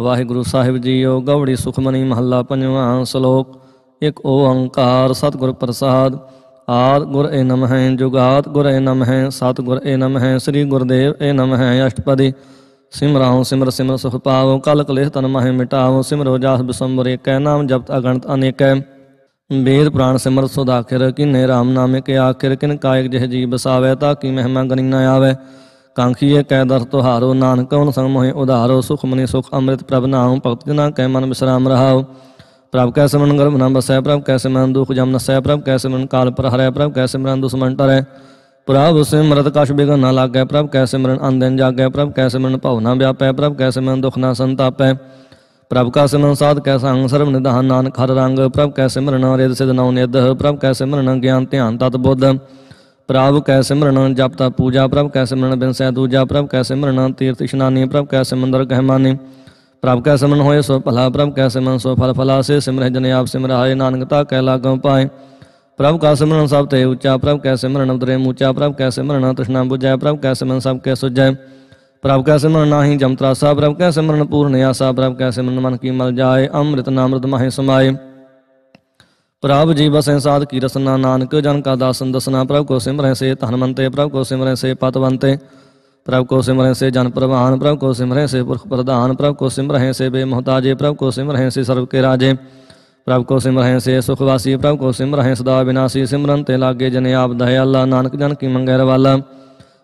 ਵਾਹਿਗੁਰੂ ਸਾਹਿਬ ਜੀਓ ਗਵੜੀ ਸੁਖਮਨੀ ਮਹੱਲਾ ਪੰਜਵਾਂ ਸ਼ਲੋਕ ਇੱਕ ਓੰਕਾਰ ਸਤਿਗੁਰ ਪ੍ਰਸਾਦ ਆਦ ਗੁਰ ਏ ਨਮ ਹੈ ਜੁਗਾਤ ਗੁਰ ਏ ਨਮ ਹੈ ਸਤ ਗੁਰ ਏ ਨਮ ਹੈ ਸ੍ਰੀ ਗੁਰਦੇਵ ਏ ਨਮ ਹੈ ਅਸ਼ਟਪਦੀ ਸਿਮਰਾਉ ਸਿਮਰ ਸਿਮਰ ਸੁਖ ਪਾਵੋ ਕਲ ਕਲੇਸ਼ ਤਨ ਮਹਿ ਮਿਟਾਵੋ ਸਿਮਰੋ ਜਾਸ ਬਿਸੰਬਰ ਕੈ ਨਾਮ ਜਪਤ ਅਗਣਤ ਅਨੇਕੈ ਬੇਦ ਪ੍ਰਾਣ ਸਿਮਰ ਸੁਦਾਖਿਰ ਕਿਨੇ ਰਾਮ ਨਾਮੇ ਕੇ ਆਖਿਰ ਕਿਨ ਕਾਇਕ ਜਹ ਜੀ ਬਸਾਵੇ ਤਾਂ ਕੀ ਮਹਿਮਾ ਗਨੀ ਨਾ ਆਵੇ ਕਾਂਖੀਏ ਕੈ ਦਰ ਤੁਹਾਰੋ ਨਾਨਕਉਨ ਸੰਗ ਮੋਹਿ ਉਧਾਰੋ ਸੁਖ ਮਨੇ ਸੁਖ ਅੰਮ੍ਰਿਤ ਪ੍ਰਭ ਨਾਮ ਭਗਤ ਜਨਾ ਕੈ ਮਨ ਬਿਸਰਾਮ ਰਹਾਓ ਪ੍ਰਭ ਕੈ ਸਿਮਰਨ ਗਰਭ ਨਾਮ ਬਸੈ ਪ੍ਰਭ ਕੈ ਸਿਮਰਨ ਦੁਖ ਜਮ ਨਸੈ ਪ੍ਰਭ ਕੈ ਸਿਮਰਨ ਕਾਲ ਪਰ ਹਰੈ ਪ੍ਰਭ ਕੈ ਸਿਮਰਨ ਦੁਸਮਨ ਟਰੈ ਪ੍ਰਭ ਸਿਮਰਤ ਕਾਸ਼ ਬਿਗਨ ਨਾ ਲਾਗੈ ਪ੍ਰਭ ਕੈ ਸਿਮਰਨ ਅੰਦਨ ਜਾਗੈ ਪ੍ਰਭ ਕੈ ਸਿਮਰਨ ਭਉ ਨਾ ਵਿਆਪੈ ਪ੍ਰਭ ਕੈ ਸਿਮਰਨ ਦੁਖ ਨਾ ਸੰਤਾਪੈ ਪ੍ਰਭ ਕਾ ਸਿਮਰਨ ਸਾਧ ਕੈ ਸੰਗ ਸਰਬ ਨਿਧਾਨ ਨਾਨਕ ਹਰ ਰੰਗ ਪ੍ਰਭ ਕੈ ਸਿਮਰਨ ਰਿਦ ਸਿਧ ਨਉ ਨਿਧ ਪ੍ਰਭ ਕੈ ਸਿਮਰਨ ਗਿਆਨ ਧਿਆਨ ਤਤ ਬੁੱਧ ਪ੍ਰਭ ਕੈ ਸਿਮਰਨਾ ਜਪ ਪੂਜਾ ਪ੍ਰਭ ਕੈ ਸਿਮਰਨ ਬਿਨ ਸਹਿ ਦੂਜਾ ਪ੍ਰਭ ਕੈ ਸਿਮਰਨਾ ਤੀਰਥ ਇਸ਼ਨਾਨੀ ਪ੍ਰਭ ਕੈ ਸਿਮੰਦਰ ਗਹਿਮਾਨੀ ਪ੍ਰਭ ਕੈ ਸਿਮਰਨ ਹੋਏ ਸੋ ਭਲਾ ਪ੍ਰਭ ਕੈ ਸਿਮਰਨ ਸੋ ਫਲ ਫਲਾਸੇ ਸਿਮਰਹਿ ਜਨ ਆਪ ਸਿਮਰਾਏ ਨਾਨਕ ਤਾ ਕੈ ਲਾਗੋ ਪਾਏ ਪ੍ਰਭ ਕਾ ਸਿਮਰਨ ਸਭ ਤੇ ਉੱਚਾ ਪ੍ਰਭ ਕੈ ਸਿਮਰਨ ਉਦਰੇ ਮੂਚਾ ਪ੍ਰਭ ਕੈ ਸਿਮਰਨ ਤ੍ਰਿਸ਼ਨਾ ਬੁਝੈ ਪ੍ਰਭ ਕੈ ਸਿਮਰਨ ਸਭ ਕੈ ਸੁਜੈ ਪ੍ਰਭ ਕੈ ਸਿਮਰਨ ਨਾਹੀ ਜਮਤਰਾ ਸਾਹਿਬ ਪ੍ਰਭ ਕੈ ਸਿਮਰਨ ਪੂਰਨ ਆਸਾ ਪ੍ਰਭ ਕੈ ਸਿਮਰਨ ਮਨ ਕੀ ਮਲ ਜਾਏ ਅੰਮ੍ਰਿਤ ਨਾਮ ਰਤ ਮਾਹੇ ਸਮਾਏ ਪ੍ਰਭ ਜੀ ਬਸੈ ਸਾਧ ਕੀ ਰਸਨਾ ਨਾਨਕ ਜਨ ਕਾ ਦਾਸਨ ਦਸਨਾ ਪ੍ਰਭ ਕੋ ਸਿਮਰੈ ਸੇ ਮੰਤੇ ਪ੍ਰਭ ਕੋ ਸਿਮਰੈ ਸੇ ਪਤਵੰਤੇ ਪ੍ਰਭ ਕੋ ਸਿਮਰੈ ਸੇ ਜਨ ਪ੍ਰਵਾਨ ਪ੍ਰਭ ਕੋ ਸਿਮਰੈ ਸੇ ਪੁਰਖ ਪ੍ਰਧਾਨ ਪ੍ਰਭ ਕੋ ਸਿਮਰੈ ਸੇ ਬੇ ਮਹਤਾਜੇ ਪ੍ਰਭ ਕੋ ਸਿਮਰੈ ਸੇ ਸਰਬ ਕੇ ਰਾਜੇ ਪ੍ਰਭ ਕੋ ਸਿਮਰੈ ਸੇ ਸੁਖ ਵਾਸੀ ਪ੍ਰਭ ਕੋ ਸਿਮਰੈ ਸਦਾ ਬਿਨਾਸੀ ਸਿਮਰਨ ਤੇ ਲਾਗੇ ਜਨ ਆਪ ਦਇਆਲਾ ਨਾਨਕ ਜਨ ਕੀ ਮੰਗੈ ਰਵਾਲਾ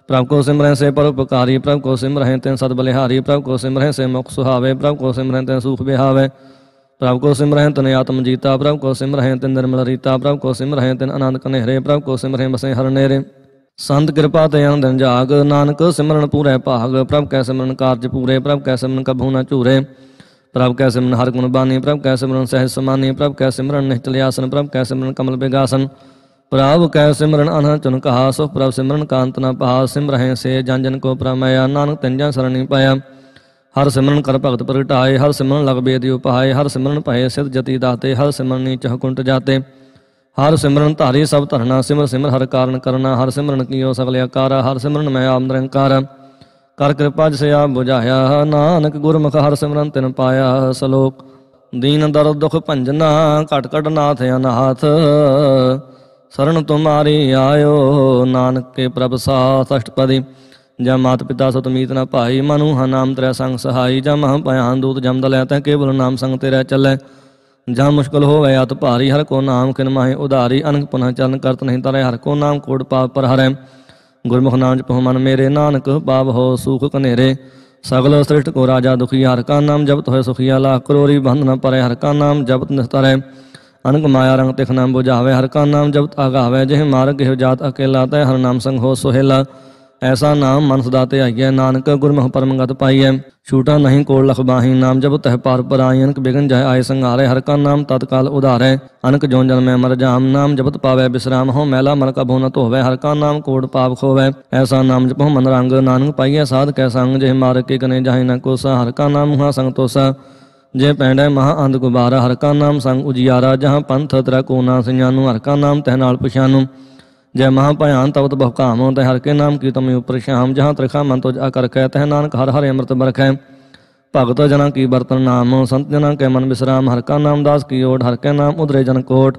ਪ੍ਰਭ ਕੋ ਸਿਮਰੈ ਸੇ ਪਰਉਪਕਾਰੀ ਪ੍ਰਭ ਕੋ ਸਿਮਰੈ ਤੈਨ ਸਦ ਬਲਿਹਾਰੀ ਪ੍ਰਭ ਕੋ ਸਿਮਰੈ ਸੇ ਮੁਖ ਸੁਹਾਵੇ ਪ੍ਰਭ ਕੋ ਸਿਮਰੈ ਤੈ ਸੁਖ ਬਿਹਾਵੇ ਪ੍ਰਭ ਕੋ ਸਿਮਰਹਿ ਤਨ ਆਤਮ ਜੀਤਾ ਪ੍ਰਭ ਕੋ ਸਿਮਰਹਿ ਤਨ ਨਿਰਮਲ ਰੀਤਾ ਪ੍ਰਭ ਕੋ ਸਿਮਰਹਿ ਤਨ ਆਨੰਦ ਕਨੇਹਰੇ ਪ੍ਰਭ ਕੋ ਸਿਮਰਹਿ ਬਸੇ ਹਰ ਨੇਰੇ ਸੰਤ ਕਿਰਪਾ ਤੇ ਆਨੰਦ ਜਾਗ ਨਾਨਕ ਸਿਮਰਨ ਪੂਰੇ ਭਾਗ ਪ੍ਰਭ ਕੈ ਸਿਮਰਨ ਕਾਰਜ ਪੂਰੇ ਪ੍ਰਭ ਕੈ ਸਿਮਰਨ ਕਭੂ ਨਾ ਝੂਰੇ ਪ੍ਰਭ ਕੈ ਸਿਮਰਨ ਹਰ ਗੁਣ ਬਾਣੀ ਪ੍ਰਭ ਕੈ ਸਿਮਰਨ ਸਹਿਜ ਸਮਾਨੀ ਪ੍ਰਭ ਕੈ ਸਿਮਰਨ ਨਿਚਲ ਆਸਨ ਪ੍ਰਭ ਕੈ ਸਿਮਰਨ ਕਮਲ ਬਿਗਾਸਨ ਪ੍ਰਭ ਕੈ ਸਿਮਰਨ ਅਨਹ ਚੁਨ ਕਹਾ ਸੋ ਪ੍ਰਭ ਸਿਮਰਨ ਕਾਂਤ ਨਾ ਪਹਾ ਸਿਮਰਹਿ ਸੇ ਜਨ ਜਨ ਕੋ ਪ੍ਰਮਾਇਆ ਨਾਨਕ ਤਿੰਜਾ ਸਰਣੀ ਪਾਇਆ ਹਰ ਸਿਮਰਨ ਕਰ ਭਗਤ ਪ੍ਰਗਟਾਏ ਹਰ ਸਿਮਰਨ ਲਗ ਬੇਦਿਉ ਪਹਾਏ ਹਰ ਸਿਮਰਨ ਭਏ ਸਿਧ ਜਤੀ ਦਾਤੇ ਹਰ ਸਿਮਰਨ ਨੀਚ ਹਕੁੰਟ ਜਾਤੇ ਹਰ ਸਿਮਰਨ ਧਾਰੀ ਸਭ ਧਰਨਾ ਸਿਮਰ ਸਿਮਰ ਹਰ ਕਾਰਨ ਕਰਨਾ ਹਰ ਸਿਮਰਨ ਕੀਓ ਸਗਲੇ ਆਕਾਰ ਹਰ ਸਿਮਰਨ ਮੈਂ ਆਮ ਨਿਰੰਕਾਰ ਕਰ ਕਿਰਪਾ ਜਿਸ ਆਪ ਬੁਝਾਇਆ ਨਾਨਕ ਗੁਰਮੁਖ ਹਰ ਸਿਮਰਨ ਤਿਨ ਪਾਇਆ ਸਲੋਕ ਦੀਨ ਦਰਦ ਦੁਖ ਭੰਜਨਾ ਘਟ ਘਟ ਨਾਥ ਅਨਾਥ ਸਰਣ ਤੁਮਾਰੀ ਆਇਓ ਨਾਨਕ ਕੇ ਪ੍ਰਭ ਸਾਥ ਅਸ਼ਟਪਦੀ ਜਾ ਮਾਤ ਪਿਤਾ ਸਤ ਮੀਤ ਨਾ ਭਾਈ ਮਨੂ ਹਾ ਨਾਮ ਤਰੇ ਸੰਗ ਸਹਾਈ ਜਾ ਮਹ ਭਿਆਨ ਦੂਤ ਜਮ ਲੈ ਤੈ ਕੇਵਲ ਨਾਮ ਸੰਗ ਰਹਿ ਚੱਲੈ ਜਾ ਮੁਸ਼ਕਲ ਹੋਵੇ ਅਤ ਭਾਰੀ ਹਰ ਕੋ ਨਾਮ ਕਿਨ ਮਾਹੇ ਉਧਾਰੀ ਅਨੰਗ ਪੁਨਾ ਚਰਨ ਕਰਤ ਨਹੀਂ ਤਰੇ ਹਰ ਕੋ ਨਾਮ ਕੋੜ ਪਾਪ ਪਰ ਹਰੈ ਗੁਰਮੁਖ ਨਾਮ ਜਪਹੁ ਮਨ ਮੇਰੇ ਨਾਨਕ ਪਾਪ ਹੋ ਸੁਖ ਕਨੇਰੇ ਸਗਲ ਸ੍ਰਿਸ਼ਟ ਕੋ ਰਾਜਾ ਦੁਖੀ ਹਰ ਕਾ ਨਾਮ ਜਪਤ ਹੋਏ ਸੁਖੀਆ ਲਾ ਕਰੋਰੀ ਬੰਧ ਪਰੇ ਹਰ ਕਾ ਨਾਮ ਜਪਤ ਨਿਸਤਰੈ ਅਨੰਗ ਮਾਇਆ ਰੰਗ ਤਿਖ ਨਾਮ ਬੁਝਾਵੇ ਹਰ ਕਾ ਨਾਮ ਜਪਤ ਆਗਾਵੇ ਜਿਹ ਮਾਰਗ ਹੋ ਜਾਤ ਅਕੇਲਾ ਤੈ ਹਰ ਨਾਮ ਸੰਗ ਹੋ ਸੁਹੇਲਾ ਐਸਾ ਨਾਮ ਮਨ ਸਦਾ ਤੇ ਆਈਐ ਨਾਨਕ ਗੁਰਮੁਖ ਪਰਮਗਤ ਪਾਈਐ ਛੂਟਾ ਨਹੀਂ ਕੋਲ ਲਖ ਬਾਹੀ ਨਾਮ ਜਬ ਤਹਿ ਪਾਰ ਪਰਾਇਨਕ ਬਿਗਨ ਜਾਏ ਆਏ ਸੰਘਾਰੇ ਹਰ ਕਾ ਨਾਮ ਤਤਕਾਲ ਉਧਾਰੈ ਅਨਕ ਜੋਨ ਜਨ ਮੈਂ ਮਰ ਜਾਮ ਨਾਮ ਜਪਤ ਪਾਵੈ ਬਿਸਰਾਮ ਹੋ ਮੈਲਾ ਮਨ ਕਾ ਭੋਨਤ ਹੋਵੈ ਹਰ ਕਾ ਨਾਮ ਕੋੜ ਪਾਪ ਖੋਵੈ ਐਸਾ ਨਾਮ ਜਪਹੁ ਮਨ ਰੰਗ ਨਾਨਕ ਪਾਈਐ ਸਾਧ ਕੈ ਸੰਗ ਜੇ ਮਾਰ ਕੇ ਕਨੇ ਨਾ ਨ ਸਾ ਹਰ ਕਾ ਨਾਮ ਹੁਆ ਸੰਗ ਤੋਸਾ ਜੇ ਪੈਂਡੈ ਮਹਾ ਅੰਧ ਗੁਬਾਰਾ ਹਰ ਕਾ ਨਾਮ ਸੰਗ ਉਜਿਆਰਾ ਜਹਾਂ ਪੰਥ ਤਰਾ ਨਾ ਸਿਆਨੂ ਹਰ ਕਾ ਨਾਮ ਤਹਿ ਨਾਲ ਪਛਾਨੂ ਜੈ ਮਹਾ ਭਿਆਨ ਤਵਤ ਬਹੁ ਕਾਮ ਹੋਂ ਤੈ ਹਰ ਕੇ ਨਾਮ ਕੀ ਤਮੇ ਉਪਰ ਸ਼ਾਮ ਜਹਾਂ ਤਰਖਾ ਮਨ ਤੋ ਜਾ ਕਰ ਕਹਿ ਤੈ ਨਾਨਕ ਹਰ ਹਰਿ ਅੰਮ੍ਰਿਤ ਬਰਖੈ ਭਗਤ ਜਨਾਂ ਕੀ ਵਰਤਨ ਨਾਮ ਸੰਤ ਜਨਾਂ ਕੇ ਮਨ ਬਿਸਰਾਮ ਹਰ ਕਾ ਨਾਮ ਦਾਸ ਕੀ ਓਟ ਹਰ ਕੇ ਨਾਮ ਉਧਰੇ ਜਨ ਕੋਟ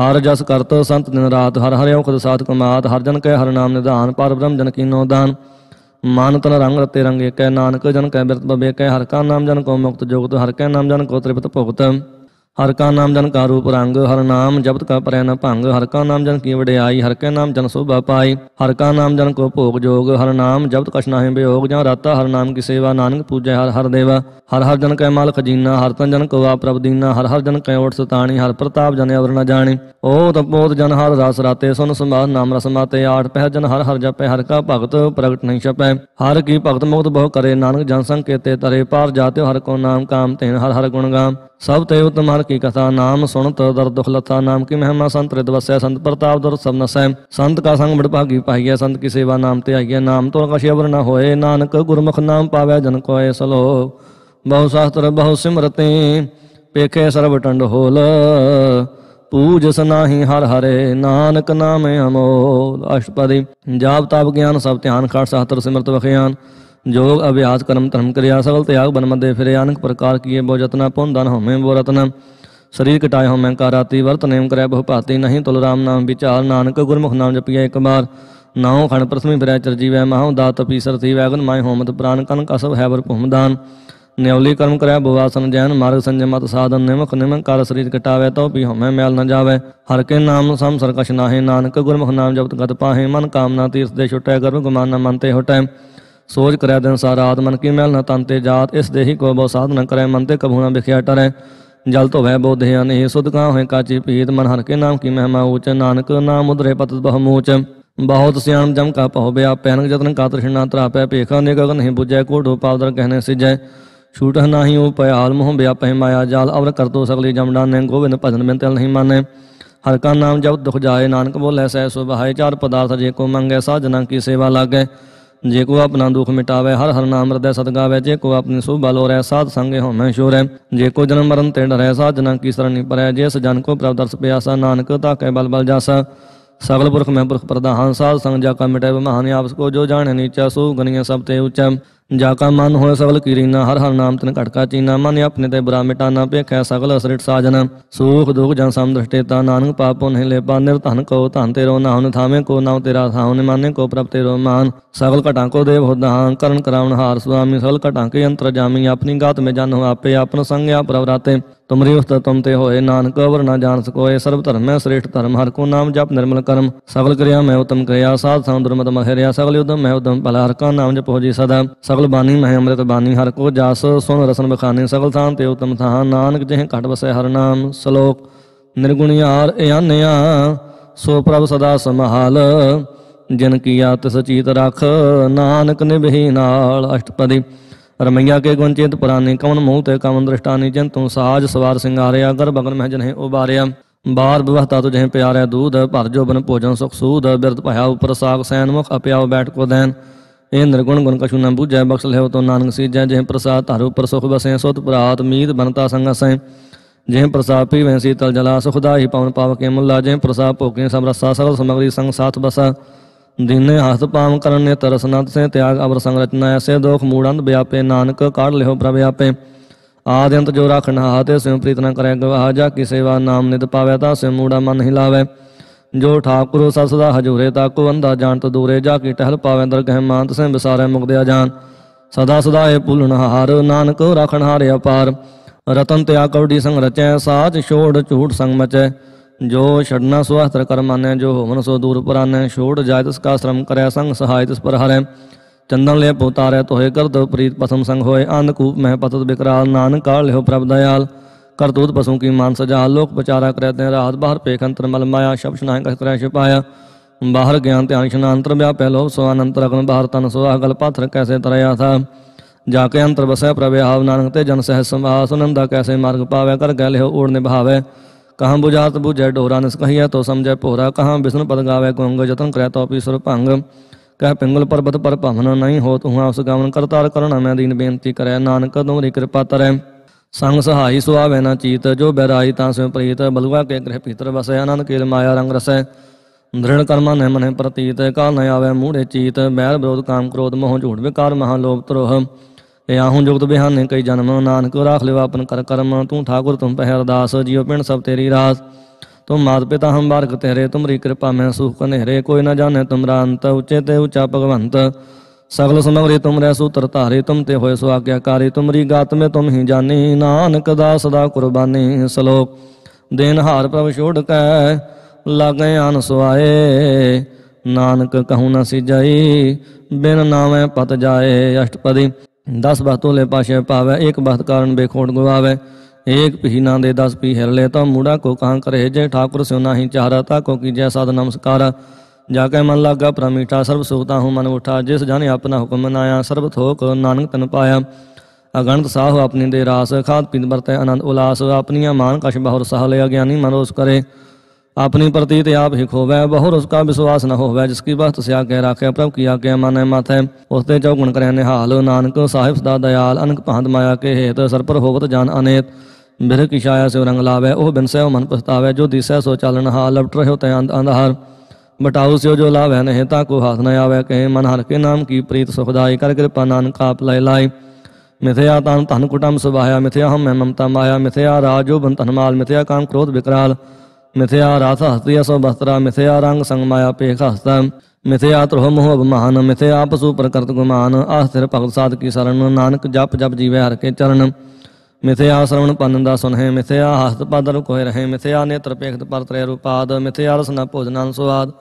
ਹਰ ਜਸ ਕਰਤ ਸੰਤ ਦਿਨ ਰਾਤ ਹਰ ਹਰਿ ਓਖਦ ਸਾਧ ਕਮਾਤ ਹਰ ਜਨ ਕੇ ਹਰ ਨਾਮ ਨਿਧਾਨ ਪਰ ਬ੍ਰਹਮ ਜਨ ਕੀ ਨੋ ਦਾਨ ਮਾਨ ਤਨ ਰੰਗ ਰਤੇ ਰੰਗੇ ਕੈ ਨਾਨਕ ਜਨ ਕੈ ਬਿਰਤ ਬਬੇ ਕੈ ਹਰ ਕਾ ਨਾਮ ਜਨ ਕੋ ਮੁਕਤ ਜੋਗਤ ਹਰ ਕੈ ਨਾਮ ਜਨ ਕੋ ਤ੍ਰਿਪਤ ਭੁਗਤ ਹਰ ਕਾ ਨਾਮ ਜਨ ਕਾ ਰੂਪ ਰੰਗ ਹਰ ਨਾਮ ਜਪਤ ਕਾ ਪਰੈ ਨ ਭੰਗ ਹਰ ਕਾ ਨਾਮ ਜਨ ਕੀ ਵਡਿਆਈ ਹਰ ਕੈ ਨਾਮ ਜਨ ਸੋਭਾ ਪਾਈ ਹਰ ਕਾ ਨਾਮ ਜਨ ਕੋ ਭੋਗ ਜੋਗ ਹਰ ਨਾਮ ਜਪਤ ਕਛ ਨਾਹਿ ਬਿਯੋਗ ਜਾਂ ਰਾਤਾ ਹਰ ਨਾਮ ਕੀ ਸੇਵਾ ਨਾਨਕ ਪੂਜੈ ਹਰ ਹਰ ਦੇਵਾ ਹਰ ਹਰ ਜਨ ਕੈ ਮਾਲ ਖਜੀਨਾ ਹਰ ਤਨ ਜਨ ਕੋ ਆ ਪ੍ਰਭ ਦੀਨਾ ਹਰ ਹਰ ਜਨ ਕੈ ਓਟ ਸਤਾਣੀ ਹਰ ਪ੍ਰਤਾਪ ਜਨ ਅਵਰ ਨ ਜਾਣੀ ਓ ਤਪੋਤ ਜਨ ਹਰ ਰਸ ਰਾਤੇ ਸੁਨ ਸੰਭਾਰ ਨਾਮ ਰਸ ਮਾਤੇ ਆਠ ਪਹਿ ਜਨ ਹਰ ਹਰ ਜਪੈ ਹਰ ਕਾ ਭਗਤ ਪ੍ਰਗਟ ਨਹੀਂ ਛਪੈ ਹਰ ਕੀ ਭਗਤ ਮੁਕਤ ਬਹੁ ਕਰੇ ਨਾਨਕ ਜਨ ਸੰਕੇਤੇ ਤਰੇ ਪਾਰ ਜਾਤੇ ਹਰ ਕੋ ਨਾਮ ਕਾਮ ਤੈਨ ਹਰ ਹਰ ਗੁਣ ਗਾਮ ਸਭ ਤੇ ਉਤਮ ਹਰ ਕੀ ਕਥਾ ਨਾਮ ਸੁਣਤ ਦਰਦ ਦੁਖਲਤਾ ਨਾਮ ਕੀ ਮਹਿਮਾ ਸੰਤ ਰਿਤ ਵਸੈ ਸੰਤ ਪ੍ਰਤਾਪ ਦਰ ਸਭ ਸੈ ਸੰਤ ਕਾ ਸੰਗ ਮੜ ਭਾਗੀ ਪਾਈਐ ਸੰਤ ਕੀ ਸੇਵਾ ਨਾਮ ਤੇ ਆਈਐ ਨਾਮ ਤੋਂ ਕਛੇ ਵਰ ਨਾ ਹੋਏ ਨਾਨਕ ਗੁਰਮੁਖ ਨਾਮ ਪਾਵੈ ਜਨ ਕੋਏ ਸਲੋ ਬਹੁ ਸਾਸਤਰ ਬਹੁ ਸਿਮਰਤੇ ਪੇਖੇ ਸਰਬ ਟੰਡ ਹੋਲ ਪੂਜ ਸਨਾਹੀ ਹਰ ਹਰੇ ਨਾਨਕ ਨਾਮੇ ਅਮੋਲ ਅਸ਼ਟਪਦੀ ਜਾਪ ਤਾਪ ਗਿਆਨ ਸਭ ਧਿਆਨ ਖੜ ਸਾਤਰ ਸਿਮਰਤ ਵਖਿਆਨ ਜੋਗ ਅਭਿਆਸ ਕਰਮ ਧਰਮ ਕਰਿਆ ਸਗਲ ਤਿਆਗ ਬਨਮ ਦੇ ਫਿਰੇ अनेक ਪ੍ਰਕਾਰ ਕੀਏ ਬਹੁ ਜਤਨਾ ਪੁੰਦਨ ਹਉਮੈ ਬੋ ਰਤਨਾ ਸਰੀਰ ਕਟਾਇ ਹਉ ਮੈਂ ਕਾਰਾਤੀ ਵਰਤ ਨੇਮ ਕਰੈ ਬਹੁ ਭਾਤੀ ਨਹੀਂ ਤੁਲ ਰਾਮ ਨਾਮ ਵਿਚਾਰ ਨਾਨਕ ਗੁਰਮੁਖ ਨਾਮ ਜਪੀਐ ਇੱਕ ਬਾਰ ਨਾਉ ਖਣ ਪ੍ਰਸਮੀ ਫਿਰੈ ਜੀਵੈ ਮਹਾਉ ਦਾਤ ਪੀਸਰ ਥੀ ਵੈਗਨ ਮਾਇ ਹੋਮਤ ਪ੍ਰਾਨ ਕਨ ਕਸਬ ਹੈ ਵਰ ਭੂਮਦਾਨ ਨਿਉਲੀ ਕਰਮ ਕਰੈ ਬਵਾਸਨ ਜੈਨ ਮਾਰਗ ਸੰਜਮਤ ਸਾਧਨ ਨਿਮਖ ਨਿਮੰਕਾਰ ਕਰ ਸਰੀਰ ਕਟਾਵੇ ਤਉ ਵੀ ਹਉਮੈ ਮੈਲ ਨ ਜਾਵੇ ਹਰ ਕੇ ਨਾਮ ਸਮ ਸਰਕਸ਼ ਨਾਹੇ ਨਾਨਕ ਗੁਰਮੁਖ ਨਾਮ ਜਪਤ ਗਤ ਪਾਹੇ ਮਨ ਕਾਮਨਾ ਤੀਰਥ ਦੇ ਛੁਟੈ ਗਰਭ ਗੁਮਾਨ ਨ ਮੰਤੇ ਹੋਟੈ ਸੋਚ ਕਰਿਆ ਦੇ ਅਨੁਸਾਰ ਆਤਮਨ ਮਨ ਕੀ ਮਹਿਲ ਨਾ ਤਨ ਤੇ ਜਾਤ ਇਸ ਦੇਹੀ ਕੋ ਬਹੁ ਸਾਧਨਾ ਕਰੇ ਮਨ ਤੇ ਕਭੂ ਨਾ ਵਿਖਿਆ ਟਰੈ ਜਲ ਤੋ ਵੈ ਬੋਧ ਨਹੀਂ ਸੁਧ ਕਾ ਹੋਏ ਕਾਚੀ ਪੀਤ ਮਨ ਹਰ ਕੇ ਨਾਮ ਕੀ ਮਹਿਮਾ ਉਚ ਨਾਨਕ ਨਾਮ ਉਦਰੇ ਪਤ ਬਹੁ ਮੂਚ ਬਹੁਤ ਸਿਆਣ ਜਮ ਕਾ ਪਹੁ ਬਿਆ ਪੈਨਕ ਜਤਨ ਕਾ ਤ੍ਰਿਸ਼ਨਾ ਤਰਾਪੈ ਭੇਖਾ ਨੇ ਗਗਨ ਹੀ 부ਜੈ ਕੋਢੋ ਪਾਵਦਰ ਕਹਨੇ ਸਿਜੈ ਛੂਟ ਨਾਹੀ ਉਹ ਪਿਆਲ ਮੋਹ ਬਿਆ ਪਹਿ ਮਾਇਆ ਜਾਲ ਅਵਰ ਕਰਤੋ ਸਗਲੀ ਜਮਡਾਨ ਨੇ ਗੋਬਿੰਦ ਭਜਨ ਮੈਂ ਤਲ ਨਹੀਂ ਮਾਨੇ ਹਰ ਕਾ ਨਾਮ ਜਬ ਦੁਖ ਜਾਏ ਨਾਨਕ ਬੋਲੇ ਸਹਿ ਸੁਭਾਏ ਚਾਰ ਪਦਾਰਥ ਜੇ ਕੋ ਮੰਗੇ ਸਾਜਨਾ ਕੀ ਸੇਵਾ ਲਾਗੇ ਜੇ ਕੋ ਆਪਣਾ ਦੁਖ ਮਿਟਾਵੇ ਹਰ ਹਰ ਨਾਮ ਹਿਰਦੈ ਸਤਗਾਵੇ ਜੇ ਕੋ ਆਪਣੀ ਸੋਭਾ ਲੋ ਰਹਿ ਸਾਧ ਸੰਗੇ ਹੋਮੈ ਸ਼ੋਰੈ ਜੇ ਕੋ ਜਨਮ ਮਰਨ ਤੇ ਡਰੈ ਸਾਧ ਜਨਾਂ ਕੀ ਸਰਣੀ ਪਰੈ ਇਸ ਜਨ ਕੋ ਪ੍ਰਭ ਦਰਸ ਪਿਆਸਾ ਨਾਨਕ ਤਾਕੈ ਬਲ ਬਲ ਜਾਸਾ ਸਗਲ ਪੁਰਖ ਮੈਂ ਪੁਰਖ ਪ੍ਰਧਾਨ ਸਾਧ ਸੰਗ ਜਾ ਕਾ ਮਿਟੈ ਮਹਾਨ ਆਪਸ ਕੋ ਜੋ ਜਾਣੈ ਨੀਚਾ ਸੋ ਗਨੀਆਂ ਸਭ ਤੇ ਉੱਚਾ ਜਾ ਕਾ ਮਨ ਹੋਇ ਸਗਲ ਕੀਰੀਨਾ ਹਰ ਹਰ ਨਾਮ ਤਨ ਘਟਕਾ ਚੀਨਾ ਮਨ ਆਪਣੇ ਤੇ ਬੁਰਾ ਮਿਟਾਨਾ ਭੇਖੈ ਸਗਲ ਅਸਰਿਟ ਸਾਜਨ ਸੂਖ ਦੁਖ ਜਾਂ ਸਮ ਦ੍ਰਿਸ਼ਟੇ ਤਾ ਨਾਨਕ ਪਾਪੋ ਨਹੀਂ ਲੇਪਾ ਨਿਰਧਨ ਕੋ ਧਨ ਨਾ ਹੁਨ ਥਾਵੇਂ ਕੋ ਨਾਮ ਤੇਰਾ ਥਾਉ ਨੇ ਮਾਨੇ ਕੋ ਪ੍ਰਭ ਰੋ ਮਾਨ ਸਗਲ ਘਟਾਂ ਕੋ ਦੇਵ ਹੁਦਾਂ ਕਰਨ ਕਰਾਵਣ ਹਾਰ ਸੁਆਮੀ ਸਗਲ ਘਟਾਂ ਕੇ ਅੰਤਰ ਜਾਮੀ ਆਪਣੀ ਗਾਤ ਮੇ ਜਨ ਹੋ ਆਪੇ ਆਪਨ ਸੰਗਿਆ ਪ੍ਰਵਰਾਤੇ ਤੁਮਰੀ ਉਸਤ ਤੁਮ ਤੇ ਹੋਏ ਨਾਨਕ ਵਰ ਨਾ ਜਾਣ ਸਕੋਏ ਸਰਬ ਧਰਮੈ ਸ੍ਰੇਸ਼ਟ ਧਰਮ ਹਰ ਕੋ ਨਾਮ ਜਪ ਨਿਰਮਲ ਕਰਮ ਸਗਲ ਕਰਿਆ ਮੈਂ ਉਤਮ ਕਰਿਆ ਸਾਧ ਸੰਗ ਦੁਰਮਤ ਮਹਿਰਿਆ ਸਗਲ ਉਦਮ ਮੈਂ ਉਦਮ ਭਲਾ ਹਰ ਕਾ ਨਾਮ ਜਪੋ ਜੀ ਸਦਾ ਸਗਲ ਬਾਣੀ ਮੈਂ ਅੰਮ੍ਰਿਤ ਬਾਣੀ ਹਰ ਕੋ ਜਾਸ ਸੁਣ ਰਸਨ ਬਖਾਨੇ ਸਗਲ ਥਾਂ ਤੇ ਉਤਮ ਥਾਂ ਨਾਨਕ ਜਿਹੇ ਘਟ ਵਸੈ ਹਰ ਨਾਮ ਸ਼ਲੋਕ ਨਿਰਗੁਣਿਆਰ ਇਆਨਿਆ ਸੋ ਪ੍ਰਭ ਸਦਾ ਸਮਹਾਲ ਜਿਨ ਕੀ ਆਤ ਸਚੀਤ ਰਖ ਨਾਨਕ ਨਿਭੀ ਨਾਲ ਅਸ਼ਟਪਦੀ ਰਮਈਆ ਕੇ ਗੁਣ ਚਿੰਤ ਪੁਰਾਨੇ ਕਵਨ ਮੋਹ ਤੇ ਕਵਨ ਦ੍ਰਿਸ਼ਟਾਨੀ दृष्टानी जंतु ਸਾਜ ਸਵਾਰ ਸਿੰਗਾਰਿਆ ਗਰ ਬਗਨ ਮਹਿ ਜਨਹਿ ਉਬਾਰਿਆ ਬਾਰ ਬਵਹਤਾ ਤੁਝੇ ਪਿਆਰਿਆ ਦੂਧ ਭਰ ਜੋ ਬਨ ਭੋਜਨ ਸੁਖ ਸੂਦ ਬਿਰਤ ਭਇਆ ਉਪਰ ਸਾਗ ਸੈਨ ਮੁਖ ਅਪਿਆਉ ਬੈਠ ਕੋ ਦੈਨ ਇਹ ਨਿਰਗੁਣ ਗੁਣ ਕਛੂ ਨਾ ਬੂਝੈ ਬਖਸ਼ ਲਿਓ ਤੋ ਨਾਨਕ ਜੈ ਜਿਹ ਪ੍ਰਸਾਦ ਧਰ ਉਪਰ ਸੁਖ ਬਸੈ ਸੋਤ ਪ੍ਰਾਤ ਮੀਤ ਬਨਤਾ ਸੰਗ ਸੈ ਜਿਹ ਪ੍ਰਸਾਦ ਪੀ ਵੈਸੀ ਤਲ ਜਲਾ ਸੁਖਦਾਈ ਪਵਨ ਪਾਵਕੇ ਮੁੱਲਾ ਜਿਹ ਪ੍ਰਸਾਦ ਭੋਗੇ ਸਮਰਸਾ ਰਸਾ ਸਮਗਰੀ ਸੰਗ ਸਾਥ ਬਸਾ ਦਿਨੇ ਹੱਥ ਪਾਮ ਕਰਨ ਨੇ ਤਰਸ ਸੇ ਤਿਆਗ ਅਵਰ ਸੰਗ ਰਚਨਾ ਐਸੇ ਦੋਖ ਮੂੜੰਦ ਵਿਆਪੇ ਨਾਨਕ ਕਾੜ ਲਿਓ ਪ੍ਰਭ ਆਪੇ ਆਦਿੰਤ ਜੋ ਰਖਣ ਹਾਤੇ ਸਿਉ ਪ੍ਰੀਤਨਾ ਨ ਕਰੈ ਗਵਾਹ ਜਾ ਕਿਸੇ ਵਾ ਨਾਮ ਨਿਤ ਪਾਵੇ ਤਾ ਸਿਉ ਮੂੜਾ ਮਨ ਹਿਲਾਵੇ ਜੋ ਠਾਕੁਰ ਸਭ ਸਦਾ ਹਜੂਰੇ ਤਾ ਕੋ ਅੰਦਾ ਜਾਣਤ ਦੂਰੇ ਜਾ ਕੀ ਟਹਿਲ ਪਾਵੇ ਅੰਦਰ ਕਹਿ ਮਾਨਤ ਸੇ ਬਸਾਰੇ ਮੁਕਦਿਆ ਜਾਨ ਸਦਾ ਸਦਾ ਏ ਪੁਲਨ ਹਾਰ ਨਾਨਕ ਰਖਣ ਹਾਰੇ ਅਪਾਰ ਰਤਨ ਤਿਆ ਕੌਡੀ ਸੰਗ ਰਚੈ ਸਾਜ ਛੋੜ ਝੂਠ ਸੰਗ ਮਚੈ ਜੋ ਛੜਨਾ ਸੋ ਹਸਤਰ ਕਰਮਾਨੈ ਜੋ ਹੋਵਨ ਸੋ ਦੂਰ ਪਰਾਨੈ ਛੋੜ ਜਾਇ ਤਿਸ ਕਾ ਸ਼ਰਮ ਕਰੈ ਸੰਗ ਸਹਾਇ ਤਿਸ ਪਰ ਹਰੈ ਚੰਦਨ ਲੈ ਪੋਤਾਰੈ ਤੋਹੇ ਕਰਤ ਪ੍ਰੀਤ ਪਸਮ ਸੰਗ ਹੋਏ ਅੰਨ ਕੂਪ ਮਹਿ ਪਤਤ ਬਿਕਰਾਲ ਨਾਨਕ ਕਾਲ ਲਿਓ ਪ੍ਰਭ ਦਇਆਲ ਕਰਤੂਤ ਪਸੂ ਕੀ ਮਾਨ ਸਜਾ ਲੋਕ ਵਿਚਾਰਾ ਕਰੈ ਤੈ ਰਾਤ ਬਾਹਰ ਪੇਖ ਅੰਤਰ ਮਲ ਮਾਇਆ ਸ਼ਬਦ ਸੁਨਾਇ ਕਹ ਕਰੈ ਛਪਾਇਆ ਬਾਹਰ ਗਿਆਨ ਧਿਆਨ ਸ਼ਨਾ ਅੰਤਰ ਵਿਆ ਲੋ ਸੋ ਅਨੰਤਰ ਅਗਨ ਬਾਹਰ ਤਨ ਸੋ ਅਗਲ ਪਾਥਰ ਕੈਸੇ ਤਰਿਆ ਥਾ ਜਾ ਕੇ ਅੰਤਰ ਬਸੈ ਆਵ ਨਾਨਕ ਤੇ ਜਨ ਸਹਿ ਸੰਭਾਸ ਅਨੰਦਾ ਕੈਸੇ ਮਾਰਗ ਪਾਵੇ ਕਰ ਗੈ ਲਿਓ ਓੜ ਨਿਭਾਵੇ कहाँ बुझात बुझे डोरा निस कहिया तो समझे पोरा कहाँ विष्णु पद गावे कुंग जतन करय तो पीसुर ਭੰਗ ਕਹ ਪਿੰਗਲ ਪਰਬਤ ਪਰ ਭਵਨ ਨਹੀਂ ਹੋਤ ਹੁਆ ਉਸ ਗਾਵਨ ਕਰਤਾਰ ਕਰਨ ਮੈਂ ਦੀਨ ਬੇਨਤੀ ਕਰੈ ਨਾਨਕ ਤੁਮਰੀ ਕਿਰਪਾ ਤਰੈ ਸੰਗ ਸਹਾਈ ਸੁਆਵੇ ਨਾ ਚੀਤ ਜੋ ਬਹਿਰਾਈ ਤਾਂ ਸੋ ਪ੍ਰੀਤ ਬਲਵਾ ਕੇ ਗ੍ਰਹਿ ਭੀਤਰ ਵਸੈ ਆਨੰਦ ਕੇਲ ਮਾਇਆ ਰੰਗ ਰਸੈ ਧ੍ਰਿਣ ਕਰਮਾ ਨੇ ਮਨੇ ਪ੍ਰਤੀਤ ਕਾ ਨ ਆਵੇ ਮੂੜੇ ਚੀਤ ਮੈਲ ਵਿਰੋਧ ਕਾਮ ਕ੍ਰੋਧ ਮੋਹ ਝੂਠ ਵਿਕਾਰ ਮਹਾ ਲੋਭ ਤਰੋਹ ਆਹੂੰ ਜੁਗਤ ਬਿਹਾਨੇ ਕਈ ਜਨਮ ਨਾਨਕ ਰਾਖ ਲਿਵਾ ਆਪਨ ਕਰ ਕਰਮ ਤੂੰ ਠਾਕੁਰ ਤੁਮ ਪਹਿ ਅਰਦਾਸ ਜਿਉ ਪਿੰਡ ਸਭ ਤੇਰੀ ਰਾਸ ਤੂੰ ਮਾਤ ਪਿਤਾ ਹਮ ਬਾਰਕ ਤੇਰੇ ਤੁਮਰੀ ਕਿਰਪਾ ਮੈਂ ਸੁਖ ਕਨੇਰੇ ਕੋਈ ਨਾ ਜਾਣੇ ਤੁਮਰਾ ਅੰਤ ਉਚੇ ਤੇ ਉਚਾ ਭਗਵੰਤ ਸਗਲ ਸਮਗਰੇ ਤੁਮ ਰਹਿ ਸੂਤਰ ਧਾਰੇ ਤੁਮ ਤੇ ਹੋਏ ਸੋ ਕਾਰੇ ਤੁਮਰੀ ਗਾਤ ਮੇ ਤੁਮ ਹੀ ਜਾਣੀ ਨਾਨਕ ਦਾ ਸਦਾ ਕੁਰਬਾਨੀ ਸਲੋਕ ਦੇਨ ਹਾਰ ਪ੍ਰਭ ਛੋੜ ਕੈ ਲਾਗੇ ਅਨ ਸੁਆਏ ਨਾਨਕ ਕਹੂ ਨਾ ਸਿਜਾਈ ਬਿਨ ਨਾਵੇਂ ਪਤ ਜਾਏ ਅਸ਼ਟਪਦੀ ਦਸ ਬਹਤੋਲੇ ਪਾਸ਼ੇ ਪਾਵੇ ਇੱਕ ਬਹਤ ਕਾਰਨ ਬੇਖੋਣ ਗਵਾਵੇ ਇੱਕ ਪਹੀਨਾ ਦੇ 10 ਪੀ ਹਿਰਲੇ ਤਾਂ ਮੂੜਾ ਕੋ ਕਾਂ ਕਰੇ ਜੇ ਠਾਕੁਰ ਸਿਉ ਨਾਹੀ ਚਾਹਰਾ ਤਾਂ ਕੋ ਕੀਜੈ ਸਦ ਨਮਸਕਾਰ ਜਾ ਕੇ ਮਨ ਲਾਗਾ ਪ੍ਰਮੀਠਾ ਸਰਬ ਸੁਖਤਾ ਹੂੰ ਮਨ ਉਠਾ ਜਿਸ ਜਾਨੇ ਆਪਣਾ ਹੁਕਮ ਮਨਾਇਆ ਸਰਬ ਥੋਕ ਨਾਨਕ ਤਨ ਪਾਇਆ ਅਗਣਤ ਸਾਹ ਆਪਣੀ ਦੇ ਰਾਸ ਖਾਦ ਪਿੰਦ ਵਰਤੇ ਆਨੰਦ ਉਲਾਸ ਆਪਣੀਆਂ ਮਾਨ ਕਸ਼ ਬਹੁਰ ਸਹ ਲਿਆ ਗਿਆਨੀ ਮਨ ਕਰੇ ਆਪਣੀ ਪ੍ਰਤੀਤ ਆਪ ਹੀ ਖੋਵੈ ਬਹੁ ਰਸ ਕਾ ਵਿਸ਼ਵਾਸ ਨਾ ਹੋਵੈ ਜਿਸ ਕੀ ਬਖਤ ਸਿਆ ਕਹਿ ਰੱਖਿਆ ਪ੍ਰਭ ਕੀ ਆਗਿਆ ਮਨ ਹੈ ਮਾਥੇ ਉਸ ਤੇ ਚਉ ਗੁਣ ਕਰਿਆ ਨਿਹਾਲ ਨਾਨਕ ਸਾਹਿਬ ਸਦਾ ਦਇਆਲ ਅਨਕ ਭੰਦ ਮਾਇਆ ਕੇ ਹੇਤ ਸਰਪਰ ਹੋਵਤ ਜਨ ਅਨੇਤ ਬਿਰਹ ਕੀ ਛਾਇਆ ਸੇ ਰੰਗ ਲਾਵੇ ਉਹ ਬਿਨ ਸਹਿ ਮਨ ਪਛਤਾਵੇ ਜੋ ਦਿਸੈ ਸੋ ਚਾਲਨ ਹਾਲ ਲਪਟ ਰਹਿਓ ਤੈ ਅੰਧਾਰ ਮਟਾਉ ਸਿਓ ਜੋ ਲਾਵੇ ਨਹਿ ਤਾ ਕੋ ਹਾਥ ਨ ਆਵੇ ਕਹਿ ਮਨ ਹਰ ਕੇ ਨਾਮ ਕੀ ਪ੍ਰੀਤ ਸੁਖਦਾਈ ਕਰ ਕਿਰਪਾ ਨਾਨਕ ਆਪ ਲੈ ਲਾਇ ਮਿਥਿਆ ਤਨ ਤਨ ਕੁਟਮ ਸੁਭਾਇਆ ਮਿਥਿਆ ਹਮ ਮਮਤਾ ਮਾਇਆ ਮਿਥਿਆ ਰਾਜੋ ਬੰਤਨ ਮਾਲ ਮਿਥਿਆ ਕਾਮ ਕ੍ਰੋਧ ਵਿਕਰਾਲ ਰਾਸ ਹਸਤੀ ਅਸੋ ਬਸਤਰਾ ਮਿਥਿਆ ਰੰਗ ਸੰਗ ਮਾਇਆ ਪੇਖ हस्तम ਮਿਥਿਆ ਤਰਹ ਮੋਹ ਬਮਾਨ ਮਿਥਿਆ ਪਸੂ ਪ੍ਰਕਰਤ ਗੁਮਾਨ ਆਸਿਰ ਭਗਤ ਸਾਧ ਕੀ ਸਰਨ ਨਾਨਕ ਜਪ ਜਪ ਜੀਵੇ ਹਰ ਕੇ ਚਰਨ ਮਿਥਿਆ ਸਰਵਣ ਪੰਨ ਦਾ ਸੁਨਹਿ ਮਿਥਿਆ ਹਸਤ ਰੁ ਕੋਇ ਰਹੇ ਮਿਥਿਆ ਨੇਤਰ ਪੇਖਤ ਪਰ ਤ੍ਰੈ ਰੂਪਾਦ ਮਿਥਿਆ ਰਸਨਾ ਭੋਜਨਾਨ ਸੁਆਦ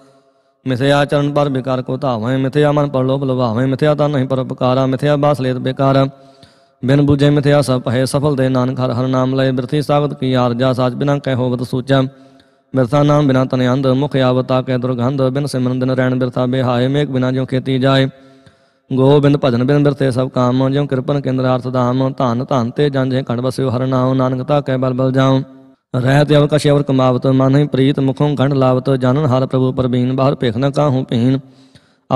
ਮਿਥਿਆ ਚਰਨ ਪਰ ਬਿਕਾਰ ਕੋ ਧਾਵੇਂ ਮਿਥਿਆ ਮਨ ਪਰ ਲੋਭ ਲਵਾਵੇਂ ਮਿਥਿਆ ਤਨ ਨਹੀਂ ਪਰਪਕਾਰਾ ਮਿਥਿਆ ਬਾਸ ਲੇਤ ਬਿਕਾਰ ਬਿਨ ਬੁਝੇ ਮਿਥਿਆ ਸਭ ਹੈ ਸਫਲ ਦੇ ਨਾਨਕ ਹਰ ਹਰ ਨਾਮ ਲਏ ਬਿਰਥੀ ਸਾਗਤ ਕੀ ਆਰਜਾ ਸਾਚ ਬਿਨਾਂ ਕਹਿ ਹੋਵਤ ਸੂਚਾ ਬਿਰਥਾ ਨਾਮ ਬਿਨਾ ਤਨ ਅੰਧ ਮੁਖ ਆਵਤਾ ਕੈ ਦੁਰਗੰਧ ਬਿਨ ਸਿਮਰਨ ਦਿਨ ਰਹਿਣ ਬਿਰਥਾ ਬਿਹਾਏ ਮੇਕ ਬਿਨਾ ਜਿਉ ਖੇਤੀ ਜਾਏ ਗੋਬਿੰਦ ਭਜਨ ਬਿਨ ਬਿਰਥੇ ਸਭ ਕਾਮ ਜਿਉ ਕਿਰਪਨ ਕੇਂਦਰ ਅਰਥ ਧਾਮ ਧਨ ਧਨ ਤੇ ਜੇ ਕੰਡ ਵਸਿਓ ਹਰ ਨਾਮ ਨਾਨਕ ਤਾ ਕੈ ਬਲ ਬਲ ਜਾਉ ਰਹਿ ਤੇ ਅਵਕਾਸ਼ ਅਵਰ ਕਮਾਵਤ ਮਨ ਹੀ ਪ੍ਰੀਤ ਮੁਖੋਂ ਗੰਢ ਲਾਵਤ ਜਾਣਨ ਹਰ ਪ੍ਰਭੂ ਪਰਬੀਨ ਬਾਹਰ ਭੇਖ ਨ ਕਾਹੂ ਪੀਨ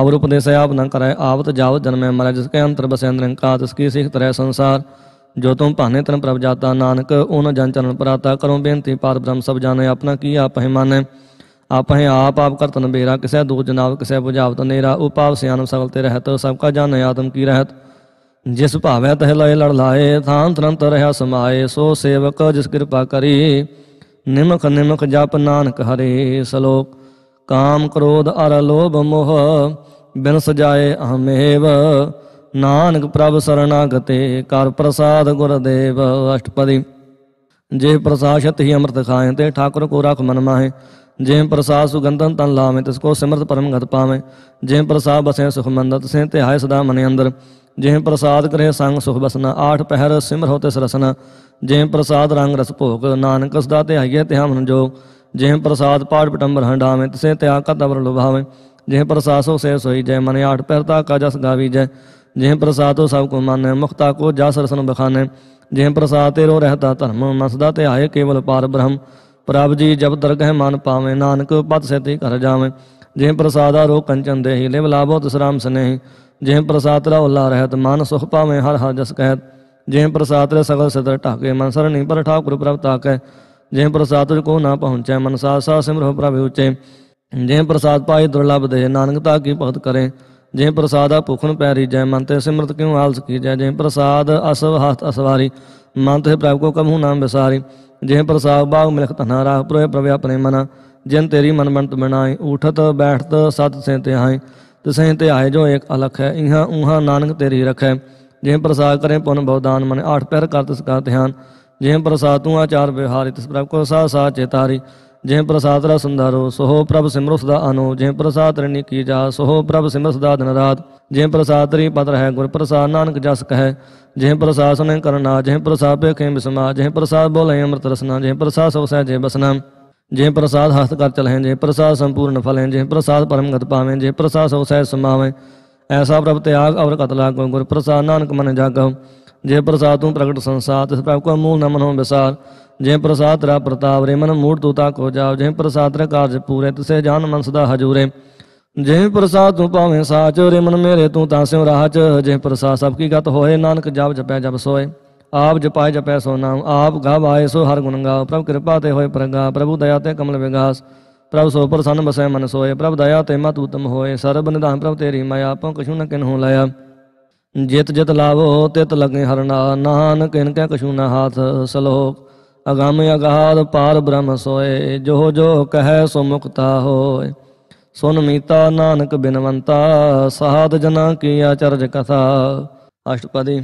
ਅਵਰ ਉਪਦੇਸ ਆਪ ਨ ਕਰੈ ਆਵਤ ਜਾਵਤ ਜਨਮੈ ਮਰੈ ਜਿਸ ਕੈ ਅੰਤਰ ਬਸੈ ਅੰਦਰ ਕਾ ਕੀ ਸਿਖ ਤਰੈ ਸੰਸਾਰ ਜੋ ਤੁਮ ਭਾਨੇ ਤਨ ਪ੍ਰਭ ਜਾਤਾ ਨਾਨਕ ਉਹਨਾਂ ਜਨ ਚਰਨ ਪ੍ਰਾਤਾ ਕਰੋ ਬੇਨਤੀ ਪਾਰ ਬ੍ਰਹਮ ਸਭ ਜਾਣੇ ਆਪਣਾ ਕੀ ਆਪਹਿ ਮਨ ਆਪਹਿ ਆਪ ਆਪ ਤਨ ਬੇਰਾ ਕਿਸੈ ਦੋ ਜਨਾਬ ਕਿਸੈ 부ਝਾਵਤ ਨੇਰਾ ਉਪਾਵ ਸਿਆਨਮ ਸਗਲ ਤੇ ਰਹਿਤ ਸਭ ਕਾ ਜਾਣੇ ਆਤਮ ਕੀ ਰਹਿਤ ਜਿਸ ਭਾਵੈ ਤਹਿ ਲਏ ਲੜ ਲਾਏ ਥਾਂ ਤਰੰਤ ਰਹਾ ਸਮਾਏ ਸੋ ਸੇਵਕ ਜਿਸ ਕਿਰਪਾ ਕਰੀ ਨਿਮਕ ਨਿਮਕ ਜਪ ਨਾਨਕ ਹਰੇ ਸਲੋਕ ਕਾਮ ਕ੍ਰੋਧ ਅਰ ਲੋਭ ਮੋਹ ਬਿਨ ਸਜਾਏ ਅਹਮੇਵ ਨਾਨਕ ਪ੍ਰਭ ਸਰਣਾਗਤੇ ਕਰ ਪ੍ਰਸਾਦ ਗੁਰਦੇਵ ਅਸ਼ਟਪਦੀ ਜੇ ਪ੍ਰਸਾਸ਼ਤ ਹੀ ਅੰਮ੍ਰਿਤ ਖਾਏ ਤੇ ਠਾਕੁਰ ਕੋ ਰਖ ਮਨ ਮਾਹੇ ਜੇ ਪ੍ਰਸਾਦ ਸੁਗੰਧਨ ਤਨ ਲਾਵੇ ਤਿਸ ਕੋ ਸਿਮਰਤ ਪਰਮ ਗਤ ਪਾਵੇ ਜੇ ਪ੍ਰਸਾਦ ਬਸੇ ਸੁਖ ਮੰਦਤ ਸੇ ਤੇ ਹਾਇ ਸਦਾ ਮਨੇ ਅੰਦਰ ਜੇ ਪ੍ਰਸਾਦ ਕਰੇ ਸੰਗ ਸੁਖ ਬਸਨਾ ਆਠ ਪਹਿਰ ਸਿਮਰੋ ਤਿਸ ਰਸਨਾ ਜੇ ਪ੍ਰਸਾਦ ਰੰਗ ਰਸ ਭੋਗ ਨਾਨਕ ਸਦਾ ਤੇ ਹਈਏ ਤੇ ਹਮਨ ਜੋ ਜੇ ਪ੍ਰਸਾਦ ਪਾਠ ਪਟੰਬਰ ਹੰਡਾਵੇ ਤਿਸੇ ਤੇ ਆਕਤ ਅਵਰ ਲੁਭਾਵੇ ਜੇ ਸੋ ਸੇ ਸੋਈ ਜੈ ਮਨ ਆਠ ਪਹਿਰ ਕਾ ਜਸ ਗਾਵੀ ਜੈ ਜਿਹ ਪ੍ਰਸਾਦੋ ਸਭ ਕੋ ਮਾਨੈ ਮੁਖਤਾ ਕੋ ਜਸ ਰਸਨ ਬਖਾਨੈ ਜਿਹ ਪ੍ਰਸਾਦ ਤੇ ਰੋ ਰਹਤਾ ਧਰਮ ਮਸਦਾ ਤੇ ਆਏ ਕੇਵਲ ਪਾਰ ਬ੍ਰਹਮ ਪ੍ਰਭ ਜੀ ਜਬ ਦਰਗਹਿ ਮਨ ਪਾਵੇਂ ਨਾਨਕ ਪਤ ਸੇਤੀ ਕਰ ਜਾਵੇਂ ਜਿਹ ਪ੍ਰਸਾਦਾ ਰੋ ਕੰਚਨ ਦੇਹੀ ਲੇਵ ਲਾਭੋ ਤਸਰਾਮ ਸਨੇਹੀ ਜਿਹ ਪ੍ਰਸਾਦ ਰਹੁ ਲਾ ਰਹਤ ਮਨ ਸੁਖ ਪਾਵੇਂ ਹਰ ਹਰ ਜਸ ਕਹਿਤ ਜਿਹ ਪ੍ਰਸਾਦ ਰ ਸਗਲ ਸਦਰ ਢਾਕੇ ਮਨ ਸਰਣੀ ਪਰ ਠਾਕੁਰ ਪ੍ਰਭ ਤਾਕੈ ਜਿਹ ਪ੍ਰਸਾਦ ਕੋ ਨਾ ਪਹੁੰਚੈ ਮਨ ਸਾਸਾ ਸਿਮਰੋ ਪ੍ਰਭ ਉਚੇ ਜਿਹ ਪ੍ਰਸਾਦ ਪਾਏ ਦੁਰਲਭ ਦੇ ਨਾਨਕ ਤਾ ਕੀ ਭਗਤ ਕਰੇ ਪ੍ਰਸਾਦ ਆ ਭੁਖਣ ਪੈ ਰੀਜੈ ਮਨ ਤੇ ਸਿਮਰਤ ਕਿਉ ਆਲਸ ਕੀਜੈ ਜੇ ਪ੍ਰਸਾਦ ਅਸਵ ਹਸਤ ਅਸਵਾਰੀ ਮਨ ਤੇ ਪ੍ਰਭ ਕੋ ਕਮਹੁ ਨਾਮ ਵਿਸਾਰੀ ਜੇ ਪ੍ਰਸਾਦ ਬਾਗ ਮਿਲਖ ਤਨਾ ਰਾਹ ਪ੍ਰੋਇ ਪ੍ਰਭ ਆਪਣੇ ਮਨਾ ਜਿਨ ਤੇਰੀ ਮਨ ਮੰਤ ਬਣਾਏ ਉਠਤ ਬੈਠਤ ਸਤ ਸੇ ਤੇ ਆਏ ਤਿਸੈ ਤੇ ਆਏ ਜੋ ਇੱਕ ਅਲਖ ਹੈ ਇਹਾ ਉਹਾ ਨਾਨਕ ਤੇਰੀ ਰਖੈ ਜੇ ਪ੍ਰਸਾਦ ਕਰੇ ਪੁਨ ਬਉਦਾਨ ਮਨ ਆਠ ਪੈਰ ਕਰਤ ਸਕਾ ਧਿਆਨ ਜੇ ਪ੍ਰਸਾਦ ਤੂੰ ਆਚਾਰ ਵਿਹਾਰਿ ਤਿਸ ਪ੍ਰਭ ਕੋ ਸਾ ਸਾ ਚੇਤਾਰੀ ਜਿਹ ਪ੍ਰਸਾਦ ਰਾ ਸੰਧਾਰੋ ਪ੍ਰਭ ਸਿਮਰਸ ਸਦਾ ਅਨੋ ਜਿਹ ਪ੍ਰਸਾਦ ਰਣੀ ਕੀ ਜਾ ਸੋ ਪ੍ਰਭ ਸਿਮਰਸ ਦਾ ਦਿਨ ਰਾਤ ਜਿਹ ਪ੍ਰਸਾਦ ਰੀ ਪਤਰ ਹੈ ਗੁਰ ਪ੍ਰਸਾਦ ਨਾਨਕ ਜਸ ਕਹੈ ਜਿਹ ਪ੍ਰਸਾਦ ਸੁਨੇ ਕਰਨਾ ਜਿਹ ਪ੍ਰਸਾਦ ਪੇ ਖੇ ਬਿਸਮਾ ਜਿਹ ਪ੍ਰਸਾਦ ਬੋਲੇ ਅੰਮ੍ਰਿਤ ਰਸਨਾ ਜਿਹ ਪ੍ਰਸਾਦ ਸੋ ਸਹਿ ਜੇ ਬਸਨਾ ਜਿਹ ਪ੍ਰਸਾਦ ਹਸਤ ਕਰ ਚਲਹਿ ਜਿਹ ਪ੍ਰਸਾਦ ਸੰਪੂਰਨ ਫਲੈ ਜਿਹ ਪ੍ਰਸਾਦ ਪਰਮ ਗਤ ਪਾਵੇਂ ਜਿਹ ਪ੍ਰਸਾਦ ਸੋ ਸਹਿ ਸਮਾਵੇ ਐਸਾ ਪ੍ਰਭ ਤਿਆਗ ਔਰ ਕਤਲਾ ਗੁਰ ਪ੍ਰਸਾਦ ਨਾਨਕ ਮਨ ਜਾਗਉ ਜੇ ਪ੍ਰਸਾਦ ਤੂੰ ਪ੍ਰਗਟ ਸੰਸਾਰ ਤਿਸ ਪ੍ਰਭ ਕੋ ਮੂਲ ਨਮਨ ਹੋ ਵਿਸਾਰ ਜੇ ਪ੍ਰਸਾਦ ਤੇਰਾ ਪ੍ਰਤਾਪ ਰੇ ਮਨ ਮੂੜ ਤੂ ਤਾ ਕੋ ਜਾਵ ਜੇ ਪ੍ਰਸਾਦ ਤੇਰਾ ਕਾਰਜ ਪੂਰੇ ਤਿਸੇ ਜਾਨ ਮਨ ਸਦਾ ਹਜੂਰੇ ਜੇ ਪ੍ਰਸਾਦ ਤੂੰ ਭਾਵੇਂ ਸਾਚ ਰੇ ਮਨ ਮੇਰੇ ਤੂੰ ਤਾਂ ਸਿਉ ਰਾਹ ਚ ਜੇ ਪ੍ਰਸਾਦ ਸਭ ਕੀ ਗਤ ਹੋਏ ਨਾਨਕ ਜਪ ਜਪੈ ਜਪ ਸੋਏ ਆਪ ਜਪਾਇ ਜਪੈ ਸੋ ਨਾਮ ਆਪ ਗਾਵ ਆਏ ਸੋ ਹਰ ਗੁਣ ਗਾਵ ਪ੍ਰਭ ਕਿਰਪਾ ਤੇ ਹੋਏ ਪ੍ਰਗਾ ਪ੍ਰਭੂ ਦਇਆ ਤੇ ਕਮਲ ਵਿਗਾਸ ਪ੍ਰਭ ਸੋ ਪ੍ਰਸੰਨ ਬਸੈ ਮਨ ਸੋਏ ਪ੍ਰਭ ਦਇਆ ਤੇ ਮਤ ਉਤਮ ਹੋਏ ਸਰਬ ਨਿਧਾਨ ਪ੍ਰਭ ਤੇਰੀ ਮਾਇਆ ਆਪੋ ਕਛੂ ਨ ਹੋ ਲਾਇਆ ਜਿਤ ਜਿਤ ਲਾਵੋ ਤਿਤ ਲਗੇ ਹਰਨਾ ਨਾਨ ਕਿਨ ਕੈ ਕਛੂ ਨਾ ਹਾਥ ਸਲੋਕ ਅਗੰਮ ਅਗਾਧ ਪਾਰ ਬ੍ਰਹਮ ਸੋਏ ਜੋ ਜੋ ਕਹੈ ਸੋ ਮੁਕਤਾ ਹੋਏ ਸੁਨ ਮੀਤਾ ਨਾਨਕ ਬਿਨਵੰਤਾ ਸਾਧ ਜਨਾ ਕੀ ਆਚਰਜ ਕਥਾ ਅਸ਼ਟਪਦੀ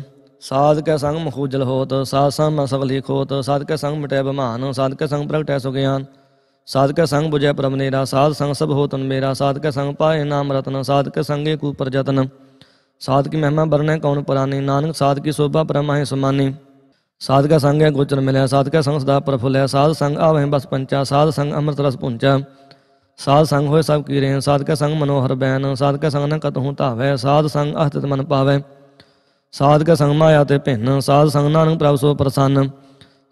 ਸਾਧ ਕੈ ਸੰਗ ਮਖੂਜਲ ਹੋਤ ਸਾਧ ਸੰਗ ਸਗਲੀ ਖੋਤ ਸਾਧ ਕੈ ਸੰਗ ਮਟੈ ਬਮਾਨ ਸਾਧ ਕੈ ਸੰਗ ਪ੍ਰਗਟੈ ਸੁ ਗਿਆਨ ਸਾਧ ਕੈ ਸੰਗ 부ਜੈ ਪਰਮ ਨੇਰਾ ਸਾਧ ਸੰਗ ਸਭ ਹੋਤਨ ਮੇਰਾ ਸਾਧ ਕੈ ਸੰਗ ਪਾਏ ਨਾਮ ਰਤਨ ਸਾਧ ਕੈ ਸੰਗੇ ਕੂ ਜਤਨ ਸਾਧਕੀ ਮਹਿਮਾ ਬਰਨੈ ਕੌਣ ਪਰਾਨੇ ਨਾਨਕ ਸਾਧਕੀ ਸੋਭਾ ਪਰਮਾਹੇ ਸਮਾਨੇ ਸਾਧਕਾ ਸੰਗ ਹੈ ਗੋਚਰ ਮਿਲਿਆ ਸਾਧਕਾ ਸੰਗ ਸਦਾ ਪਰਫੁੱਲਿਆ ਸਾਧ ਸੰਗ ਆਵਹਿ ਬਸ ਪੰਚਾ ਸਾਧ ਸੰਗ ਅੰਮ੍ਰਿਤ ਰਸ ਪੁੰਚਾ ਸਾਧ ਸੰਗ ਹੋਏ ਸਭ ਕੀ ਰਹੇ ਸਾਧਕਾ ਸੰਗ ਮਨੋਹਰ ਬੈਨ ਸਾਧਕਾ ਸੰਗ ਨ ਕਤਹੁ ਧਾਵੇ ਸਾਧ ਸੰਗ ਅਹਤਿਤ ਮਨ ਪਾਵੇ ਸਾਧਕਾ ਸੰਗ ਮਾਇਆ ਤੇ ਭਿੰਨ ਸਾਧ ਸੰਗ ਨਾਨਕ ਪ੍ਰਭ ਸੋ ਪ੍ਰਸੰਨ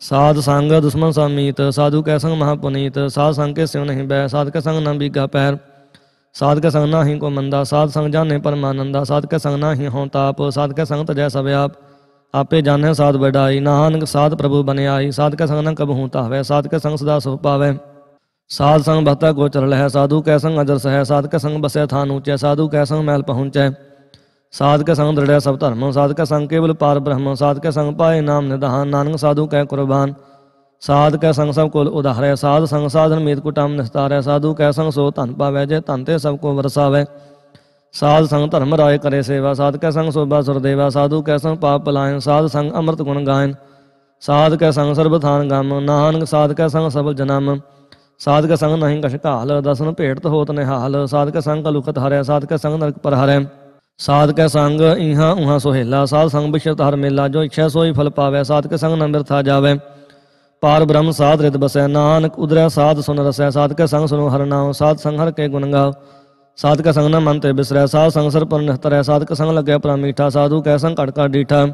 ਸਾਧ ਸੰਗ ਦੁਸ਼ਮਨ ਸਮੀਤ ਸਾਧੂ ਕੈ ਸੰਗ ਮਹਾਪੁਨੀਤ ਪੁਨੀਤ ਸਾਧ ਸੰਗ ਕੇ ਸਿਉ ਨਹੀਂ ਬੈ ਸਾਧਕਾ ਸੰਗ ਨ ਬੀਗਾ ਪੈਰ ਸਾਧਕ ਕੇ ਸੰਗ ਨਾਹੀ ਕੋ ਮੰਦਾ ਸਾਧ ਸੰਗ ਜਾਣੇ ਪਰਮਾਨੰਦਾ ਸਾਧਕ ਕੇ ਸੰਗ ਨਾਹੀ ਹਉ ਤਾਪ ਸਾਧਕ ਕੇ ਸੰਗ ਜੈ ਸਭ ਆਪ ਆਪੇ ਜਾਣੇ ਸਾਧ ਬਡਾਈ ਨਾਨਕ ਸਾਧ ਪ੍ਰਭੂ ਬਨਿਆਈ ਸਾਧਕ ਕੇ ਸੰਗ ਨ ਕਬਹੂ ਤਾਵੇ ਸਾਧਕ ਸੰਗ ਸਦਾ ਸੁਖ ਪਾਵੇ ਸਾਧ ਸੰਗ ਬਤਾ ਕੋ ਚਰ ਲਹਿ ਸਾਧੂ ਕੈ ਸੰਗ ਅਜਰ ਸਹਿ ਸਾਧਕ ਸੰਗ ਬਸੈ ਥਾਨ ਉਚੈ ਸਾਧੂ ਕੈ ਸੰਗ ਮਹਿਲ ਪਹੁੰਚੈ ਸਾਧਕ ਸੰਗ ਦਰੜਿਆ ਸਭ ਧਰਮ ਸਾਧਕ ਸੰਗ ਕੇਵਲ ਪਾਰ ਬ੍ਰਹਮ ਸਾਧਕ ਸੰਗ ਪਾਏ ਨਾਮ ਨਿਧਾਨ ਨਾਨਕ ਸਾਧੂ ਕੈ ਕੁਰਬਾਨ ਸਾਧ ਕੈ ਸੰਗ ਸਭ ਕੋਲ ਉਧਾਰੈ ਸਾਧ ਸੰਗ ਸਾਧਨ ਮੇਤ ਕੋ ਟਾਮ ਨਿਸਤਾਰੈ ਸਾਧੂ ਕੈ ਸੰਗ ਸੋ ਧਨ ਪਾਵੈ ਜੇ ਧਨ ਤੇ ਸਭ ਕੋ ਵਰਸਾਵੈ ਸਾਧ ਸੰਗ ਧਰਮ ਰਾਏ ਕਰੇ ਸੇਵਾ ਸਾਧ ਕੈ ਸੰਗ ਸੋਭਾ ਸੁਰਦੇਵਾ ਸਾਧੂ ਕੈ ਸੰਗ ਪਾਪ ਪਲਾਇਨ ਸਾਧ ਸੰਗ ਅੰਮ੍ਰਿਤ ਗੁਣ ਗਾਇਨ ਸਾਧ ਕੈ ਸੰਗ ਸਰਬ ਥਾਨ ਗਮ ਨਾਨਕ ਸਾਧ ਕੈ ਸੰਗ ਸਭ ਜਨਮ ਸਾਧ ਕੈ ਸੰਗ ਨਹੀਂ ਕਛ ਘਾਲ ਦਸਨ ਭੇਟ ਹੋਤ ਨਿਹਾਲ ਸਾਧ ਕੈ ਸੰਗ ਕਲੁਖਤ ਹਰੈ ਸਾਧ ਕੈ ਸੰਗ ਨਰਕ ਪਰ ਹਰੈ ਸਾਧ ਕੈ ਸੰਗ ਇਹਾ ਉਹਾ ਸੋਹਿਲਾ ਸਾਧ ਸੰਗ ਬਿਸ਼ਰਤ ਹਰ ਮੇਲਾ ਜੋ ਇਛਾ ਸੋਈ ਫਲ ਪਾਵੈ ਸਾਧ ਕੈ ਸੰਗ ਨੰਬਰ ਜਾਵੇ ਪਾਰ ਬ੍ਰਹਮ ਸਾਧ ਰਿਤ ਬਸੈ ਨਾਨਕ ਉਦਰੈ ਸਾਧ ਸੁਨ ਰਸੈ ਸਾਧ ਸੰਗ ਸੁਨੋ ਹਰ ਨਾਮ ਸਾਧ ਸੰਗ ਹਰ ਕੇ ਗੁਣ ਗਾਓ ਸਾਧ ਕਾ ਸੰਗ ਨਾ ਮਨ ਤੇ ਬਿਸਰੈ ਸਾਧ ਸੰਗ ਸਰ ਪਰ ਨਿਹਤਰੈ ਸਾਧ ਕਾ ਸੰਗ ਲੱਗੈ ਪਰ ਮੀਠਾ ਸਾਧੂ ਕੈ ਸੰਗ ਘੜ ਘੜ ਡੀਠਾ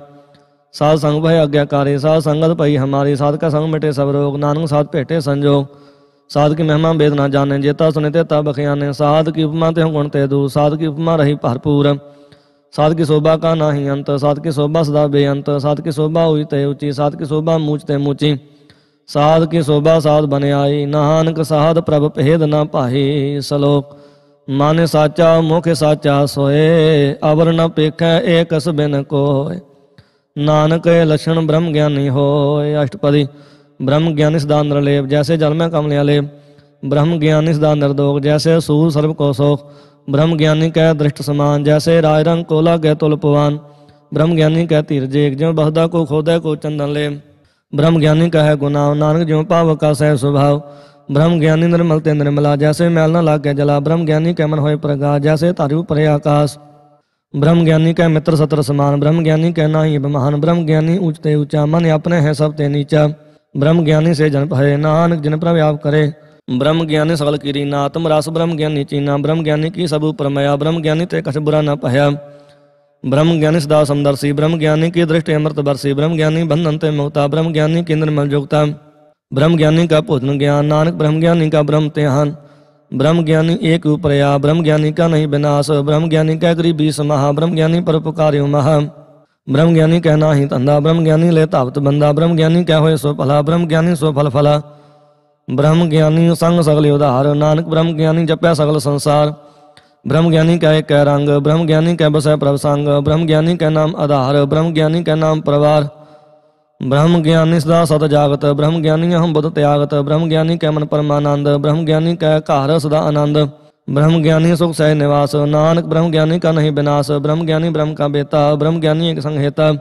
ਸਾਧ ਸੰਗ ਭੈ ਕਾਰੇ ਸਾਧ ਸੰਗਤ ਭਈ ਹਮਾਰੀ ਸਾਧ ਕਾ ਸੰਗ ਮਿਟੇ ਸਭ ਰੋਗ ਨਾਨਕ ਸਾਧ ਭੇਟੇ ਸੰਜੋਗ ਸਾਧ ਕੀ ਮਹਿਮਾ ਬੇਦ ਨਾ ਜਾਣੇ ਜੇਤਾ ਸੁਨੇ ਤੇ ਤਬ ਖਿਆਨੇ ਸਾਧ ਕੀ ਉਪਮਾ ਤੇ ਗੁਣ ਤੇ ਦੂ ਸਾਧ ਕੀ ਉਪਮਾ ਰਹੀ ਭਰਪੂਰ ਸਾਧ ਕੀ ਸੋਭਾ ਕਾ ਨਾਹੀ ਅੰਤ ਸਾਧ ਕੀ ਸੋਭਾ ਸਦਾ ਬੇਅੰਤ ਸਾਧ ਕੀ ਸੋਭਾ ਹੋਈ ਤੇ ਉੱਚੀ ਸਾਧ ਕੀ ਸੋਭਾ ਮੂਚ ਤੇ ਮੂਚੀ ਸਾਧ ਕੇ ਸੋਭਾ ਸਾਧ ਬਨਿਆਈ ਨਾਨਕ ਸਾਧ ਪ੍ਰਭ ਭੇਦ ਨਾ ਪਾਹੀ ਸਲੋਕ ਮਨ ਸਾਚਾ ਮੁਖ ਸਾਚਾ ਸੋਏ ਅਵਰ ਨ ਪੇਖੈ ਏਕਸ ਬਿਨ ਕੋਏ ਨਾਨਕ ਲਛਣ ਬ੍ਰਹਮ ਗਿਆਨੀ ਹੋਏ ਅਸ਼ਟਪਦੀ ਬ੍ਰਹਮ ਗਿਆਨੀ ਸਦਾ ਨਿਰਲੇਪ ਜੈਸੇ ਜਲ ਮੈਂ ਕਮਲਿਆ ਲੇਪ ਬ੍ਰਹਮ ਗਿਆਨੀ ਸਦਾ ਨਿਰਦੋਗ ਜੈਸੇ ਸੂ ਸਰਬ ਕੋ ਸੋਖ ਬ੍ਰਹਮ ਗਿਆਨੀ ਕਹਿ ਦ੍ਰਿਸ਼ਟ ਸਮਾਨ ਜੈਸੇ ਰਾਜ ਰੰਗ ਕੋਲਾ ਗੈ ਤੁਲ ਪਵਾਨ ਬ੍ਰਹਮ ਗਿਆਨੀ ਕਹਿ ਧੀਰਜੇਕ ਜਿਵੇਂ ਬਹਦਾ ਕੋ ਖੋਦਾ ਕੋ ਚੰਦਨ ਲੇਪ ब्रह्म ज्ञानी का है गुनाव नानक ज्यो भाव का सह स्वभाव ब्रह्म ज्ञानी निर्मल ते निर्मला जैसे मैल न लागे जला ब्रह्म ज्ञानी के मन होय प्रगा जैसे तारू परे आकाश ब्रह्म ज्ञानी के मित्र सत्र समान ब्रह्म ज्ञानी के ना ही महान ब्रह्म ज्ञानी ऊंचते ऊंचा मन अपने हैं सब ते नीचा ब्रह्म ज्ञानी से जन भय नानक जिन प्रभ करे ब्रह्म ज्ञानी सकल किरी रीना तुम रस ब्रह्म ज्ञानी चीना ब्रह्म ज्ञानी की सब परमया ब्रह्म ज्ञानी ते कछ बुरा न पहया ब्रह्म ज्ञानी सदा समदर्शी ब्रह्म ज्ञानी की दृष्टि अमृत वर्षी ब्रह्म ज्ञानी ते मोहता ब्रह्म ज्ञानी की निर्मल जोगता ब्रह्म ज्ञानी का भोजन ज्ञान नानक ब्रह्म ज्ञानी का ब्रह्म त्यान ब्रह्म ज्ञानी एक उप्रया ब्रह्म ज्ञानी का नहीं विनाश ब्रह्म ज्ञानी का गरीबी समाह ब्रह्म ज्ञानी परोपकारी महा ब्रह्म ज्ञानी कहना ही तंदा ब्रह्म ज्ञानी ले तावत बंदा ब्रह्म ज्ञानी क्या हो सो भला ब्रह्म ज्ञानी सो फल फला ब्रह्म ज्ञानी संग सगले उद्धार नानक ब्रह्म ज्ञानी जप्या सगले संसार ब्रह्म ज्ञानी कह कै रंग ब्रह्म ज्ञानी कह बसै प्रभ संग ब्रह्म ज्ञानी कह नाम आधार ब्रह्म ज्ञानी कह नाम परिवार ब्रह्म ज्ञानी सदा सत जागत ब्रह्म ज्ञानी अहम बुद्ध त्यागत ब्रह्म ज्ञानी कह मन परमानंद ब्रह्म ज्ञानी कह घर सदा आनंद ब्रह्म ज्ञानी सुख सह निवास नानक ब्रह्म ज्ञानी का नहीं विनाश ब्रह्म ज्ञानी ब्रह्म का बेता ब्रह्म ज्ञानी एक संहिता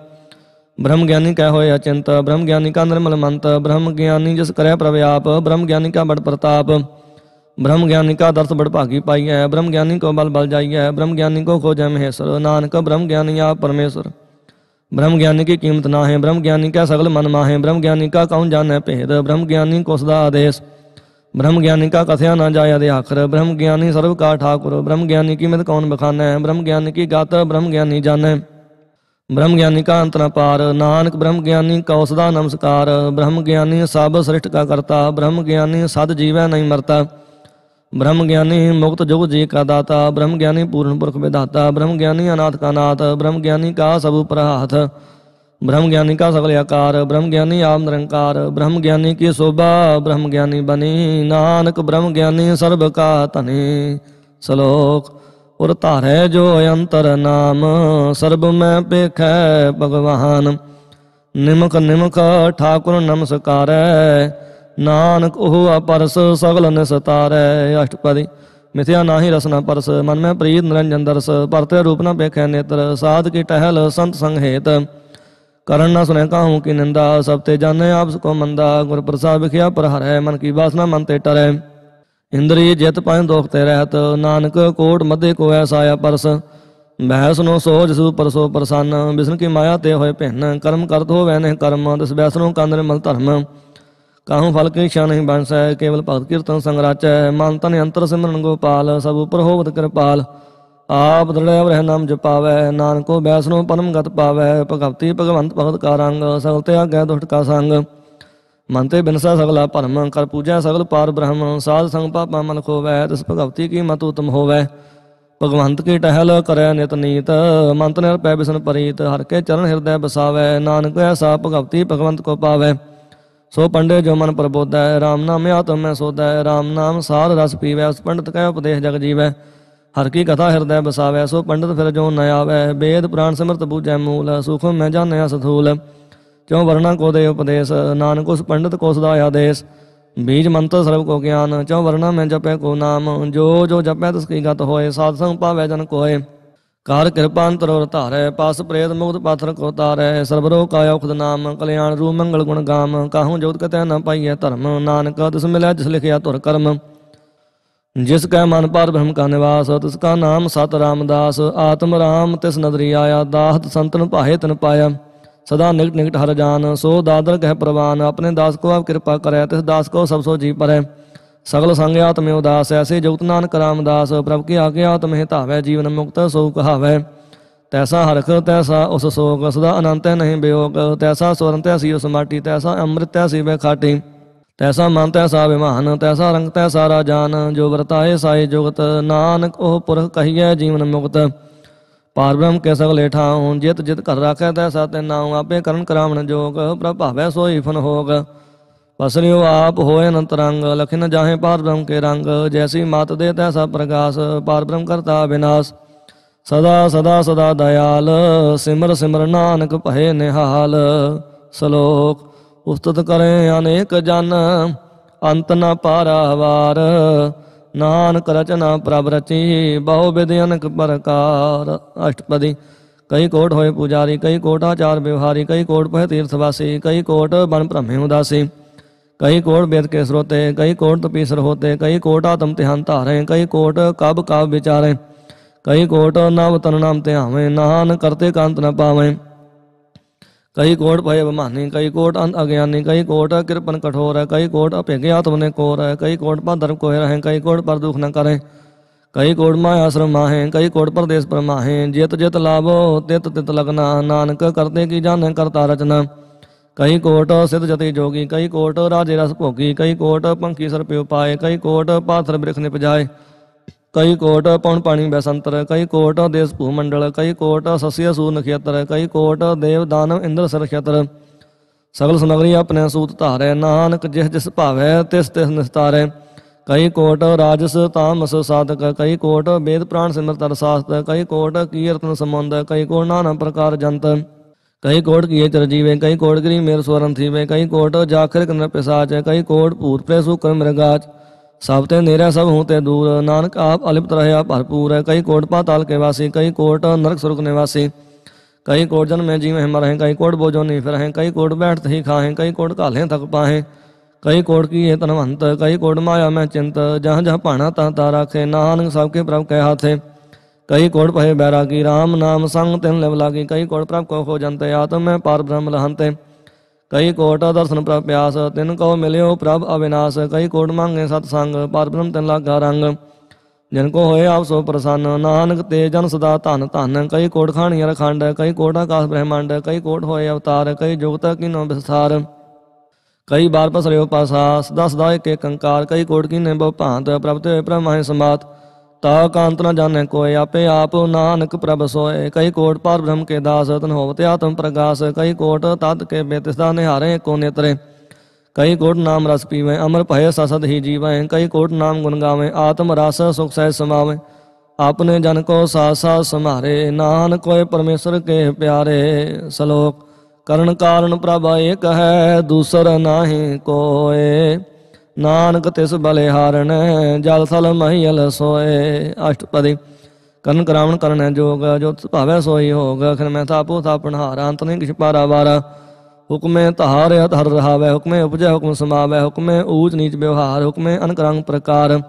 ब्रह्म ज्ञानी कह होय अचिंत ब्रह्म ज्ञानी का निर्मल मंत ब्रह्म ज्ञानी जिस करय प्रव्याप ब्रह्म ज्ञानी का बड़ प्रताप ब्रह्म ज्ञानी का दर्श बड़ भागी पाई है ब्रह्म ज्ञानी को बल बल जाई है ब्रह्म ज्ञानी को खोजे महेश्वर नानक ब्रह्म ज्ञानी आप परमेश्वर ब्रह्म ज्ञानी की कीमत ना है ब्रह्म ज्ञानी का सगल मन माहे ब्रह्म ज्ञानी का कौन जाने भेद ब्रह्म ज्ञानी को सदा आदेश ब्रह्म ज्ञानी का कथया ना जाया दे आखर ब्रह्म ज्ञानी सर्व का ठाकुर ब्रह्म ज्ञानी की मित कौन बखाना है ब्रह्म ज्ञानी की गात ब्रह्म ज्ञानी जाने ब्रह्म ज्ञानी का अंत न पार नानक ब्रह्म ज्ञानी का सदा नमस्कार ब्रह्म ज्ञानी सब सृष्टि का करता ब्रह्म ज्ञानी सद जीवै नहीं मरता ब्रह्म ज्ञानी मुक्त जुग जी का दाता ब्रह्म ज्ञानी पूर्ण पुरुष विधाता ब्रह्म ज्ञानी अनाथ का नाथ ब्रह्म ज्ञानी का सब पर ब्रह्म ज्ञानी का सकल आकार ब्रह्म ज्ञानी आम निरंकार ब्रह्म ज्ञानी की शोभा ब्रह्म ज्ञानी बनी नानक ब्रह्म ज्ञानी सर्व का तने श्लोक और तारे जो अंतर नाम सर्व में पेख भगवान निमक निमक ठाकुर नमस्कार है ਨਾਨਕ ਉਹ ਪਰਸ ਸਗਲ ਨਿਸਤਾਰੈ ਅਸ਼ਟਪਦੀ ਮਿਥਿਆ ਨਾਹੀ ਰਸਨਾ ਪਰਸ ਮਨ ਮੈਂ ਪ੍ਰੀਤ ਨਿਰੰਜਨ ਦਰਸ ਪਰਤੇ ਰੂਪ ਨਾ ਵੇਖੈ ਨੇਤਰ ਸਾਧ ਕੀ ਟਹਿਲ ਸੰਤ ਸੰਗ ਕਰਨ ਨਾ ਸੁਨੇ ਕਾਹੂ ਕੀ ਨਿੰਦਾ ਸਭ ਤੇ ਜਾਣੇ ਆਪ ਕੋ ਮੰਦਾ ਗੁਰ ਪ੍ਰਸਾਦ ਵਿਖਿਆ ਪ੍ਰਹਰੈ ਮਨ ਕੀ ਬਾਸਨਾ ਮਨ ਤੇ ਟਰੈ ਇੰਦਰੀ ਜਿਤ ਪੰਜ ਦੋਖ ਤੇ ਰਹਿਤ ਨਾਨਕ ਕੋਟ ਮਧੇ ਕੋ ਐਸਾ ਆ ਪਰਸ ਬਹਿਸ ਨੋ ਸੋਜ ਸੁ ਪਰਸੋ ਪ੍ਰਸੰਨ ਬਿਸਨ ਕੀ ਮਾਇਆ ਤੇ ਹੋਏ ਭਿੰਨ ਕਰਮ ਕਰਤ ਹੋਵੈ ਨੇ ਕਰਮ ਦਸ ਬੈਸਨੋ ਕੰਦਰ ਮਲ ਧਰਮ ਕਾਹੂ ਫਲ ਕੇ ਛਾ ਨਹੀਂ ਬੰਸੈ ਕੇਵਲ ਭਗਤ ਕੀਰਤਨ ਸੰਗ ਰਾਚੈ ਮਨ ਤਨ ਅੰਤਰ ਸਿਮਰਨ ਗੋਪਾਲ ਸਭ ਉਪਰ ਹੋਵਤ ਕਿਰਪਾਲ ਆਪ ਦ੍ਰਿੜੈ ਰਹਿ ਨਾਮ ਜਪਾਵੈ ਨਾਨਕੋ ਬੈਸਨੋ ਪਰਮ ਗਤ ਪਾਵੈ ਭਗਵਤੀ ਭਗਵੰਤ ਭਗਤ ਕਾ ਰੰਗ ਸਗਲ ਤੇ ਆਗੈ ਦੁਸ਼ਟ ਕਾ ਸੰਗ ਮਨ ਤੇ ਬਿਨਸਾ ਸਗਲਾ ਭਰਮ ਕਰ ਪੂਜੈ ਸਗਲ ਪਾਰ ਬ੍ਰਹਮ ਸਾਧ ਸੰਗ ਪਾਪਾ ਮਨ ਖੋਵੈ ਤਿਸ ਭਗਵਤੀ ਕੀ ਮਤ ਉਤਮ ਹੋਵੈ ਭਗਵੰਤ ਕੀ ਟਹਿਲ ਕਰੈ ਨਿਤ ਨੀਤ ਮੰਤ ਪੈ ਬਿਸਨ ਪਰੀਤ ਹਰ ਕੇ ਚਰਨ ਹਿਰਦੈ ਬਸਾਵੈ ਨਾਨਕ ਐਸਾ ਭਗਵਤੀ ਭਗਵੰਤ ਕੋ ਪਾਵੈ ਸੋ ਪੰਡੇ ਜੋ ਮਨ ਪ੍ਰਬੋਧਾ ਹੈ RAM ਨਾਮ ਆਤਮੈ ਸੋਧਾ ਹੈ RAM ਨਾਮ ਸਾਧ ਰਸ ਪੀਵੈ ਉਸ ਪੰਡਤ ਕੈ ਉਪਦੇਸ਼ ਜਗ ਜੀਵੈ ਹਰ ਕੀ ਕਥਾ ਹਿਰਦੈ ਬਸਾਵੈ ਸੋ ਪੰਡਤ ਫਿਰ ਜੋ ਨ ਆਵੈ ਵੇਦ ਪ੍ਰਾਨ ਸਿਮਰਤ ਬੂਝੈ ਮੂਲ ਸੁਖ ਮੈਂ ਜਾਣਿਆ ਸਥੂਲ ਕਿਉ ਵਰਣਾ ਕੋ ਦੇ ਉਪਦੇਸ਼ ਨਾਨਕ ਉਸ ਪੰਡਤ ਕੋ ਸਦਾ ਆਦੇਸ਼ ਬੀਜ ਮੰਤਰ ਸਰਬ ਕੋ ਗਿਆਨ ਚਉ ਵਰਣਾ ਮੈਂ ਜਪੈ ਕੋ ਨਾਮ ਜੋ ਜੋ ਜਪੈ ਤਸ ਕੀ ਗਤ ਹੋਏ ਸਾਧ ਸੰਗ ਪਾਵੈ ਜਨ ਕੋਏ ਕਾਰ ਕਿਰਪਾਂਤਰੋ ਧਾਰੈ ਪਾਸ ਪ੍ਰੇਤ ਮੁਕਤ ਪਾਥਰ ਕੋ ਤਾਰੈ ਰੋਗ ਕਾਇ ਔਖਦ ਨਾਮ ਕਲਿਆਣ ਰੂ ਮੰਗਲ ਗੁਣ ਗਾਮ ਕਾਹੂ ਜੋਤ ਕਤੈ ਨ ਪਾਈਐ ਧਰਮ ਨਾਨਕ ਤਿਸ ਮਿਲੈ ਜਿਸ ਲਿਖਿਆ ਧੁਰ ਕਰਮ ਜਿਸ ਕੈ ਮਨ ਪਰ ਬ੍ਰਹਮ ਕਾ ਨਿਵਾਸ ਤਿਸ ਕਾ ਨਾਮ ਸਤ ਰਾਮਦਾਸ ਆਤਮ ਰਾਮ ਤਿਸ ਨਦਰੀ ਆਇਆ ਦਾਹਤ ਸੰਤਨ ਭਾਏ ਤਨ ਪਾਇਆ ਸਦਾ ਨਿਕਟ ਨਿਕਟ ਹਰ ਜਾਨ ਸੋ ਦਾਦਰ ਕਹਿ ਪ੍ਰਵਾਨ ਆਪਣੇ ਦਾਸ ਕੋ ਆਪ ਕਿਰਪਾ ਕਰੈ ਤਿਸ ਦਾਸ ਕੋ ਸਭ ਸੋ ਜੀ ਪਰੈ ਸਗਲ ਸੰਗ ਆਤਮੇ ਉਦਾਸ ਐਸੇ ਜੁਗਤ ਨਾਨਕ ਰਾਮਦਾਸ ਪ੍ਰਭ ਕੀ ਆਗੇ ਆਤਮਹਿ ਧਾਵੈ ਜੀਵਨ ਮੁਕਤ ਸੋ ਕਹਾਵੈ ਤੈਸਾ ਹਰਖ ਤੈਸਾ ਉਸ ਸੋਗ ਸਦਾ ਅਨੰਤ ਨਹੀਂ ਬਿਯੋਗ ਤੈਸਾ ਸੁਰੰਤ ਸੀ ਉਸ ਮਾਟੀ ਤੈਸਾ ਅੰਮ੍ਰਿਤ ਸੀ ਬੈ ਖਾਟੀ ਤੈਸਾ ਮਨ ਤੈਸਾ ਵਿਮਾਨ ਤੈਸਾ ਰੰਗ ਤੈਸਾ ਰਾਜਾਨ ਜੋ ਵਰਤਾਏ ਸਾਈ ਜੁਗਤ ਨਾਨਕ ਉਹ ਪੁਰਖ ਕਹੀਐ ਜੀਵਨ ਮੁਕਤ ਬ੍ਰਹਮ ਕੇ ਸਗਲੇ ਠਾਉ ਜਿਤ ਜਿਤ ਕਰ ਰਾਖੈ ਤੈਸਾ ਤੈ ਨਾਉ ਆਪੇ ਕਰਨ ਕਰਾਵਣ ਜੋਗ ਪ੍ਰਭਾਵੈ ਸੋਈ ਫਨ ਹੋਗ ਪਸਰਿਓ ਆਪ ਹੋਏ ਅਨੰਤ ਰੰਗ ਲਖ ਨ ਜਾਹੇ ਪਾਰ ਬ੍ਰਹਮ ਕੇ ਰੰਗ ਜੈਸੀ ਮਤ ਦੇ ਤੈਸਾ ਪ੍ਰਕਾਸ਼ ਪਾਰ ਬ੍ਰਹਮ ਕਰਤਾ ਬਿਨਾਸ ਸਦਾ ਸਦਾ ਸਦਾ ਦਇਆਲ ਸਿਮਰ ਸਿਮਰ ਨਾਨਕ ਭਏ ਨਿਹਾਲ ਸ਼ਲੋਕ ਉਸਤਤ ਕਰੇ ਅਨੇਕ ਜਨ ਅੰਤ ਨ ਪਾਰਾਵਾਰ ਨਾਨਕ ਰਚਨਾ ਪ੍ਰਭ ਰਚੀ ਬਹੁ ਵਿਦ ਪ੍ਰਕਾਰ ਅਸ਼ਟਪਦੀ ਕਈ ਕੋਟ ਹੋਏ ਪੁਜਾਰੀ ਕਈ ਕੋਟ ਆਚਾਰ ਵਿਵਹਾਰੀ ਕਈ ਕੋਟ ਪਹਿ ਤੀਰਥ ਵਾਸੀ ਕਈ ਕੋਟ ਬਨ ਭ੍ਰਮੇ ਉਦਾਸੀ ਕਈ ਕੋਟ ਬੇਦ ਕੇ ਸਰੋਤੇ ਕਈ ਕੋਟ ਤਪੀਸਰ ਹੋਤੇ ਕਈ ਕੋਟ ਆਤਮ ਧਿਆਨ ਧਾਰੇ ਕਈ ਕੋਟ ਕਬ ਕਬ ਵਿਚਾਰੇ ਕਈ ਕੋਟ ਨਾਮ ਤਨ ਨਾਮ ਤੇ ਆਵੇਂ ਨਾਨ ਕਰਤੇ ਕੰਤ ਨ ਪਾਵੇਂ ਕਈ ਕੋਟ ਭਏ ਬਮਾਨੀ ਕਈ ਕੋਟ ਅੰਧ ਅਗਿਆਨੀ ਕਈ ਕੋਟ ਕਿਰਪਨ ਕਠੋਰ ਹੈ ਕਈ ਕੋਟ ਅਪੇਗੇ ਆਤਮ ਨੇ ਕੋਰ ਹੈ ਕਈ ਕੋਟ ਪਾ ਧਰਮ ਕੋਇ ਰਹੇ ਕਈ ਕੋਟ ਪਰ ਦੁਖ ਨ ਕਰੇ ਕਈ ਕੋਟ ਮਾ ਆਸਰਮ ਮਾਹੇ ਕਈ ਕੋਟ ਪਰਦੇਸ ਪਰਮਾਹੇ ਜਿਤ ਜਿਤ ਲਾਭੋ ਤਿਤ ਤਿਤ ਲਗਨਾ ਨਾਨਕ ਕਰਦੇ ਕੀ ਜਾਣੇ ਕਰਤਾ ਰਚਨਾ ਕਈ ਕੋਟ ਸਿੱਧ ਜਤੇ ਜੋਗੀ ਕਈ ਕੋਟ ਰਾਜੇ ਰਸ ਭੋਗੀ ਕਈ ਕੋਟ ਪੰਖੀ ਸਰ ਪਿਉ ਪਾਏ ਕਈ ਕੋਟ ਪਾਥਰ ਬ੍ਰਿਖ ਨੇ ਪਜਾਏ ਕਈ ਕੋਟ ਪਉਣ ਪਾਣੀ ਬੈਸੰਤਰ ਕਈ ਕੋਟ ਦੇਸ ਭੂ ਮੰਡਲ ਕਈ ਕੋਟ ਸਸਿਆ ਸੂ ਨਖੇਤਰ ਕਈ ਕੋਟ ਦੇਵ ਦਾਨਵ ਇੰਦਰ ਸਰ ਖੇਤਰ ਸਗਲ ਸਮਗਰੀ ਆਪਣੇ ਸੂਤ ਧਾਰੈ ਨਾਨਕ ਜਿਸ ਜਿਸ ਭਾਵੈ ਤਿਸ ਤਿਸ ਨਿਸਤਾਰੈ ਕਈ ਕੋਟ ਰਾਜਸ ਤਾਮਸ ਸਾਧਕ ਕਈ ਕੋਟ ਬੇਦ ਪ੍ਰਾਣ ਸਿਮਰਤਰ ਸਾਸਤ ਕਈ ਕੋਟ ਕੀਰਤਨ ਸਮੰਦ ਕਈ ਕੋਟ ਨਾਨਾ ਪ੍ਰਕਾਰ ਜੰਤ कई कोट किए चर जीवे कई कोट गिरी मेर स्वरन थीवे कई कोट जाखर कन पिसाच कई कोट भूत प्रे सुकर मृगाच सब ते नेरा सब हूँ ते दूर नानक आप अलिप्त रह भरपूर कई कोट पाताल के वासी कई कोट नरक सुर्ग निवासी कई कोट जन में जीव मर हैं कई कोट बोझो नहीं फिर हैं कई कोट बैठते ही खाएं कई कोट काले थक पाए कई कोट की तनवंत कई कोट माया मैं चिंत जहाँ जहाँ पाना तह तारा खे नानक सबके प्रभ के हाथे ਕਈ ਕੋੜ ਭਏ ਬੈਰਾਗੀ RAM ਨਾਮ ਸੰਗ ਤਿਨ ਲਿਵ ਲਾਗੀ ਕਈ ਕੋੜ ਪ੍ਰਭ ਕੋ ਹੋ ਜੰਤੇ ਆਤਮ ਮੈਂ ਪਾਰ ਬ੍ਰਹਮ ਲਹੰਤੇ ਕਈ ਕੋਟ ਦਰਸ਼ਨ ਪ੍ਰਭ ਪਿਆਸ ਤਿਨ ਕੋ ਮਿਲਿਓ ਪ੍ਰਭ ਅਵਿਨਾਸ਼ ਕਈ ਕੋੜ ਮੰਗੇ ਸਤ ਸੰਗ ਪਰ ਬ੍ਰਹਮ ਤਿਨ ਲਾਗਾ ਰੰਗ ਜਨ ਕੋ ਹੋਏ ਆਪ ਸੋ ਪ੍ਰਸੰਨ ਨਾਨਕ ਤੇ ਜਨ ਸਦਾ ਧਨ ਧਨ ਕਈ ਕੋਟ ਖਾਣੀਆਂ ਰਖੰਡ ਕਈ ਕੋਟ ਆਕਾਸ਼ ਬ੍ਰਹਮੰਡ ਕਈ ਕੋਟ ਹੋਏ ਅਵਤਾਰ ਕਈ ਜੁਗਤ ਕਿਨੋ ਵਿਸਾਰ ਕਈ ਬਾਰ ਪਸਰਿਓ ਪਾਸਾ ਸਦਾ ਸਦਾ ਇੱਕ ਇੱਕ ਅੰਕਾਰ ਕਈ ਕੋਟ ਕੀਨੇ ਬਹੁ ਭਾਂਤ ਪ੍ਰਭ ਤੇ ਪ੍ਰਮਾਹਿ ਸਮਾਤ ਤਾ ਕਾਂਤ ਨ ਜਾਣੈ ਕੋਇ ਆਪੇ ਆਪ ਨਾਨਕ ਪ੍ਰਭ ਸੋਏ ਕਈ ਕੋਟ ਪਰ ਬ੍ਰਹਮ ਕੇ ਦਾਸ ਤਨ ਹੋਵਤ ਆਤਮ ਪ੍ਰਗਾਸ ਕਈ ਕੋਟ ਤਦ ਕੇ ਬੇਤਿਸਦਾ ਨਿਹਾਰੇ ਕੋ ਨੇਤਰੇ ਕਈ ਕੋਟ ਨਾਮ ਰਸ ਪੀਵੇਂ ਅਮਰ ਭਏ ਸਸਦ ਹੀ ਜੀਵੈ ਕਈ ਕੋਟ ਨਾਮ ਗੁਣ ਗਾਵੇਂ ਆਤਮ ਰਸ ਸੁਖ ਸਹਿ ਸਮਾਵੇਂ ਆਪਨੇ ਜਨ ਕੋ ਸਾਥ ਸਾਥ ਸਮਾਰੇ ਨਾਨਕ ਕੋਏ ਪਰਮੇਸ਼ਰ ਕੇ ਪਿਆਰੇ ਸਲੋਕ ਕਰਨ ਕਾਰਨ ਪ੍ਰਭ ਏਕ ਹੈ ਦੂਸਰ ਨਾਹੀ ਕੋਏ ਨਾਨਕ ਤਿਸ ਬਲੇ ਹਾਰਨ ਜਲ ਸਲ ਮਹੀਲ ਸੋਏ ਅਸ਼ਟਪਦੀ ਕਰਨ ਕਰਾਵਣ ਕਰਨ ਜੋਗ ਜੋ ਭਾਵੇਂ ਸੋਈ ਹੋਗ ਅਖਰ ਮੈਂ ਤਾਪੋ ਤਾਪਣ ਹਾਰ ਅੰਤ ਨਹੀਂ ਕਿਛ ਪਾਰਾ ਵਾਰਾ ਹੁਕਮੇ ਤਹਾਰ ਅਧਰ ਹਰ ਰਹਾਵੇ ਹੁਕਮੇ ਉਪਜੈ ਹੁਕਮ ਸਮਾਵੇ ਹੁਕਮੇ ਊਚ ਨੀਚ ਵਿਵਹਾਰ ਹੁਕਮੇ ਅਨਕਰੰਗ ਪ੍ਰਕਾਰ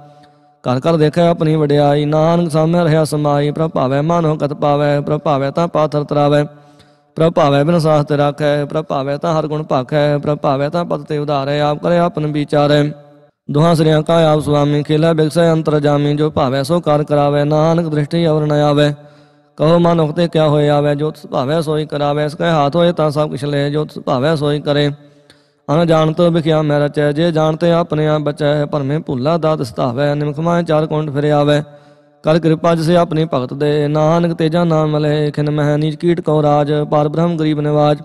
ਕਰ ਕਰ ਦੇਖਿਆ ਆਪਣੀ ਵਡਿਆਈ ਨਾਨਕ ਸਾਹਮਣੇ ਰਹਾ ਸਮਾਈ ਪ੍ਰਭਾਵੇ ਮਨੋ ਕਤ ਪਾਵੇ ਪ੍ਰਭਾਵੇ ਤਾਂ ਪਾਥਰ ਤਰਾਵੇ ਪ੍ਰਭ ਭਾਵੇ ਬਿਨ ਸਾਸ ਤੇ ਰੱਖੈ ਪ੍ਰਭ ਭਾਵੇ ਤਾਂ ਹਰ ਗੁਣ ਭਾਖੈ ਪ੍ਰਭ ਭਾਵੇ ਤਾਂ ਪਦ ਤੇ ਉਧਾਰੈ ਆਪ ਕਰੇ ਆਪਨ ਵਿਚਾਰੈ ਦੁਹਾਂ ਸ੍ਰੀ ਅੰਕਾ ਆਪ ਸੁਆਮੀ ਖੇਲਾ ਬਿਕਸੈ ਅੰਤਰ ਜਾਮੀ ਜੋ ਭਾਵੈ ਸੋ ਕਰ ਕਰਾਵੇ ਨਾਨਕ ਦ੍ਰਿਸ਼ਟੀ ਔਰ ਨਾ ਆਵੇ ਕਹੋ ਮਨ ਉਖਤੇ ਕਿਆ ਹੋਇ ਆਵੇ ਜੋ ਤਿਸ ਭਾਵੈ ਸੋਈ ਕਰਾਵੇ ਇਸ ਕੈ ਹਾਥ ਹੋਏ ਤਾਂ ਸਭ ਕੁਛ ਲੈ ਜੋ ਤਿਸ ਭਾਵੈ ਸੋਈ ਕਰੇ ਅਨ ਤੋ ਵਿਖਿਆ ਮੈ ਰਚੈ ਜੇ ਜਾਣਤੇ ਆਪਣੇ ਆਪ ਬਚੈ ਭਰਮੇ ਭੁੱਲਾ ਦਾਤ ਸਤਾਵੈ ਨਿਮਖਮਾਇ ਚਾਰ ਕੁੰਡ ਫਿਰੇ ਆਵੇ ਕਰ ਕਿਰਪਾ ਜਿਸੇ ਆਪਣੇ ਭਗਤ ਦੇ ਨਾਨਕ ਤੇਜਾ ਨਾਮ ਲੈ ਖਿਨ ਮਹਿ ਨੀਚ ਕੀਟ ਕਉ ਰਾਜ ਪਰ ਬ੍ਰਹਮ ਗਰੀਬ ਨਿਵਾਜ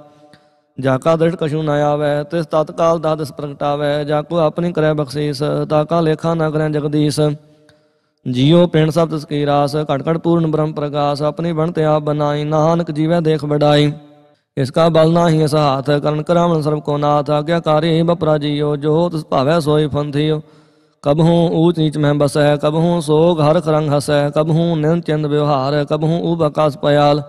ਜਾ ਕਾ ਦ੍ਰਿਸ਼ ਕਛੂ ਨਾ ਆਵੇ ਤਿਸ ਤਤ ਕਾਲ ਦਸ ਪ੍ਰਗਟਾਵੇ ਜਾ ਕੋ ਆਪਣੀ ਕਰੈ ਬਖਸ਼ੀਸ ਤਾ ਕਾ ਲੇਖਾ ਨਾ ਕਰੈ ਜਗਦੀਸ਼ ਜਿਉ ਪਿੰਡ ਸਭ ਤਿਸ ਕੀ ਰਾਸ ਘਟ ਘਟ ਪੂਰਨ ਬ੍ਰਹਮ ਪ੍ਰਕਾਸ਼ ਆਪਣੀ ਬਣ ਤੇ ਆਪ ਬਨਾਈ ਨਾਨਕ ਜੀਵੈ ਦੇਖ ਵਡਾਈ ਇਸ ਕਾ ਬਲ ਨਾਹੀ ਅਸ ਕਰਨ ਕਰਾਵਣ ਸਰਬ ਕੋ ਨਾਥ ਆਗਿਆ ਕਾਰੇ ਬਪਰਾ ਜੀਉ ਜੋ ਤਿਸ ਭਾਵੇ ਸੋਈ ਫੰਥਿਓ ਕਬਹੂ ਊਚ ਨੀਚ ਮਹਿ ਬਸੈ ਕਬਹੂ ਸੋਗ ਹਰ ਖਰੰਗ ਹਸੈ ਕਬਹੂ ਨਿੰਦ ਚੰਦ ਵਿਵਹਾਰ ਕਬਹੂ ਉਬ ਆਕਾਸ ਪਿਆਲ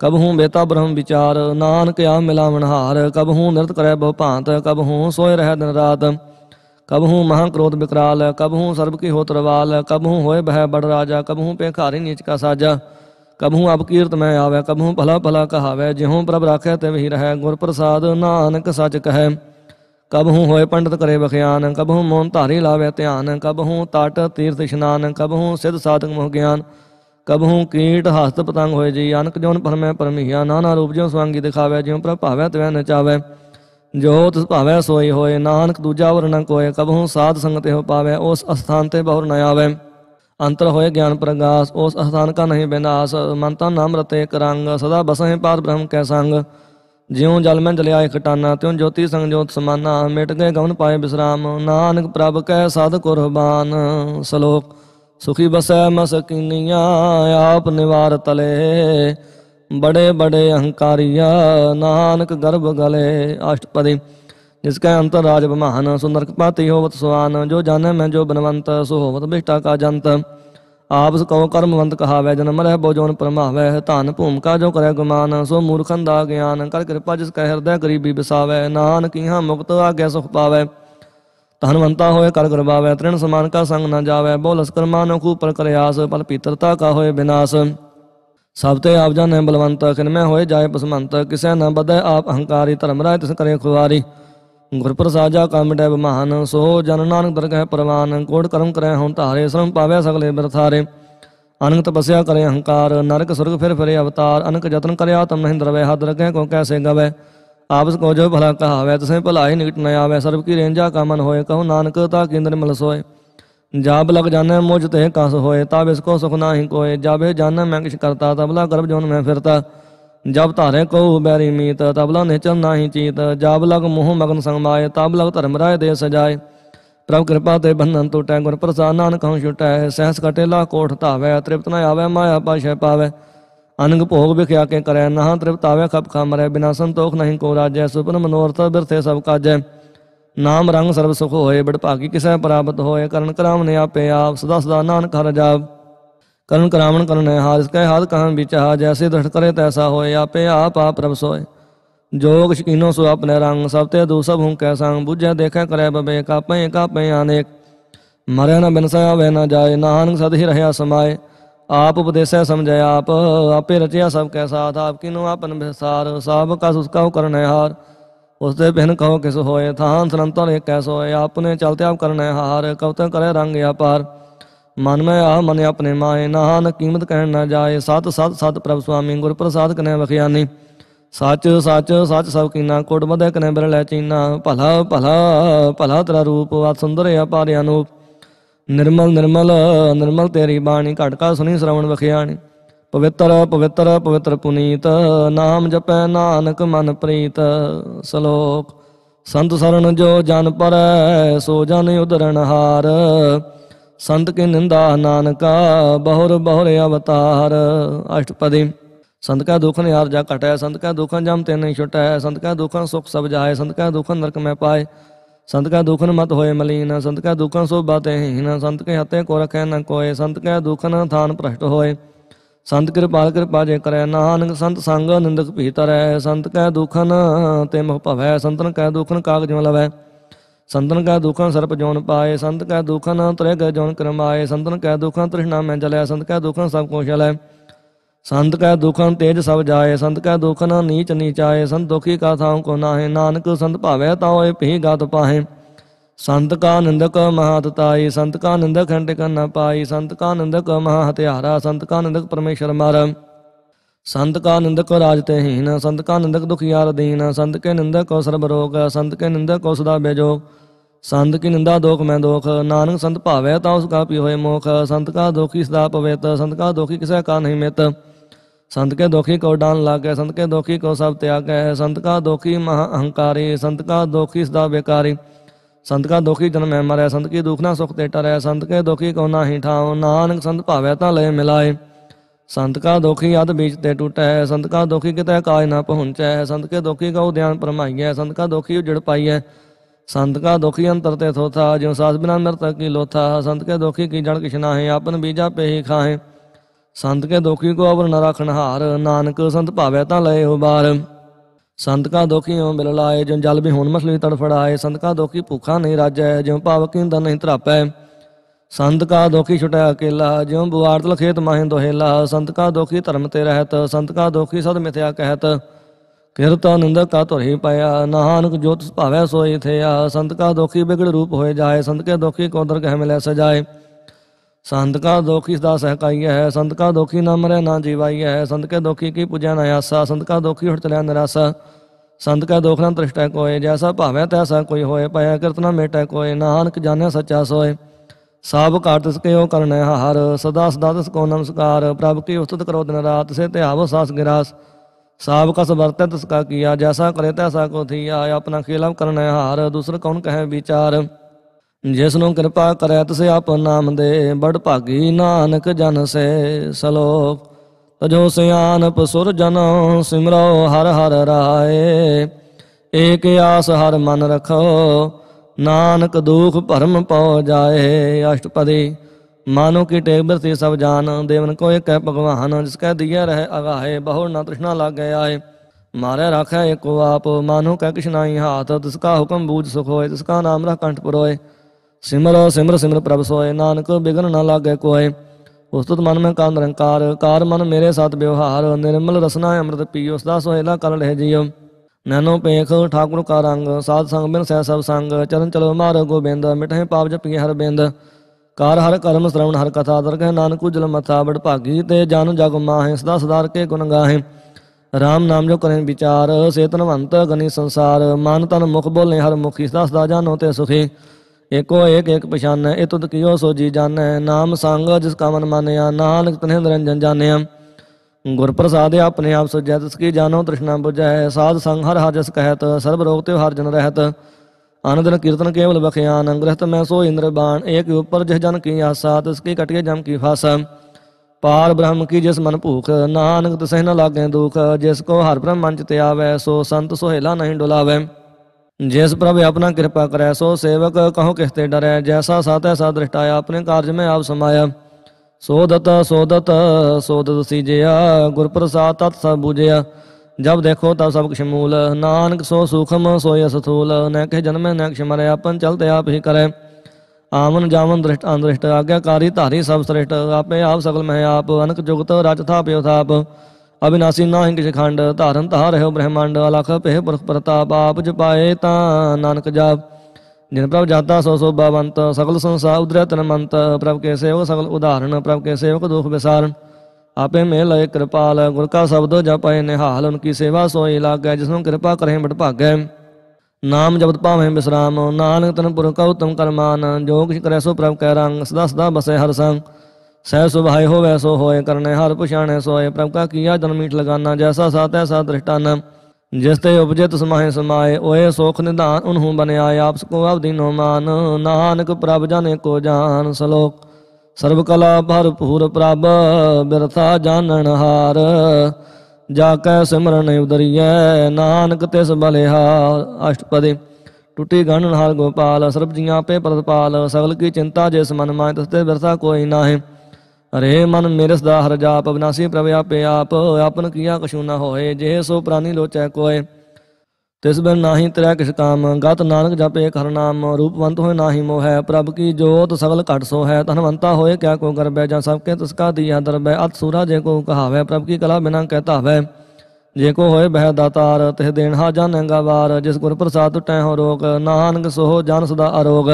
ਕਬਹੂ ਬੇਤਾ ਬ੍ਰਹਮ ਵਿਚਾਰ ਨਾਨਕ ਆ ਮਿਲਾ ਹਾਰ ਕਬਹੂ ਨਿਰਤ ਕਰੈ ਬਹੁ ਭਾਂਤ ਕਬਹੂ ਸੋਏ ਰਹਿ ਦਿਨ ਰਾਤ ਕਬਹੂ ਮਹਾ ਕ੍ਰੋਧ ਬਿਕਰਾਲ ਕਬਹੂ ਸਰਬ ਕੀ ਹੋਤ ਰਵਾਲ ਕਬਹੂ ਹੋਏ ਬਹਿ ਬੜ ਰਾਜਾ ਕਬਹੂ ਭਿਖਾਰੀ ਨੀਚ ਕਾ ਸਾਜਾ ਕਬਹੂ ਆਪ ਕੀਰਤ ਮੈਂ ਆਵੇ ਕਬਹੂ ਭਲਾ ਭਲਾ ਕਹਾਵੇ ਜਿਉ ਪ੍ਰਭ ਰਾਖੇ ਤੇ ਵਹੀ ਰਹਿ ਗੁਰ ਪ੍ਰਸਾਦ ਨਾਨਕ ਸਚ ਕਹੈ ਕਬਹੂ ਹੋਏ ਪੰਡਤ ਕਰੇ ਬਖਿਆਨ ਕਬਹੂ ਮੋਨ ਧਾਰੀ ਲਾਵੇ ਧਿਆਨ ਕਬਹੂ ਤਟ ਤੀਰਥ ਇਸ਼ਨਾਨ ਕਬਹੂ ਸਿੱਧ ਸਾਧਕ ਮੋਹ ਗਿਆਨ ਕਬਹੂ ਕੀਟ ਹਸਤ ਪਤੰਗ ਹੋਏ ਜੀ ਅਨਕ ਜੋਨ ਪਰਮੈ ਪਰਮਹੀਆ ਨਾਨਾ ਰੂਪ ਜਿਉ ਸਵਾਂਗੀ ਦਿਖਾਵੇ ਜਿਉ ਪ੍ਰਭਾਵੇ ਤਵੇ ਨਚਾਵੇ ਤਿਸ ਭਾਵੇ ਸੋਈ ਹੋਏ ਨਾਨਕ ਦੂਜਾ ਵਰਨ ਕੋਏ ਕਬਹੂ ਸਾਧ ਸੰਗਤ ਹੋ ਪਾਵੇ ਉਸ ਅਸਥਾਨ ਤੇ ਬਹੁਰ ਨ ਆਵੇ ਅੰਤਰ ਹੋਏ ਗਿਆਨ ਪ੍ਰਗਾਸ ਉਸ ਅਸਥਾਨ ਕਾ ਨਹੀਂ ਬਿਨਾਸ ਮਨ ਤਾਂ ਨਾਮ ਰਤੇ ਕਰੰਗ ਸਦਾ ਬਸਹਿ ਪਾਰ ਬ੍ਰਹਮ ਕੈ ਸੰਗ ਜਿਉਂ ਜਲ ਮੈਂ ਜਲਿਆ ਖਟਾਨਾ ਤਿਉ ਜੋਤੀ ਸੰਗ ਜੋਤ ਸਮਾਨਾ ਮਿਟ ਗਏ ਗਵਨ ਪਾਏ ਬਿਸਰਾਮ ਨਾਨਕ ਪ੍ਰਭ ਕੈ ਸਾਧ ਕੁਰਬਾਨ ਸ਼ਲੋਕ ਸੁਖੀ ਬਸੈ ਮਸਕੀਨੀਆਂ ਆਪ ਨਿਵਾਰ ਤਲੇ ਬੜੇ ਬੜੇ ਅਹੰਕਾਰੀਆ ਨਾਨਕ ਗਰਭ ਗਲੇ ਅਸ਼ਟਪਦੀ ਜਿਸ ਕੈ ਅੰਤਰ ਰਾਜ ਬਮਹਾਨ ਸੁਨਰਕ ਪਾਤੀ ਹੋਵਤ ਸੁਆਨ ਜੋ ਜਾਣੈ ਮੈਂ ਜੋ ਬਨਵੰਤ ਸੋ ਹੋਵਤ ਬਿਸ਼ਟਾ ਕਾ ਜੰਤ ਆਪਸ ਕਉ ਕਰਮਵੰਤ ਕਹਾਵੇ ਜਨਮ ਰਹਿ ਬੋ ਜੋਨ ਪਰਮਾਵੇ ਧਨ ਭੂਮਿਕਾ ਜੋ ਕਰੈ ਗੁਮਾਨ ਸੋ ਮੂਰਖਨ ਦਾ ਗਿਆਨ ਕਰ ਕਿਰਪਾ ਜਿਸ ਕਹਿ ਹਿਰਦੈ ਗਰੀਬੀ ਬਸਾਵੇ ਨਾਨਕ ਕੀਹਾ ਮੁਕਤ ਆਗੇ ਸੁਖ ਪਾਵੇ ਧਨਵੰਤਾ ਹੋਏ ਕਰ ਕਰਵਾਵੇ ਤ੍ਰਿਣ ਸਮਾਨ ਕਾ ਸੰਗ ਨਾ ਜਾਵੇ ਬੋ ਲਸਕਰ ਮਾਨੋ ਕੂ ਪਰ ਕਰਿਆਸ ਪਲ ਪੀਤਰਤਾ ਕਾ ਹੋਏ ਬਿਨਾਸ਼ ਸਭ ਤੇ ਆਪ ਜਾਣੈ ਬਲਵੰਤ ਖਿਨ ਮੈਂ ਹੋਏ ਜਾਏ ਪਸਮੰਤ ਕਿਸੈ ਨਾ ਬਧੈ ਆਪ ਅਹੰਕਾਰੀ ਧਰਮ ਰਾਜ ਤਿਸ ਕਰੇ ਖੁਵਾਰੀ ਗੁਰ ਜਾ ਕੰਮ ਟੈਬ ਮਹਾਨ ਸੋ ਜਨ ਨਾਨਕ ਦਰ ਕਹਿ ਪਰਮਾਨ ਕੋੜ ਕਰਮ ਕਰੈ ਹਉ ਧਾਰੇ ਸ਼ਰਮ ਪਾਵੈ ਸਗਲੇ ਬਿਰਥਾਰੇ ਅਨੰਤ ਤਪਸਿਆ ਕਰੇ ਹੰਕਾਰ ਨਰਕ ਸੁਰਗ ਫਿਰ ਫਿਰੇ ਅਵਤਾਰ ਅਨਕ ਯਤਨ ਕਰਿਆ ਤਮ ਮਹਿੰਦਰ ਦਰਵੇ ਹਦ ਰਗੇ ਕੋ ਕੈਸੇ ਗਵੇ ਆਪਸ ਕੋ ਜੋ ਭਲਾ ਕਹਾਵੇ ਤਸੇ ਭਲਾਈ ਨਿਕਟ ਨ ਆਵੇ ਸਰਬ ਕੀ ਰੇਂਜਾ ਕਾਮਨ ਹੋਏ ਕਹੋ ਨਾਨਕ ਤਾ ਕੇਂਦਰ ਮਿਲ ਸੋਏ ਜਾਬ ਲਗ ਜਾਣਾ ਮੁਝ ਤੇ ਕਸ ਹੋਏ ਤਾ ਬਿਸ ਕੋ ਸੁਖ ਨਾਹੀ ਕੋਏ ਜਾਬੇ ਜਾਣੈ ਮੈਂ ਕਿਛ ਕਰਤਾ ਤਬਲਾ ਗਰਭ ਜੋਨ ਮੈਂ ਫਿਰਤਾ ਜਬ ਧਾਰੇ ਕਉ ਬੈਰੀ ਮੀਤ ਤਬ ਨੇ ਚੰਨਾ ਹੀ ਚੀਤ ਜਬ ਲਗ ਮੋਹ ਮਗਨ ਸੰਗ ਮਾਏ ਤਬ ਲਗ ਧਰਮ ਰਾਏ ਦੇ ਸਜਾਏ ਪ੍ਰਭ ਕਿਰਪਾ ਤੇ ਬੰਧਨ ਟੁਟੈ ਗੁਰ ਪ੍ਰਸਾਦ ਨਾਨਕ ਹਉ ਛਟੈ ਸਹਸ ਕਟੇ ਲਾ ਕੋਠ ਧਾਵੈ ਤ੍ਰਿਪਤ ਨਾ ਆਵੈ ਮਾਇਆ ਪਾਸ਼ੈ ਪਾਵੈ ਅਨੰਗ ਭੋਗ ਵਿਖਿਆ ਕੇ ਕਰੈ ਨਾ ਤ੍ਰਿਪਤ ਆਵੈ ਖਪ ਖਾਮਰੈ ਬਿਨਾ ਸੰਤੋਖ ਨਹੀਂ ਕੋ ਰਾਜੈ ਸੁਪਨ ਮਨੋਰਥ ਬਿਰਥੇ ਸਭ ਕਾਜੈ ਨਾਮ ਰੰਗ ਸਰਬ ਸੁਖ ਹੋਏ ਬੜ ਭਾਗੀ ਕਿਸੈ ਪ੍ਰਾਪਤ ਹੋਏ ਕਰਨ ਕਰਾਮ ਨੇ ਆਪੇ ਆਪ ਸਦਾ ਸਦਾ ਨਾਨਕ ਹਰ ਜਾਪ ਕਰਨ ਕਰਾਵਣ ਕਰਨ ਹੈ ਹਾਰਿਸ ਕੈ ਹਾਦ ਕਹਾਂ ਵਿਚ ਹਾ ਜੈਸੇ ਦਸ਼ਟ ਕਰੇ ਤੈਸਾ ਹੋਏ ਆਪੇ ਆਪ ਆਪ ਪ੍ਰਭ ਸੋਏ ਜੋਗ ਸ਼ਕੀਨੋ ਸੋ ਆਪਣੇ ਰੰਗ ਸਭ ਤੇ ਦੂ ਸਭ ਹੂੰ ਕੈ ਸੰਗ ਬੁਝੈ ਦੇਖੈ ਕਰੈ ਬਬੇ ਕਾਪੈ ਕਾਪੈ ਆਨੇਕ ਮਰਿਆ ਨਾ ਬਿਨਸਾ ਆਵੇ ਨਾ ਜਾਏ ਨਾਨਕ ਸਦ ਹੀ ਰਹਿਆ ਸਮਾਏ ਆਪ ਉਪਦੇਸੈ ਸਮਝੈ ਆਪ ਆਪੇ ਰਚਿਆ ਸਭ ਕੈ ਸਾਥ ਆਪ ਕਿਨੋ ਆਪਨ ਵਿਸਾਰ ਸਭ ਕਾ ਸੁਸਕਾਉ ਕਰਨੈ ਹਾਰ ਉਸ ਦੇ ਬਿਨ ਕਹੋ ਕਿਸ ਹੋਏ ਥਾਂ ਸੰਤਨ ਇੱਕ ਐਸੋ ਆਪਨੇ ਚਲਤੇ ਆਪ ਕਰਨੈ ਹਾਰ ਕਵਤਨ ਕਰੇ ਰੰਗ ਆਪਾਰ ਮਨ ਮੈਂ ਆ ਮਨ ਆਪਣੇ ਮਾਏ ਨਾਨ ਕੀਮਤ ਕਹਿਣ ਨਾ ਜਾਏ ਸਤ ਸਤ ਸਤ ਪ੍ਰਭ ਸੁਆਮੀ ਗੁਰ ਪ੍ਰਸਾਦ ਕਨੇ ਵਖਿਆਨੀ ਸੱਚ ਸੱਚ ਸੱਚ ਸਭ ਕੀਨਾ ਕੋਟ ਮਦੇ ਕਨੇ ਬਰ ਲੈ ਚੀਨਾ ਭਲਾ ਭਲਾ ਭਲਾ ਤੇਰਾ ਰੂਪ ਆ ਸੁੰਦਰ ਪਾਰਿਆ ਅਨੂਪ ਨਿਰਮਲ ਨਿਰਮਲ ਨਿਰਮਲ ਤੇਰੀ ਬਾਣੀ ਘਟ ਕਾ ਸੁਣੀ ਸ਼ਰਵਣ ਵਖਿਆਨੀ ਪਵਿੱਤਰ ਪਵਿੱਤਰ ਪਵਿੱਤਰ ਪੁਨੀਤ ਨਾਮ ਜਪੈ ਨਾਨਕ ਮਨ ਪ੍ਰੀਤ ਸਲੋਕ ਸੰਤ ਸਰਣ ਜੋ ਜਨ ਪਰ ਸੋ ਜਨ ਉਧਰਨ ਹਾਰ ਸੰਤ ਕੇ ਨਿੰਦਾ ਨਾਨਕਾ ਬਹੁਰ ਬਹੁਰ ਅਵਤਾਰ ਅਸ਼ਟਪਦੀ ਸੰਤ ਕਾ ਦੁਖ ਨਿਆਰ ਜਾ ਘਟਾਇ ਸੰਤ ਕਾ ਦੁਖਾਂ ਜਮ ਤੈਨ ਨਹੀਂ ਛਟਾਇ ਸੰਤ ਕਾ ਦੁਖਾਂ ਸੁਖ ਸਭ ਜਾਏ ਸੰਤ ਕਾ ਦੁਖਾਂ ਨਰਕ ਮੈਂ ਪਾਏ ਸੰਤ ਕਾ ਦੁਖਨ ਮਤ ਹੋਏ ਮਲੀਨ ਸੰਤ ਕਾ ਦੁਖਾਂ ਸੋ ਬਾਤੇ ਹੀਨ ਸੰਤ ਕੇ ਹਤੇ ਕੋ ਰਖੈ ਨ ਕੋਏ ਸੰਤ ਕਾ ਦੁਖਨ ਥਾਨ ਭ੍ਰਸ਼ਟ ਹੋਏ ਸੰਤ ਕਿਰਪਾਲ ਕਿਰਪਾ ਜੇ ਕਰੈ ਨਾਨਕ ਸੰਤ ਸੰਗ ਨਿੰਦਕ ਭੀਤਰੈ ਸੰਤ ਕਾ ਦੁਖਨ ਤੇ ਮੁਖ ਭਵੈ ਸੰਤਨ ਕਾ ਦੁਖਨ ਕਾਗਜ ਮਲਵੈ ਸੰਤਨ ਕਾ ਦੁਖਾਂ ਸਰਪ ਜੋਨ ਪਾਏ ਸੰਤ ਕਾ ਦੁਖਾਂ ਨਾ ਤਰੇ ਗਏ ਜੋਨ ਕਰਮਾਏ ਸੰਤਨ ਕਾ ਦੁਖਾਂ ਤ੍ਰਿਸ਼ਨਾ ਮੈਂ ਜਲੇ ਸੰਤ ਕਾ ਦੁਖਾਂ ਸਭ ਕੋ ਛਲੇ ਸੰਤ ਕਾ ਦੁਖਾਂ ਤੇਜ ਸਭ ਜਾਏ ਸੰਤ ਕਾ ਦੁਖਾਂ ਨਾ ਨੀਚ ਨੀਚਾਏ ਸੰਤ ਦੁਖੀ ਕਾ ਥਾਉ ਕੋ ਨਾਹੀ ਨਾਨਕ ਸੰਤ ਭਾਵੇ ਤਾਉ ਭੀ ਗਤ ਪਾਹੇ ਸੰਤ ਕਾ ਨਿੰਦਕ ਮਹਾਤ ਤਾਈ ਸੰਤ ਕਾ ਨਿੰਦਕ ਹੰਟ ਕਨ ਨਾ ਪਾਈ ਸੰਤ ਕਾ ਨਿੰਦਕ ਮਹਾ ਹਤਿਆਰਾ ਸੰਤ ਕਾ ਨਿੰਦਕ ਪਰਮੇਸ਼ਰ ਮਾਰਾ ਸੰਤ ਕਾ ਨਿੰਦਕ ਕੋ ਰਾਜ ਤੇ ਹੀਨ ਸੰਤ ਕਾ ਨਿੰਦਕ ਦੁਖਿਆਰ ਦੇਨ ਸੰਤ ਕੇ ਨਿੰਦਕ ਕੋ ਸਰਬ ਰੋਗ ਸੰਤ ਕੇ ਨਿੰਦਕ ਕੋ ਸਦਾ ਬੇਜੋ ਸੰਤ ਕੀ ਨਿੰਦਾ ਦੋਖ ਮੈਂ ਦੋਖ ਨਾਨਕ ਸੰਤ ਭਾਵੇ ਤਾਂ ਉਸ ਕਾ ਪੀ ਹੋਏ ਮੋਖ ਸੰਤ ਕਾ ਦੋਖੀ ਸਦਾ ਤ ਸੰਤ ਕਾ ਦੋਖੀ ਕਿਸੇ ਕਾ ਨਹੀਂ ਮਿਤ ਸੰਤ ਕੇ ਦੋਖੀ ਕੋ ਡਾਨ ਲਾਗੇ ਸੰਤ ਕੇ ਦੋਖੀ ਕੋ ਸਭ ਤਿਆਗੈ ਸੰਤ ਕਾ ਦੋਖੀ ਮਹਾ ਅਹੰਕਾਰੀ ਸੰਤ ਕਾ ਦੋਖੀ ਸਦਾ ਬੇਕਾਰੀ ਸੰਤ ਕਾ ਦੋਖੀ ਜਨਮ ਮਰਿਆ ਸੰਤ ਕੀ ਦੁਖ ਨਾ ਸੁਖ ਤੇ ਟਰਿਆ ਸੰਤ ਕੇ ਦੋਖੀ ਕੋ ਨਾਹੀ ਠਾਉ ਨਾਨਕ ਸੰਤ ਭਾਵੇ ਤਾਂ ਲੈ ਮਿਲਾਏ ਸੰਤ ਕਾ ਦੁਖੀ ਅਦ ਬੀਜ ਤੇ ਟੁੱਟੈ ਸੰਤ ਕਾ ਦੁਖੀ ਕਿਤੇ ਕਾਜ ਨਾ ਪਹੁੰਚੈ ਸੰਤ ਕੇ ਦੁਖੀ ਕਉ ਧਿਆਨ ਪਰਮਾਈਐ ਸੰਤ ਕਾ ਦੁਖੀ ਉਜੜ ਪਾਈਐ ਸੰਤ ਕਾ ਦੁਖੀ ਅੰਤਰ ਤੇ ਥੋਥਾ ਜਿਉ ਸਾਸ ਬਿਨਾ ਮਰਤਾ ਤੱਕ ਕੀ ਲੋਥਾ ਸੰਤ ਕੇ ਦੁਖੀ ਕੀ ਜਣ ਕਿਛਨਾ ਹੈ ਆਪਨ ਬੀਜਾ ਪੇਹੀ ਖਾਹੇ ਸੰਤ ਕੇ ਦੁਖੀ ਕੋ ਅਵਰ ਨਾ ਰਖਣ ਹਾਰ ਨਾਨਕ ਸੰਤ ਭਾਵੈ ਤਾਂ ਲਏ ਬਾਰ ਸੰਤ ਕਾ ਦੁਖੀ ਓ ਮਿਲ ਲਾਏ ਜਿਉ ਜਲ ਵੀ ਹੁਣ ਮਸਲੀ ਤੜਫੜਾਏ ਸੰਤ ਕਾ ਦੁਖੀ ਭੁਖਾ ਨਹੀਂ ਰਾਜੈ ਜਿਉ ਭਾਵ ਕਿੰਦਾ ਨਹੀਂ ਧਰਾਪੈ ਸੰਤ ਕਾ ਦੋਖੀ ਛੁਟਾ ਅਕੇਲਾ ਜਿਉ ਬਵਾਰਤ ਲਖੇਤ ਮਾਹੇ ਦੋਹੇਲਾ ਸੰਤ ਕਾ ਦੋਖੀ ਧਰਮ ਤੇ ਰਹਿਤ ਸੰਤ ਕਾ ਦੋਖੀ ਸਦ ਮਿਥਿਆ ਕਹਿਤ ਕਿਰਤ ਆਨੰਦ ਕਾ ਧੁਰੇ ਪਾਇਆ ਨਾਨਕ ਜੋਤ ਭਾਵੈ ਸੋਏ ਥਿਆ ਸੰਤ ਕਾ ਦੋਖੀ ਬਿਗੜ ਰੂਪ ਹੋਏ ਜਾਏ ਸੰਤ ਕੇ ਦੋਖੀ ਕੋਦਰ ਕਹਿ ਮਿਲੈ ਸਜਾਏ ਸੰਤ ਕਾ ਦੋਖੀ ਸਦਾ ਸਹਕਾਈ ਹੈ ਸੰਤ ਕਾ ਦੋਖੀ ਨਾ ਮਰੈ ਨਾ ਜੀਵਾਈ ਹੈ ਸੰਤ ਕੇ ਦੋਖੀ ਕੀ ਪੁਜੈ ਨਾ ਆਸਾ ਸੰਤ ਕਾ ਦੋਖੀ ਹਟ ਚਲਿਆ ਨਿਰਾਸਾ ਸੰਤ ਕਾ ਦੋਖ ਨਾ ਤ੍ਰਿਸ਼ਟਾ ਕੋਏ ਜੈਸਾ ਭਾਵੈ ਤੈਸਾ ਕੋਈ ਹੋਏ ਪਾਇਆ ਕਿਰਤ ਨਾ ਮੇਟੈ ਕੋਏ ਨਾਨਕ ਜਾਣੈ ਸੱਚਾ ਸੋਏ ਸਾਬ ਘਾਟ ਦਸ ਕਿਉ ਕਰਨ ਹਾਰ ਸਦਾ ਸਦਾ ਦਸ ਕੋ ਨਮਸਕਾਰ ਪ੍ਰਭ ਕੀ ਉਸਤਤ ਕਰੋ ਦਿਨ ਰਾਤ ਸੇ ਤੇ ਆਵੋ ਸਾਸ ਗਿਰਾਸ ਸਾਬ ਕਸ ਵਰਤੈ ਤਸ ਕਾ ਕੀਆ ਜੈਸਾ ਕਰੇ ਤੈਸਾ ਕੋ ਥੀਆ ਆਪਣਾ ਖੇਲਮ ਕਰਨ ਹਾਰ ਦੂਸਰ ਕੌਣ ਕਹੈ ਵਿਚਾਰ ਜਿਸ ਨੂੰ ਕਿਰਪਾ ਕਰੈ ਤਸ ਆਪ ਨਾਮ ਦੇ ਬੜ ਭਾਗੀ ਨਾਨਕ ਜਨ ਸੇ ਸਲੋਕ ਤਜੋ ਸਿਆਨ ਪਸੁਰ ਜਨ ਸਿਮਰੋ ਹਰ ਹਰ ਰਾਏ ਏਕ ਆਸ ਹਰ ਮਨ ਰਖੋ ਨਾਨਕ ਦੁਖ ਭਰਮ ਪਉ ਜਾਏ ਅਸ਼ਟਪਦੀ ਮਾਨੋ ਕੀ ਟੇਬਰ ਸੇ ਸਭ ਜਾਨ ਦੇਵਨ ਕੋ ਇੱਕ ਹੈ ਭਗਵਾਨ ਜਿਸ ਕੈ ਦਿਆ ਰਹਿ ਅਗਾਹੇ ਬਹੁ ਨਾ ਤ੍ਰਿਸ਼ਨਾ ਲਾਗੈ ਆਏ ਮਾਰੇ ਰਾਖੈ ਇੱਕੋ ਆਪ ਮਾਨੋ ਕੈ ਕਿਛ ਨਾਹੀ ਹਾਥ ਤਿਸ ਕਾ ਹੁਕਮ ਬੂਝ ਸੁਖ ਹੋਏ ਤਿਸ ਕਾ ਨਾਮ ਰਖ ਕੰਠ ਪਰੋਏ ਸਿਮਰੋ ਸਿਮਰ ਸਿਮਰ ਪ੍ਰਭ ਸੋਏ ਨਾਨਕ ਬਿਗਨ ਨਾ ਲਾਗੈ ਕੋਏ ਉਸਤਤ ਮਨ ਮੈਂ ਕਾਨ ਨਿਰੰਕਾਰ ਕਾਰ ਮਨ ਮੇਰੇ ਸਾਥ ਵਿਵਹਾਰ ਨਿਰਮਲ ਰਸਨਾ ਅੰਮ੍ਰਿਤ ਪੀਓ ਸਦਾ ਸੋਹਿਲਾ ਕਰ ਲਹਿ ਜੀਓ ਨਾਨੋ ਪੇਖ ਠਾਕੁਰ ਕਾ ਰੰਗ ਸਾਧ ਸੰਗ ਬਿਨ ਸਹਿ ਸਭ ਸੰਗ ਚਰਨ ਚਲੋ ਮਾਰ ਗੋਬਿੰਦ ਮਿਠੇ ਪਾਪ ਜਪੀਏ ਹਰ ਬਿੰਦ ਕਾਰ ਹਰ ਕਰਮ ਸਰਵਣ ਹਰ ਕਥਾ ਦਰ ਕਹ ਨਾਨਕ ਉਜਲ ਮਥਾ ਬੜ ਭਾਗੀ ਤੇ ਜਨ ਜਗ ਮਾਹੇ ਸਦਾ ਸਦਾਰ ਕੇ ਗੁਣ ਗਾਹੇ RAM ਨਾਮ ਜੋ ਕਰੇ ਵਿਚਾਰ ਸੇਤਨਵੰਤ ਗਨੀ ਸੰਸਾਰ ਮਨ ਤਨ ਮੁਖ ਬੋਲੇ ਹਰ ਮੁਖੀ ਸਦਾ ਸਦਾ ਜਾਨੋ ਤੇ ਸੁਖੀ ਇਕੋ ਏਕ ਏਕ ਪਛਾਨੈ ਇਤੁਦ ਕਿਉ ਸੋ ਜੀ ਜਾਣੈ ਨਾਮ ਸੰਗ ਜਿਸ ਕਾ ਮਨ ਮਾਨਿਆ ਨਾਨਕ ਤਨਹਿ ਨਿਰੰਜਨ ਜਾਣਿਆ ਗੁਰ ਪ੍ਰਸਾਦ ਆਪਣੇ ਆਪ ਸੁਜੈ ਤਿਸ ਕੀ ਜਾਨੋ ਤ੍ਰਿਸ਼ਨਾ ਬੁਝੈ ਸਾਧ ਸੰਗ ਹਰ ਹਰ ਜਸ ਕਹਿਤ ਸਰਬ ਰੋਗ ਤੇ ਹਰ ਜਨ ਰਹਿਤ ਆਨੰਦਨ ਕੀਰਤਨ ਕੇਵਲ ਬਖਿਆਨ ਅੰਗ੍ਰਹਿਤ ਮੈਂ ਸੋ ਇੰਦਰ ਬਾਣ ਏਕ ਉਪਰ ਜਹ ਜਨ ਕੀ ਆਸਾ ਤਿਸ ਕੀ ਕਟਿਏ ਜਮ ਕੀ ਫਸ ਪਾਰ ਬ੍ਰਹਮ ਕੀ ਜਿਸ ਮਨ ਭੂਖ ਨਾਨਕ ਤਿਸਹਿ ਨ ਲਾਗੇ ਦੁਖ ਜਿਸ ਕੋ ਹਰ ਬ੍ਰਹਮ ਮਨ ਚ ਆਵੇ ਸੋ ਸੰਤ ਸੋਹਿਲਾ ਨਹੀਂ ਡੁਲਾਵੇ ਜਿਸ ਪ੍ਰਭ ਆਪਣਾ ਕਿਰਪਾ ਕਰੈ ਸੋ ਸੇਵਕ ਕਹੋ ਕਿਸ ਤੇ ਡਰੈ ਜੈਸਾ ਸਾਤੈ ਸਾ ਦ੍ਰਿਸ਼ਟਾਇਆ ਆਪਣੇ ਕਾਰਜ ਮੈਂ ਆਪ ਸਮਾਇਆ ਸੋਦਤ ਸੋਦਤ ਸੋਦਤ ਸੀਜਿਆ ਗੁਰ ਪ੍ਰਸਾਦ ਤਤ ਸਭ ਬੁਝਿਆ ਜਬ ਦੇਖੋ ਤਬ ਸਭ ਕੁਛ ਮੂਲ ਨਾਨਕ ਸੋ ਸੁਖਮ ਸੋਇ ਅਸਥੂਲ ਨੈ ਕਹਿ ਜਨਮੈ ਨੈ ਕਿਛ ਮਰੇ ਆਪਨ ਚਲਤੇ ਆਪ ਹੀ ਕਰੇ ਆਮਨ ਜਾਮਨ ਦ੍ਰਿਸ਼ਟ ਅੰਦ੍ਰਿਸ਼ਟ ਆਗਿਆਕਾਰੀ ਧਾਰੀ ਸਭ ਸ੍ਰਿਸ਼ਟ ਆਪੇ ਆਪ ਸਗਲ ਮਹਿ ਆਪ ਅਨਕ ਜੁਗਤ ਰਚ ਥਾਪਿਓ ਥਾਪ ਅਬਿਨਾਸੀ ਨਾਹਿ ਕਿਛ ਖੰਡ ਧਾਰਨ ਧਾਰ ਰਹਿਓ ਬ੍ਰਹਮੰਡ ਅਲਖ ਪਹਿ ਪ੍ਰਤਾਪ ਆਪ ਜਪਾਏ ਤਾਂ ਨਾਨਕ ਜਾਪ ਜਿਨ ਪ੍ਰਭ ਜਾਤਾ ਸੋ ਸੋਭਾਵੰਤ ਸਗਲ ਸੰਸਾਰ ਤਨ ਮੰਤ ਪ੍ਰਭ ਕੇ ਸੇਵਕ ਸਗਲ ਉਧਾਰਨ ਪ੍ਰਭ ਕੇ ਸੇਵਕ ਦੁਖ ਵਿਸਾਰਨ ਆਪੇ ਮੇ ਲਏ ਕਿਰਪਾਲ ਗੁਰ ਕਾ ਸ਼ਬਦ ਜਪੈ ਨਿਹਾਲ ਕੀ ਸੇਵਾ ਸੋਈ ਲਾਗੈ ਜਿਸਨੂੰ ਕਿਰਪਾ ਕਰੇ ਮਟ ਭਾਗੈ ਨਾਮ ਜਪਤ ਪਾਵੇਂ ਬਿਸਰਾਮ ਨਾਨਕ ਤਨ ਪੁਰ ਕਾ ਉਤਮ ਕਰਮਾਨ ਜੋ ਕਿਛ ਕਰੈ ਸੋ ਪ੍ਰਭ ਕੈ ਰੰਗ ਸਦਾ ਸਦਾ ਬਸੈ ਹਰ ਸੰਗ ਸਹਿ ਸੁਭਾਏ ਹੋਵੇ ਸੋ ਹੋਏ ਕਰਨੇ ਹਰ ਪੁਛਾਣੇ ਸੋਏ ਪ੍ਰਭ ਕਾ ਕੀਆ ਜਨ ਮੀਠ ਲਗਾਨਾ ਜੈਸਾ ਸਾਤੈ ਸਾਤ ਦ੍ਰਿਸ਼ਟਾਨਾ ਜਿਸ ਤੇ ਉਪਜਿਤ ਸਮਾਏ ਸਮਾਏ ਓਏ ਸੋਖ ਨਿਧਾਨ ਉਨਹੂ ਬਨਿਆ ਆਪਸ ਕੋ ਨੋ ਮਾਨ ਨਾਨਕ ਪ੍ਰਭ ਜਾਣੇ ਕੋ ਜਾਣ ਸਲੋਕ ਸਰਬ ਕਲਾ ਭਰਪੂਰ ਪ੍ਰਭ ਬਿਰਥਾ ਜਾਣਨ ਹਾਰ ਜਾ ਕੈ ਸਿਮਰਨ ਉਦਰੀਐ ਨਾਨਕ ਤਿਸ ਬਲਿਹਾ ਅਸ਼ਟਪਦੇ ਟੁੱਟੀ ਗਣਨ ਹਾਰ ਗੋਪਾਲ ਸਰਬ ਜੀਆਂ ਪੇ ਪ੍ਰਤਪਾਲ ਸਗਲ ਕੀ ਚਿੰਤਾ ਜਿਸ ਮਨ ਮਾਇ ਤਸਤੇ ਬਿਰਥਾ ਕੋਈ ਨਾਹੀ ਹਰੇ ਮਨ ਮੇਰੇ ਦਾ ਹਰ ਜਾਪ ਬਨਾਸੀ ਪ੍ਰਭ ਆਪੇ ਆਪ ਆਪਨ ਕੀਆ ਕਛੂ ਨਾ ਹੋਏ ਜੇ ਸੋ ਪ੍ਰਾਨੀ ਲੋਚੈ ਕੋਏ ਤਿਸ ਬਿਨ ਨਾਹੀ ਤਰੈ ਕਿਸ ਕਾਮ ਗਤ ਨਾਨਕ ਜਪੇ ਕਰ ਨਾਮ ਰੂਪਵੰਤ ਹੋਏ ਨਾਹੀ ਮੋਹ ਹੈ ਪ੍ਰਭ ਕੀ ਜੋਤ ਸਗਲ ਘਟ ਸੋ ਹੈ ਧਨਵੰਤਾ ਹੋਏ ਕਿਆ ਕੋ ਕਰਬੈ ਜਾਂ ਸਭ ਕੇ ਤਿਸ ਕਾ ਦੀਆ ਦਰਬੈ ਅਤ ਸੂਰਾ ਜੇ ਕੋ ਕਹਾਵੇ ਪ੍ਰਭ ਕੀ ਕਲਾ ਬਿਨਾ ਕਹਿ ਤਾਵੇ ਜੇ ਕੋ ਹੋਏ ਬਹਿ ਦਾਤਾਰ ਤਿਸ ਦੇਣ ਹਾ ਜਾਣੇਗਾ ਵਾਰ ਜਿਸ ਗੁਰ ਪ੍ਰਸਾਦ ਟੈ ਹੋ ਰੋਗ ਨਾਨਕ ਸੋਹ ਜਨ ਸਦਾ ਅਰੋਗ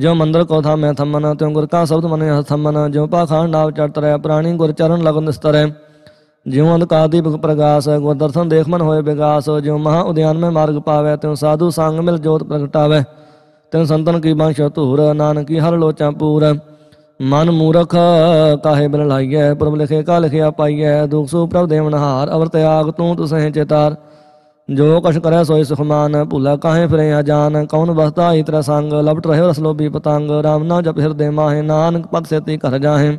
ਜਿਉ ਮੰਦਰ ਕੋ ਥਾ ਮੈਂ ਥਮਨ ਤਿਉ ਗੁਰ ਕਾ ਸ਼ਬਦ ਮਨੇ ਹਸ ਥਮਨ ਜਿਉ ਪਾਖਾਨ ਨਾਵ ਚੜਤ ਰਿਆ ਪ੍ਰਾਣੀ ਗੁਰ ਚਰਨ ਲਗਨ ਨਿਸਤਰੈ ਜਿਉ ਅੰਧਕਾਰ ਦੀਪਕ ਪ੍ਰਗਾਸ ਗੁਰ ਦਰਸ਼ਨ ਦੇਖ ਮਨ ਹੋਏ ਵਿਗਾਸ ਜਿਉ ਮਹਾ ਉਦਿਆਨ ਮੈਂ ਮਾਰਗ ਪਾਵੇ ਤਿਉ ਸਾਧੂ ਸੰਗ ਮਿਲ ਜੋਤ ਪ੍ਰਗਟਾਵੇ ਤਿਉ ਸੰਤਨ ਕੀ ਬਾਂਸ਼ ਧੂਰ ਨਾਨਕੀ ਹਰ ਲੋਚਾਂ ਪੂਰ ਮਨ ਮੂਰਖ ਕਾਹੇ ਬਿਨ ਲਾਈਐ ਪ੍ਰਭ ਲਿਖੇ ਕਾ ਲਿਖਿਆ ਪਾਈਐ ਦੁਖ ਸੋ ਪ੍ਰਭ ਦੇਵਨ ਹਾਰ ਅਵਰ ਤਿਆਗ ਤੂੰ ਤੁਸਹਿ ਚੇਤਾਰ ਜੋ ਕਛ ਕਰੈ ਸੋਇ ਸੁਖਮਾਨ ਭੁਲਾ ਕਾਹੇ ਫਿਰੇ ਆਜਾਨ ਕੌਣ ਵਸਤਾ ਇਤਰਾ ਸੰਗ ਲਪਟ ਰਹੇ ਰਸ ਲੋਭੀ ਪਤੰਗ RAM ਨਾਮ ਜਪ ਹਿਰਦੇ ਮਾਹੇ ਨਾਨਕ ਪਦ ਸੇਤੀ ਘਰ ਜਾਹੇ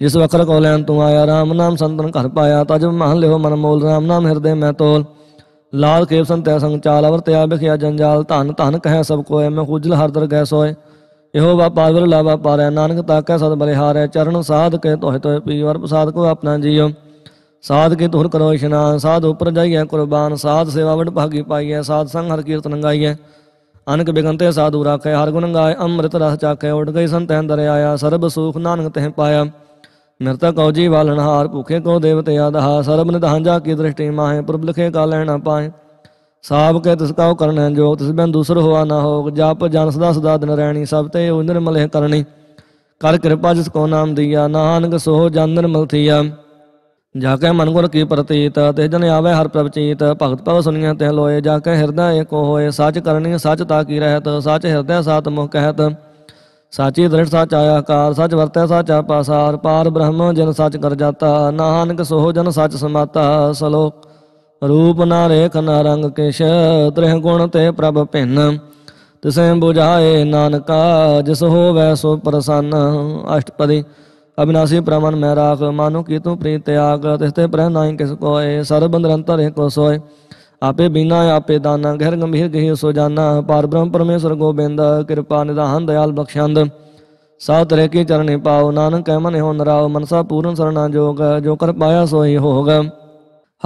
ਜਿਸ ਵਕਰ ਕੋ ਲੈਨ ਤੂੰ ਆਇਆ RAM ਨਾਮ ਸੰਤਨ ਘਰ ਪਾਇਆ ਤਜ ਮਹਨ ਲਿਓ ਮਨ ਮੋਲ RAM ਨਾਮ ਹਿਰਦੇ ਮੈਂ ਤੋਲ ਲਾਲ ਕੇਵ ਸੰਤੈ ਸੰਚਾਲ ਵਰਤਿਆ ਬਖਿਆ ਜੰਜਾਲ ਧਨ ਧਨ ਕਹੈ ਸਭ ਐ ਮੈਂ ਖੁਜਲ ਹਰ ਦਰ ਗੈ ਸੋਏ ਇਹੋ ਵਾ ਪਾਵਰ ਲਾਵਾ ਪਾਰੈ ਨਾਨਕ ਤਾਕੈ ਸਦ ਬਲਿਹਾਰੈ ਚਰਨ ਸਾਧ ਕੇ ਤੋਹਿ ਤੋਹਿ ਪੀਵਰ ਪ੍ਰਸਾਦ ਕੋ ਆਪਣਾ ਜੀਓ ਸਾਧ ਕੇ ਤੁਰ ਕਰੋ ਇਸ਼ਨਾਨ ਸਾਧ ਉਪਰ ਜਾਈਐ ਕੁਰਬਾਨ ਸਾਧ ਸੇਵਾ ਵਡ ਭਾਗੀ ਪਾਈਐ ਸਾਧ ਸੰਗ ਹਰ ਕੀਰਤਨ ਗਾਈਐ ਅਨਕ ਬਿਗੰਤੇ ਸਾਧੂ ਰਾਖੇ ਹਰ ਗੁਣ ਗਾਏ ਅੰਮ੍ਰਿਤ ਰਸ ਚਾਖੇ ਉਡ ਗਏ ਸੰਤੈ ਦਰਿਆ ਆਇਆ ਸਰਬ ਸੂਖ ਨਾਨਕ ਤਹਿ ਪਾਇਆ ਮਿਰਤਾ ਕਉ ਜੀ ਹਾਰ ਭੁਖੇ ਕੋ ਦੇਵਤੇ ਆਧਾ ਸਰਬ ਨਿਧਾਨ ਜਾ ਕੀ ਦ੍ਰਿਸ਼ਟੀ ਮਾਹੇ ਪ੍ਰਭ ਲਖੇ ਕਾ ਲੈਣਾ ਪਾਏ ਸਾਬ ਕੇ ਤਿਸ ਕਉ ਕਰਨ ਜੋ ਤਿਸ ਬਿਨ ਦੂਸਰ ਹੋਆ ਨਾ ਹੋ ਜਪ ਜਨ ਸਦਾ ਸਦਾ ਦਿਨ ਰਹਿਣੀ ਸਭ ਤੇ ਉਹ ਨਿਰਮਲ ਕਰਨੀ ਕਰ ਕਿਰਪਾ ਜਿਸ ਕੋ ਨਾਮ ਦਿਆ ਨਾਨਕ ਸੋ ਜਨ ਨਿਰਮਲ ਥੀਆ ਜਾ ਕੇ ਮਨ ਗੁਰ ਕੀ ਪ੍ਰਤੀਤ ਤੇ ਜਨ ਆਵੇ ਹਰ ਪ੍ਰਭ ਚੀਤ ਭਗਤ ਭਵ ਸੁਨੀਆਂ ਤੇ ਲੋਏ ਜਾ ਕੇ ਹਿਰਦਾ ਏਕੋ ਹੋਏ ਸੱਚ ਕਰਨੀ ਸੱਚ ਤਾਂ ਕੀ ਰਹਿਤ ਸੱਚ ਹਿਰਦੈ ਸਾਤ ਮੁਖ ਕਹਿਤ ਸਾਚੀ ਦ੍ਰਿੜ ਆਇਆ ਆਕਾਰ ਸੱਚ ਵਰਤੈ ਸਚ ਆਪਾਸਾਰ ਪਾਰ ਬ੍ਰਹਮ ਜਨ ਸੱਚ ਕਰ ਜਾਤਾ ਨਾਨਕ ਸੋਹ ਜਨ ਸੱਚ ਸਮਾਤਾ ਸਲੋਕ ਰੂਪ ਨਾ ਰੇਖ ਨਾ ਰੰਗ ਕਿਛ ਤ੍ਰਿਹ ਗੁਣ ਤੇ ਪ੍ਰਭ ਭਿੰਨ ਤਿਸੈ ਬੁਝਾਏ ਨਾਨਕਾ ਜਿਸ ਹੋਵੈ ਸੋ ਪ੍ਰਸੰਨ ਅਸ਼ਟਪਦੀ ਅਬਿਨਾਸੀ ਪ੍ਰਮਨ ਮੈਂ ਰਾਖ ਮਾਨੋ ਕੀ ਤੂੰ ਪ੍ਰੀਤ ਤਿਆਗ ਤੇ ਪ੍ਰਹ ਨਾਹੀਂ ਕਿਸ ਕੋਏ ਸਰਬ ਨਿਰੰਤਰ ਕੋ ਸੋਏ ਆਪੇ ਬਿਨਾ ਆਪੇ ਦਾਨਾ ਗਹਿਰ ਗੰਭੀਰ ਗਹੀ ਸੋ ਜਾਨਾ ਪਾਰ ਬ੍ਰਹਮ ਪਰਮੇਸ਼ਰ ਗੋਬਿੰਦ ਕਿਰਪਾ ਨਿਧਾਨ ਦਇਆਲ ਬਖਸ਼ੰਦ ਸਾਧ ਤਰੇ ਕੀ ਚਰਨੇ ਪਾਉ ਨਾਨਕ ਕੈ ਮਨ ਹੋ ਨਰਾਉ ਮਨਸਾ ਪੂਰਨ ਸਰਣਾ ਜੋਗ ਜੋ ਕਰ ਪਾਇਆ ਸੋਈ ਹੋਗ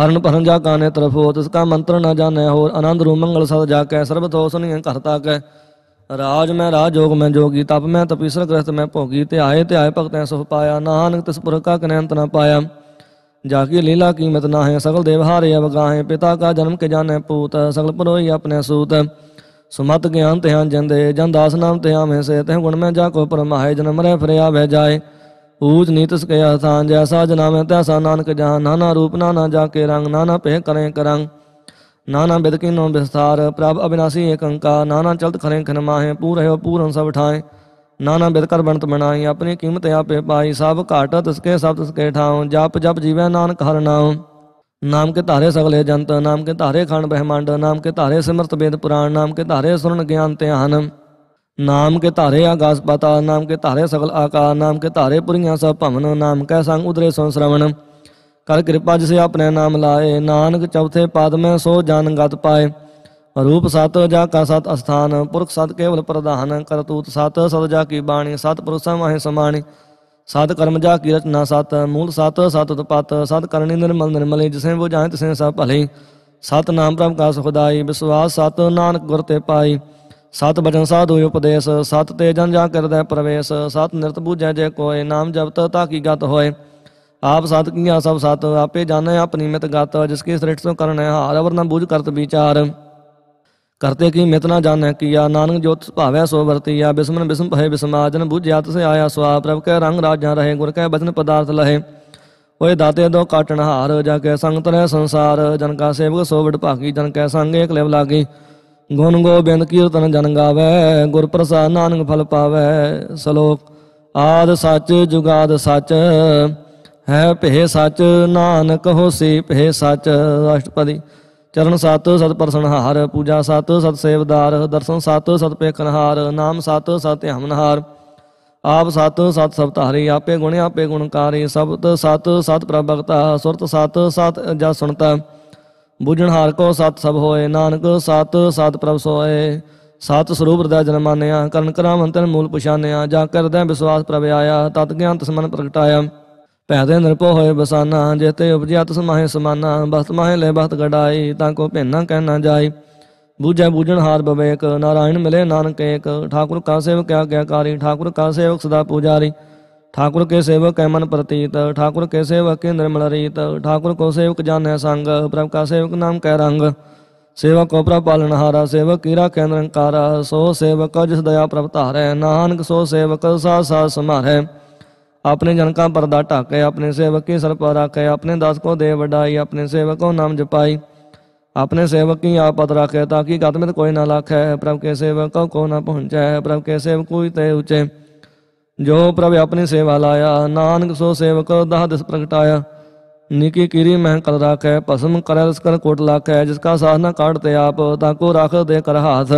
ਹਰਨ ਭਰਨ ਜਾ ਕਾਨੇ ਤਰਫੋ ਤਿਸ ਕਾ ਮੰਤਰ ਨਾ ਜਾਣੈ ਹੋਰ ਆਨੰਦ ਰੂਪ ਮੰਗਲ ਸਦ ਜਾ ਕੈ ਸਰਬ ਤੋ ਸੁਨਿ ਕਰਤਾ ਕੈ ਰਾਜ ਮੈਂ ਰਾਜ ਜੋਗ ਮੈਂ ਜੋਗੀ ਤਪ ਮੈਂ ਤਪੀਸਰ ਗ੍ਰਸਤ ਮੈਂ ਭੋਗੀ ਤੇ ਆਏ ਤੇ ਆਏ ਭਗਤਾਂ ਸੁਖ ਪਾਇਆ ਨਾਨਕ ਤਿਸ ਪੁਰਖ ਕਾ ਕਨੈਂਤ ਨਾ ਪਾਇਆ ਜਾ ਕੇ ਲੀਲਾ ਕੀਮਤ ਨਾ ਹੈ ਸਗਲ ਦੇਵ ਹਾਰੇ ਅਵਗਾਹੇ ਪਿਤਾ ਕਾ ਜਨਮ ਕੇ ਜਾਣੈ ਪੂਤ ਸਗਲ ਪਰੋਈ ਆਪਣੇ ਸੂਤ ਸੁਮਤ ਗਿਆਨ ਤੇ ਹਾਂ ਜੰਦੇ ਜਨ ਦਾਸ ਨਾਮ ਤੇ ਆਵੇਂ ਸੇ ਤੇ ਗੁਣ ਮੈਂ ਜਾ ਕੋ ਪਰਮਾਹੇ ਜਨਮ ਰਹਿ ਫਰਿਆ ਵਹਿ ਜਾਏ ਊਜ ਨੀਤਸ ਕੇ ਆਸਾਨ ਜੈਸਾ ਤੇ ਤੈਸਾ ਨਾਨਕ ਜਹਾਂ ਨਾਨਾ ਰੂਪ ਨਾਨਾ ਜਾ ਕੇ ਰੰਗ ਨਾਨਾ ਭੇ ਕਰੇ ਕਰੰਗ ਨਾਨਾ ਬਿਦ ਕਿਨੋ ਵਿਸਤਾਰ ਪ੍ਰਭ ਅਬਿਨਾਸੀ ਏਕ ਨਾਨਾ ਚਲਤ ਖਰੇ ਖਨ ਮਾਹੇ ਪੂਰਹਿਓ ਪੂਰਨ ਸਭ ਠਾਏ ਨਾਨਾ ਬਿਦਕਰ ਕਰ ਬਣਤ ਬਣਾਈ ਆਪਣੀ ਕੀਮਤ ਆਪੇ ਪਾਈ ਸਭ ਘਾਟ ਤਿਸਕੇ ਸਭ ਤਿਸਕੇ ਠਾਉ ਜਪ ਜਪ ਜੀਵੈ ਨਾਨਕ ਹਰ ਨਾਮ ਨਾਮ ਕੇ ਧਾਰੇ ਸਗਲੇ ਜੰਤ ਨਾਮ ਕੇ ਧਾਰੇ ਖਾਨ ਬ੍ਰਹਮੰਡ ਨਾਮ ਕੇ ਧਾਰੇ ਸਿਮਰਤ ਬੇਦ ਪੁਰਾਣ ਨਾਮ ਕੇ ਧਾਰੇ ਸੁਰਨ ਗਿਆਨ ਧਿਆਨ ਨਾਮ ਕੇ ਧਾਰੇ ਆਗਾਸ ਪਤਾ ਨਾਮ ਕੇ ਧਾਰੇ ਸਗਲ ਆਕਾਰ ਨਾਮ ਕੇ ਧਾਰੇ ਪੁਰੀਆਂ ਸਭ ਭਵਨ ਨਾਮ ਕੈ ਸੰਗ ਉਦਰੇ ਸੁਨ ਸ਼ਰਵਣ ਕਰ ਕਿਰਪਾ ਜਿਸੇ ਆਪਣੇ ਨਾਮ ਲਾਏ ਨਾਨਕ ਚੌਥੇ ਪਦ ਮੈਂ ਸੋ ਜਨ ਗਤ ਪਾਏ ਰੂਪ ਸਤ ਜਾ ਕਾ ਸਤ ਅਸਥਾਨ ਪੁਰਖ ਸਤ ਕੇਵਲ ਪ੍ਰਧਾਨ ਕਰਤੂਤ ਸਤ ਸਦ ਜਾ ਕੀ ਬਾਣੀ ਸਤ ਪੁਰਸਾਂ ਮਾਹੇ ਸਮਾਣੀ ਸਤ ਕਰਮ ਜਾ ਕੀ ਰਚਨਾ ਸਤ ਮੂਲ ਸਤ ਸਤ ਉਤਪਤ ਸਤ ਕਰਨੀ ਨਿਰਮਲ ਨਿਰਮਲੇ ਜਿਸੇ ਉਹ ਜਾਏ ਤਿਸੇ ਸਭ ਭਲੇ ਸਤ ਨਾਮ ਪ੍ਰਭ ਕਾ ਸੁਖਦਾਈ ਵਿਸਵਾਸ ਸਤ ਨਾਨਕ ਗੁਰ ਤੇ ਪਾਈ ਸਤ ਬਚਨ ਸਾਧੂ ਉਪਦੇਸ਼ ਸਤ ਤੇ ਜਨ ਜਾ ਕਰਦਾ ਪ੍ਰਵੇਸ਼ ਸਤ ਨਿਰਤ ਬੂਝੈ ਜੇ ਕੋਏ ਨਾਮ ਜਪਤ ਤਾ ਕੀ ਗਤ ਹੋਏ ਆਪ सात ਸਭ ਸਤ ਆਪੇ ਜਾਣੈ जाने अपनी ਗਤ ਜਿਸ ਕੀ ਸ੍ਰਿਸ਼ਟ ਤੋਂ ਕਰਨੈ ਹਾਰ ਅਵਰ ਨਾ ਬੂਝ ਕਰਤ ਵਿਚਾਰ ਕਰਤੇ ਕੀ ਮਿਤ ਨਾ ਜਾਣੈ ਕੀਆ ਨਾਨਕ ਜੋਤ ਭਾਵੈ ਸੋ ਵਰਤੀਆ ਬਿਸਮਨ ਬਿਸਮ ਭਏ ਬਿਸਮਾਜਨ ਬੂਝਿਆ ਤਸੇ ਆਇਆ ਸਵਾ ਪ੍ਰਭ ਕੈ ਰੰਗ ਰਾਜਾਂ ਰਹੇ ਗੁਰ ਕੈ ਬਚਨ ਪਦਾਰਥ ਲਹੇ ਓਏ ਦਾਤੇ ਦੋ ਕਾਟਣ ਹਾਰ ਜਾ ਕੇ ਸੰਗਤ ਰਹਿ ਸੰਸਾਰ ਜਨ ਕਾ ਸੇਵਕ ਸੋ ਵਡ ਭਾਗੀ ਜਨ ਕੈ ਸੰਗ ਏਕ ਲਿਵ ਲਾਗੀ ਗੁਣ ਗੋਬਿੰਦ ਕੀਰਤਨ ਜਨ ਗਾਵੇ ਗੁਰ ਪ੍ਰਸਾਦ ਨਾਨਕ ਫਲ ਪਾਵੇ ਸਲੋਕ ਆਦ ਸੱਚ ਜੁਗਾਦ ਸੱਚ ਹੈ ਭੇ ਸੱਚ ਨਾਨਕ ਹੋਸੀ ਭੇ ਸੱਚ ਅਸ਼ਟਪਦੀ ਚਰਨ ਸਤ ਸਤ ਪਰਸਨਹਾਰ ਪੂਜਾ ਸਤ ਸਤ ਸੇਵਦਾਰ ਦਰਸ਼ਨ ਸਤ ਸਤ ਪੇਖਨਹਾਰ ਨਾਮ ਸਤ ਸਤ ਹਮਨਹਾਰ ਆਪ ਸਤ ਸਤ ਸਬਤਾਰੀ ਆਪੇ ਗੁਣ ਆਪੇ ਗੁਣਕਾਰੀ ਸਬਦ ਸਤ ਸਤ ਪ੍ਰਭਗਤਾ ਸੁਰਤ ਸਤ ਸਤ ਜਾ ਸੁਣਤਾ ਬੁਝਣਹਾਰ ਕੋ ਸਤ ਸਭ ਹੋਏ ਨਾਨਕ ਸਤ ਸਤ ਪ੍ਰਭ ਸੋਏ ਸਤ ਸਰੂਪ ਰਦਾ ਜਨਮਾਨਿਆ ਕਰਨ ਕਰਾਮ ਅੰਤਨ ਮੂਲ ਪਛਾਨਿਆ ਜਾ ਕਰਦਾ ਵਿਸ਼ਵਾਸ ਪ੍ਰਭ ਆਇਆ ਤਤ ਗਿਆਨ ਤਸਮਨ ਪ੍ਰਗਟਾਇਆ ਪੈਦੇ ਨਿਰਪੋ ਹੋਏ ਬਸਾਨਾ ਜਿਤੇ ਉਪਜਿਆ ਤਸ ਮਾਹੇ ਸਮਾਨਾ ਬਖਤ ਮਾਹੇ ਲੈ ਬਖਤ ਗੜਾਈ ਤਾਂ ਕੋ ਭੇਨਾ ਕਹਿ ਨਾ ਜਾਈ ਬੂਝੈ ਬੂਝਣ ਹਾਰ ਬਵੇਕ ਨਾਰਾਇਣ ਮਿਲੇ ਨਾਨਕ ਏਕ ਠਾਕੁਰ ਕਾ ਸੇਵਕ ਆਗਿਆਕਾਰੀ ਠਾਕੁਰ ਕਾ ਸੇਵਕ ਸਦਾ ਪੂਜਾਰੀ ਠਾਕੁਰ ਕੇ ਸੇਵਕ ਕੈ ਮਨ ਪ੍ਰਤੀਤ ਠਾਕੁਰ ਕੇ ਸੇਵਕ ਕੇ ਨਿਰਮਲ ਰੀਤ ਠਾਕੁਰ ਕੋ ਸੇਵਕ ਜਾਣੈ ਸੰਗ ਪ੍ਰਭ ਕਾ ਸੇਵਕ ਨਾਮ ਕੈ ਰੰਗ ਸੇਵਕ ਕੋ ਪ੍ਰਭ ਪਾਲਣ ਹਾਰਾ ਸੇਵਕ ਕੀ ਰਾਖੈ ਨਿਰੰਕਾਰਾ ਸੋ ਸੇਵਕ ਜਿਸ ਦਇਆ ਪ੍ਰਭ ਧਾਰੈ ਨਾਨਕ ਸੋ ਸੇਵਕ ਸਾ ਸਾ ਸਮਾਰੈ ਆਪਣੇ ਜਨਕਾਂ ਪਰਦਾ ਢਾਕੇ ਆਪਣੇ ਸੇਵਕੇ ਸਰ ਪਰ ਰੱਖੇ ਆਪਣੇ ਦਾਸ ਕੋ ਦੇ ਵਡਾਈ ਆਪਣੇ ਸੇਵਕੋ ਨਾਮ ਜਪਾਈ ਆਪਣੇ ਸੇਵਕੀ ਆਪ ਪਤ ਰੱਖੇ ਤਾਂ ਕਿ ਗਤਮਿਤ ਕੋਈ ਨਾ ਲਖੈ ਪ੍ਰਭ ਕੇ ਸੇਵਕ ਕੋ ਕੋ ਨਾ ਪਹੁੰਚੈ ਪ੍ਰਭ ਕੇ ਸੇਵਕ ਕੋਈ ਤੇ ਉਚੇ ਜੋ ਪ੍ਰਭ ਆਪਣੀ ਸੇਵਾ ਲਾਇਆ ਨਾਨਕ ਸੋ ਸੇਵਕ ਦਹ ਦਿਸ ਪ੍ਰਗਟਾਇਆ ਨਿਕੀ ਕੀਰੀ ਮਹਿ ਕਲ ਰੱਖੈ ਭਸਮ ਕਰੈ ਰਸ ਕਰ ਕੋਟ ਲਖੈ ਜਿਸ ਕਾ ਸਾਧਨਾ ਕਾਢ ਤੇ ਆਪ ਤਾਂ ਕੋ ਰੱਖ ਦੇ ਕਰ ਹਾਸ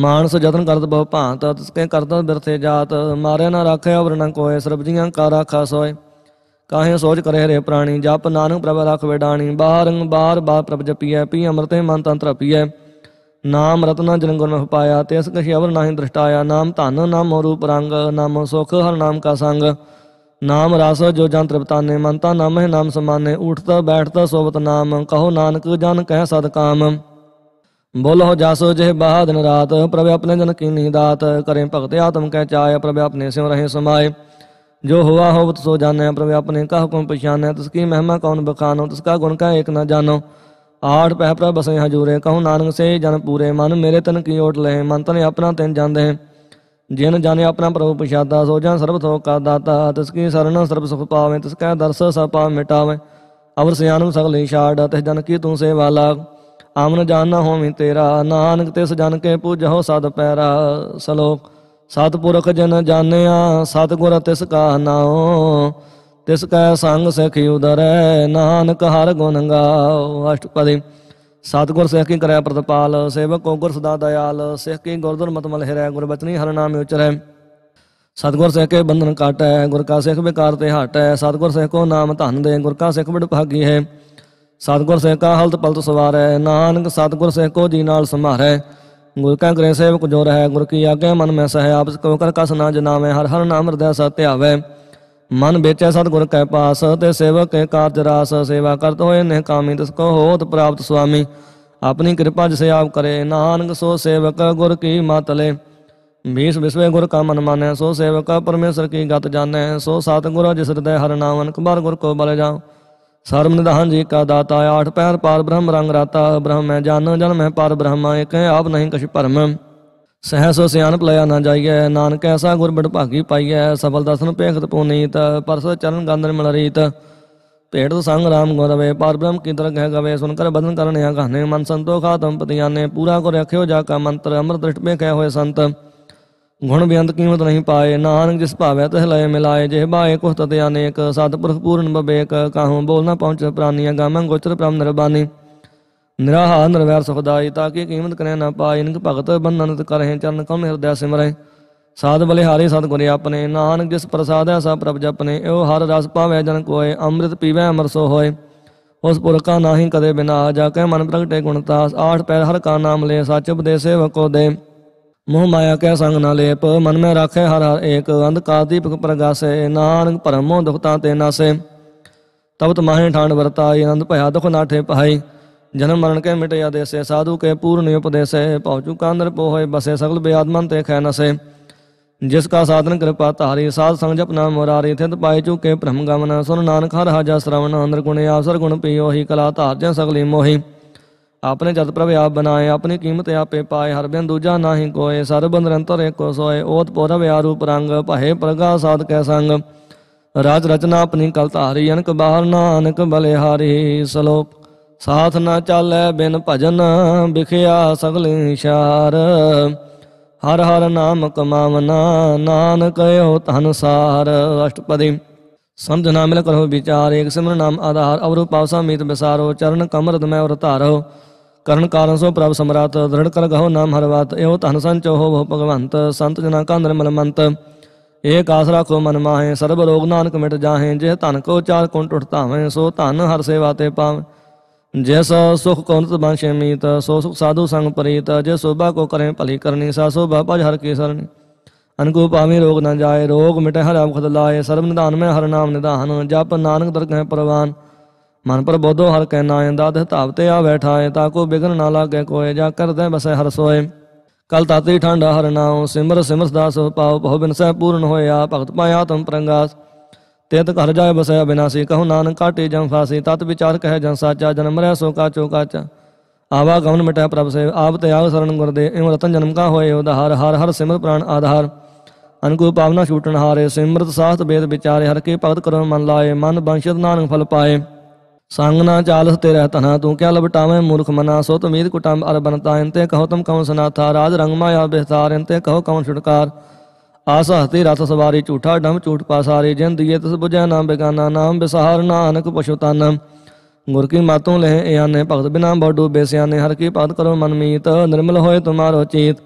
ਮਾਨਸ ਜਤਨ ਕਰਤ ਬਹੁ ਭਾਂਤ ਤਿਸ ਕੈ ਕਰਤ ਬਿਰਥੇ ਜਾਤ ਮਾਰਿਆ ਨਾ ਰਾਖਿਆ ਵਰਣਾ ਕੋਏ ਜੀਆਂ ਕਾ ਰਾਖਾ ਸੋਏ ਕਾਹੇ ਸੋਚ ਕਰੇ ਰੇ ਪ੍ਰਾਣੀ ਜਪ ਨਾਨਕ ਪ੍ਰਭ ਰਖ ਡਾਣੀ ਬਾਹਰ ਬਾਰ ਬਾਰ ਪ੍ਰਭ ਜਪੀਐ ਪੀ ਅੰਮ੍ਰਿਤੇ ਮਨ ਤੰਤਰ ਪੀਐ ਨਾਮ ਰਤਨਾ ਜਨ ਗੁਣ ਪਾਇਆ ਤਿਸ ਕਛੇ ਅਵਰ ਨਾਹੀਂ ਦ੍ਰਿਸ਼ਟਾਇਆ ਨਾਮ ਧਨ ਨਾਮ ਰੂਪ ਰੰਗ ਨਾਮ ਸੁਖ ਹਰ ਨਾਮ ਕਾ ਸੰਗ ਨਾਮ ਰਸ ਜੋ ਜਨ ਤ੍ਰਿਪਤਾਨੇ ਮਨ ਤਾ ਨਾਮ ਹੈ ਨਾਮ ਸਮਾਨੇ ਉਠਤਾ ਬੈਠਤਾ ਸੋਵਤ ਨਾਮ ਕਹੋ ਨਾਨਕ ਜਨ ਕਹਿ ਸਦ ਕਾਮ ਬੋਲੋ ਜਾਸੋ ਜੇ ਬਾਦ ਦਿਨ ਰਾਤ ਪ੍ਰਭ ਆਪਣੇ ਜਨ ਨੀ ਦਾਤ ਕਰੇ ਭਗਤ ਆਤਮ ਕਹਿ ਚਾਇ ਪ੍ਰਭ ਆਪਣੇ ਸਿਉ ਰਹੇ ਸਮਾਏ ਜੋ ਹੋਆ ਹੋਵਤ ਸੋ ਜਾਣੈ ਪ੍ਰਭ ਆਪਣੇ ਕਹ ਕੋ ਪਛਾਨੈ ਤਿਸ ਕੀ ਮਹਿਮਾ ਕੌਣ ਬਖਾਨੋ ਤਿਸ ਕਾ ਗੁਣ ਕਾ ਏਕ ਨਾ ਜਾਣੋ ਆੜ ਪਹਿ ਪ੍ਰਭ ਬਸੇ ਹਜੂਰੇ ਕਹਉ ਨਾਨਕ ਸੇ ਜਨ ਪੂਰੇ ਮਨ ਮੇਰੇ ਤਨ ਕੀ ਓਟ ਲਹਿ ਮਨ ਤਨ ਆਪਣਾ ਤਿਨ ਜਾਂਦੇ ਜਿਨ ਜਾਣੇ ਆਪਣਾ ਪ੍ਰਭ ਪਛਾਦਾ ਸੋ ਜਾਂ ਸਰਬ ਤੋ ਕਾ ਦਾਤਾ ਤਿਸ ਕੀ ਸਰਨ ਸਰਬ ਸੁਖ ਪਾਵੇ ਤਿਸ ਕਾ ਦਰਸ ਸਭ ਪਾ ਮਿਟਾਵੇ ਅਵਰ ਸਿਆਨੁ ਸਗਲੇ ਛਾੜ ਤਿਸ ਜਨ ਕੀ ਤੂੰ ਸੇਵਾ ਲਾਗ ਆਮਨ ਜਾਣਾ ਹੋਵੇਂ ਤੇਰਾ ਨਾਨਕ ਤਿਸ ਜਨ ਕੇ ਪੂਜਹੁ ਸਦ ਪੈਰਾ ਸਲੋਕ ਸਤਪੁਰਖ ਜਨ ਜਾਣਿਆ ਸਤਗੁਰ ਤਿਸ ਕਾ ਨਾਉ ਤਿਸ ਕੈ ਸੰਗ ਸਿਖਿ ਉਦਰੈ ਨਾਨਕ ਹਰ ਗੁਣ ਗਾਉ ਅਸ਼ਟਪਦੀ ਸਤਗੁਰ ਸਿੱਖ ਕੀ ਕਰਿਆ ਪ੍ਰਤਪਾਲ ਸੇਵਕ ਕੋ ਗੁਰ ਸਦਾ ਦਇਆਲ ਸਿੱਖ ਕੀ ਗੁਰਦੁਰ ਮਤਮਲ ਹਿਰੈ ਗੁਰ ਬਚਨੀ ਹਰ ਨਾਮਿ ਉਚਰੈ ਸਤਗੁਰ ਸਿੱਖ ਕੇ ਬੰਧਨ ਕਾਟੈ ਗੁਰ ਕਾ ਸਿੱਖ ਬਿਕਾਰ ਤੇ ਹਟੈ ਸਤਗੁਰ ਸਿੱਖ ਕੋ ਨਾਮ ਧਨ ਦੇ ਗੁਰ ਕਾ ਸਿੱਖ ਬੜ ਭਾਗੀ ਹੈ ਸਤਗੁਰ ਸਿੰਘ ਕਾ ਹਲਤ ਪਲਤ ਸਵਾਰੈ ਨਾਨਕ ਸਤਗੁਰ ਸਿੰਘ ਕੋ ਜੀ ਨਾਲ ਸਮਾਰੈ ਗੁਰ ਕਾ ਸਾਹਿਬ ਸੇਵਕ ਜੋ ਰਹਿ ਗੁਰ ਕੀ ਆਗਿਆ ਮਨ ਮੈਂ ਸਹਿ ਆਪਸ ਕੋ ਕਰ ਕਸ ਨਾ ਜਨਾਵੇਂ ਹਰ ਹਰ ਨਾਮ ਹਿਰਦੈ ਸਤ ਧਿਆਵੇ ਮਨ ਵੇਚੈ ਸਤਗੁਰ ਕੈ ਪਾਸ ਤੇ ਸੇਵਕ ਕੇ ਕਾਰਜ ਰਾਸ ਸੇਵਾ ਕਰਤ ਹੋਏ ਨੇ ਕਾਮੀ ਤਿਸ ਕੋ ਹੋਤ ਪ੍ਰਾਪਤ ਸੁਆਮੀ ਆਪਣੀ ਕਿਰਪਾ ਜਿਸੇ ਆਪ ਕਰੇ ਨਾਨਕ ਸੋ ਸੇਵਕ ਗੁਰ ਕੀ ਮਤਲੇ ਮੀਸ ਵਿਸਵੇ ਗੁਰ ਕਾ ਮਨ ਮਾਨੈ ਸੋ ਸੇਵਕ ਪਰਮੇਸ਼ਰ ਕੀ ਗਤ ਜਾਣੈ ਸੋ ਸਤਗੁਰ ਜਿਸ ਹਿਰਦੈ ਹਰ ਨਾਮਨ ਕੁਮਾਰ ਗੁਰ ਕੋ ਬਲ ਜਾਉ ਸਰਮ ਨਿਧਾਨ ਜੀ ਕਾ ਦਾਤਾ ਆਠ ਪੈਰ ਪਾਰ ਬ੍ਰਹਮ ਰੰਗ ਰਾਤਾ ਬ੍ਰਹਮ ਮੈਂ ਜਾਣਾ ਜਨ ਮੈਂ ਪਰ ਬ੍ਰਹਮਾ ਏਕ ਹੈ ਆਪ ਨਹੀਂ ਕਛ ਭਰਮ ਸਹਸ ਸਿਆਨ ਪਲਿਆ ਨਾ ਜਾਈਐ ਨਾਨਕ ਐਸਾ ਗੁਰ ਬੜ ਭਾਗੀ ਪਾਈਐ ਸਫਲ ਦਸਨ ਪੇਖਤ ਪੋਨੀਤ ਪਰਸ ਚਰਨ ਗੰਦਰ ਮਿਲ ਰੀਤ ਭੇਟ ਸੰਗ ਰਾਮ ਗੋਰਵੇ ਪਰ ਬ੍ਰਹਮ ਕੀ ਤਰਗ ਹੈ ਗਵੇ ਸੁਨ ਕਰ ਬਦਨ ਕਰਨਿਆ ਆ ਮਨ ਸੰਤੋਖਾ ਤਮ ਪਤਿਆਨੇ ਪੂਰਾ ਕੋ ਰਖਿਓ ਜਾ ਕਾ ਮੰਤਰ ਅਮਰ ਦ੍ਰਿਸ਼ਟ ਮੇ ਕਹਿ ਹੋਏ ਸੰਤ ਗੁਣ ਬੇਅੰਤ ਕੀਮਤ ਨਹੀਂ ਪਾਏ ਨਾਨਕ ਜਿਸ ਭਾਵੈ ਤਹ ਲਏ ਮਿਲਾਏ ਜਿਹ ਬਾਏ ਕੋ ਤਤ ਅਨੇਕ ਸਤਪੁਰਖ ਪੂਰਨ ਬਵੇਕ ਕਾਹੂ ਬੋਲ ਨਾ ਪਹੁੰਚ ਪ੍ਰਾਨੀਆਂ ਗਾਮੰ ਗੋਚਰ ਪ੍ਰਮ ਨਿਰਬਾਨੀ ਨਿਰਾਹਾ ਨਿਰਵੈਰ ਸੁਖਦਾਈ ਤਾਂ ਕਿ ਕੀਮਤ ਕਰੇ ਨਾ ਪਾਏ ਇਨਕ ਭਗਤ ਬੰਨਨਤ ਕਰਹਿ ਚਰਨ ਕਮ ਹਿਰਦੈ ਸਿਮਰੈ ਸਾਧ ਬਲਿਹਾਰੇ ਸਤ ਗੁਰੇ ਆਪਣੇ ਨਾਨਕ ਜਿਸ ਹੈ ਸਭ ਪ੍ਰਭ ਜਪਨੇ ਓ ਹਰ ਰਸ ਪਾਵੇ ਜਨ ਕੋਏ ਅੰਮ੍ਰਿਤ ਪੀਵੇ ਅਮਰ ਸੋ ਹੋਏ ਉਸ ਪੁਰਖਾ ਨਾਹੀ ਕਦੇ ਬਿਨਾ ਜਾ ਕੇ ਮਨ ਪ੍ਰਗਟੇ ਗੁਣਤਾਸ ਆਠ ਪੈਰ ਹਰ ਕਾ ਨਾਮ ਲੈ ਸੱਚ ਉਪਦੇਸੇ ਵਕੋ ਦੇ ਮੋਹ ਮਾਇਆ ਕੈ ਸੰਗ ਨਾ ਲੇਪ ਮਨ ਮੈਂ ਰਾਖੇ ਹਰ ਹਰ ਏਕ ਅੰਧਕਾਰ ਦੀਪਕ ਪ੍ਰਗਾਸੇ ਨਾਨਕ ਭਰਮੋ ਦੁਖਤਾ ਤੇ ਨਾਸੇ ਤਬਤ ਮਾਹੇ ਠਾਣ ਵਰਤਾਈ ਅਨੰਦ ਭਇਆ ਦੁਖ ਨਾਠੇ ਪਹਾਈ ਜਨਮ ਮਰਨ ਕੈ ਮਿਟਿਆ ਆਦੇਸੇ ਸਾਧੂ ਕੈ ਪੂਰਨ ਉਪਦੇਸੇ ਭਉ ਚੁਕਾਂਦਰ ਪੋਹੇ ਬਸੇ ਸਗਲ ਬਿਆਦਮਨ ਤੇ ਖੈ ਨਸੇ ਜਿਸ ਕਾ ਸਾਧਨ ਕਿਰਪਾ ਧਾਰੀ ਸਾਧ ਸੰਗ ਜਪ ਨਾਮ ਮੁਰਾਰੀ ਥਿਤ ਪਾਏ ਚੁਕੇ ਭ੍ਰਮ ਗਮਨ ਸੁਨ ਨਾਨਕ ਹਰਿ ਹਾਜਾ ਸਰਵਣ ਅੰਦਰ ਗੁਣ ਆਸਰ ਗੁਣ ਪੀਓ ਹੀ ਕਲਾ ਧਾਰ ਜਨ ਸਗਲੀ ਮੋਹੀ ਆਪਨੇ ਜਦ ਪ੍ਰਭ ਆਪ ਬਣਾਏ ਆਪਣੀ ਕੀਮਤ ਆਪੇ ਪਾਏ ਹਰ ਬਿਨ ਦੂਜਾ ਨਾਹੀ ਕੋਏ ਸਰਬ ਨਿਰੰਤਰ ਇੱਕੋ ਸੋਏ ਓਤ ਪੋਰਵ ਰੂਪ ਰੰਗ ਭਏ ਪ੍ਰਗਾ ਸਾਧ ਕੈ ਸੰਗ ਰਾਜ ਰਚਨਾ ਆਪਣੀ ਕਲ ਧਾਰੀ ਅਨਕ ਬਾਹਰ ਨਾਨਕ ਬਲੇ ਹਾਰੀ ਸਲੋਕ ਸਾਥ ਨਾ ਚਾਲੈ ਬਿਨ ਭਜਨ ਵਿਖਿਆ ਸਗਲੇ ਇਸ਼ਾਰ ਹਰ ਹਰ ਨਾਮ ਕਮਾਵਨਾ ਨਾਨਕ ਹੋ ਧਨ ਸਾਰ ਅਸ਼ਟਪਦੀ ਸਮਝ ਨਾ ਮਿਲ ਕਰੋ ਵਿਚਾਰ ਏਕ ਸਿਮਰ ਨਾਮ ਆਧਾਰ ਅਵਰੂ ਪਾਵਸਾ ਮੀਤ ਬਿਸਾਰੋ ਚਰਨ ਕਮਰਦ ਮੈਂ ਔਰ ਧਾਰੋ ਕਰਨ ਕਾਰਨ ਸੋ ਪ੍ਰਭ ਸਮਰਾਤ ਦ੍ਰਿੜ ਕਰ ਗਹੋ ਨਾਮ ਹਰਵਾਤ ਇਹੋ ਧਨ ਹੋ ਬਹੁ ਭਗਵੰਤ ਸੰਤ ਜਨਾ ਕਾ ਨਿਰਮਲ ਮੰਤ ਏਕ ਆਸ ਰਾਖੋ ਮਨ ਮਾਹੇ ਸਰਬ ਰੋਗ ਨਾਨਕ ਮਿਟ ਜਾਹੇ ਜੇ ਧਨ ਕੋ ਚਾਰ ਕੁੰਟ ਉਠਤਾਵੇਂ ਸੋ ਧਨ ਹਰ ਸੇਵਾ ਤੇ ਪਾਵੇਂ ਜਿਸ ਸੁਖ ਕੋਨਤ ਬੰਸ਼ੇ ਮੀਤ ਸੋ ਸੁਖ ਸਾਧੂ ਸੰਗ ਪ੍ਰੀਤ ਜੇ ਸੋਭਾ ਕੋ ਕਰੇ ਭਲੀ ਕਰਨੀ ਸਾ ਸੋਭਾ ਭਜ ਹਰ ਕੀ ਸਰਨੀ ਅਨਕੋ ਪਾਵੇਂ ਰੋਗ ਨਾ ਜਾਏ ਰੋਗ ਮਿਟੇ ਹਰ ਆਪ ਖਦ ਲਾਏ ਸਰਬ ਨਿਦਾਨ ਮੈਂ ਹਰ ਨਾਮ ਨਿਦਾਨ ਜਪ ਨਾਨਕ ਦਰਗਹਿ ਪਰਵਾਨ ਮਨ ਪਰ ਬੋਧੋ ਹਰ ਕੈ ਨਾ ਆਇੰਦਾ ਦਹ ਧਾਵ ਤੇ ਆ ਬੈਠਾਏ ਤਾ ਕੋ ਬਿਗਨ ਨਾ ਲਾਗੇ ਕੋਏ ਜਾ ਕਰਦੇ ਬਸੈ ਹਰ ਸੋਏ ਕਲ ਤਾਤੇ ਠੰਡਾ ਹਰ ਨਾਉ ਸਿਮਰ ਸਿਮਰ ਦਾਸ ਪਾਉ ਬਿਨ ਸਹਿ ਪੂਰਨ ਹੋਇਆ ਭਗਤ ਪਾਇਆ ਤੁਮ ਪ੍ਰੰਗਾਸ ਤੇਤ ਘਰ ਜਾਏ ਬਸੈ ਅਬਿਨਾਸੀ ਕਹੋ ਨਾਨਕ ਕਾਟੇ ਜਮ ਫਾਸੀ ਤਤ ਵਿਚਾਰ ਕਹਿ ਜਨ ਸਾਚਾ ਜਨਮ ਰਹਿ ਸੋ ਕਾਚੋ ਕਾਚ ਆਵਾ ਗਵਨ ਮਿਟੈ ਪ੍ਰਭ ਸੇ ਆਪ ਤੇ ਆਗ ਸਰਣ ਗੁਰ ਦੇ ਇਮ ਰਤਨ ਜਨਮ ਕਾ ਹੋਏ ਉਧਾਰ ਹਰ ਹਰ ਸਿਮਰ ਪ੍ਰਾਨ ਆਧਾਰ ਅਨਕੋ ਪਾਵਨਾ ਛੂਟਣ ਹਾਰੇ ਸਿਮਰਤ ਸਾਥ ਬੇਦ ਵਿਚਾਰੇ ਹਰ ਕੇ ਭਗਤ ਕਰਨ ਮਨ ਲਾਏ ਮਨ ਬੰਸ਼ਤ ਨਾਨਕ ਫਲ ਪਾਏ ਸੰਗ ਨਾ ਚਾਲਸ ਤੇਰਾ ਤਨਾ ਤੂੰ ਕਿਆ ਲਬਟਾਵੇਂ ਮੂਰਖ ਮਨਾ ਸੋ ਤਮੀਦ ਕੁਟੰਬ ਬਨਤਾ ਇੰਤੇ ਕਹੋ ਤਮ ਕਉ ਸਨਾਥਾ ਰਾਜ ਰੰਗ ਮਾਇਆ ਬਿਹਤਾਰ ਇੰਤੇ ਕਹੋ ਕਉ ਛੁਟਕਾਰ ਆਸ ਹਤੇ ਰਤ ਸਵਾਰੀ ਝੂਠਾ ਡੰਮ ਝੂਠ ਪਾਸਾਰੇ ਜਨ ਦੀਏ ਤਸ ਬੁਝੈ ਨਾ ਬੇਗਾਨਾ ਨਾਮ ਬਿਸਹਾਰ ਨਾਨਕ ਤਨ ਗੁਰ ਕੀ ਮਾਤੋਂ ਲੈ ਇਆਨੇ ਭਗਤ ਬਿਨਾ ਬੜੂ ਬੇਸਿਆਨੇ ਹਰ ਕੀ ਪਾਤ ਕਰੋ ਮਨ ਮੀਤ ਨਿਰਮਲ ਹੋਏ ਤੁਮਾਰੋ ਚੀਤ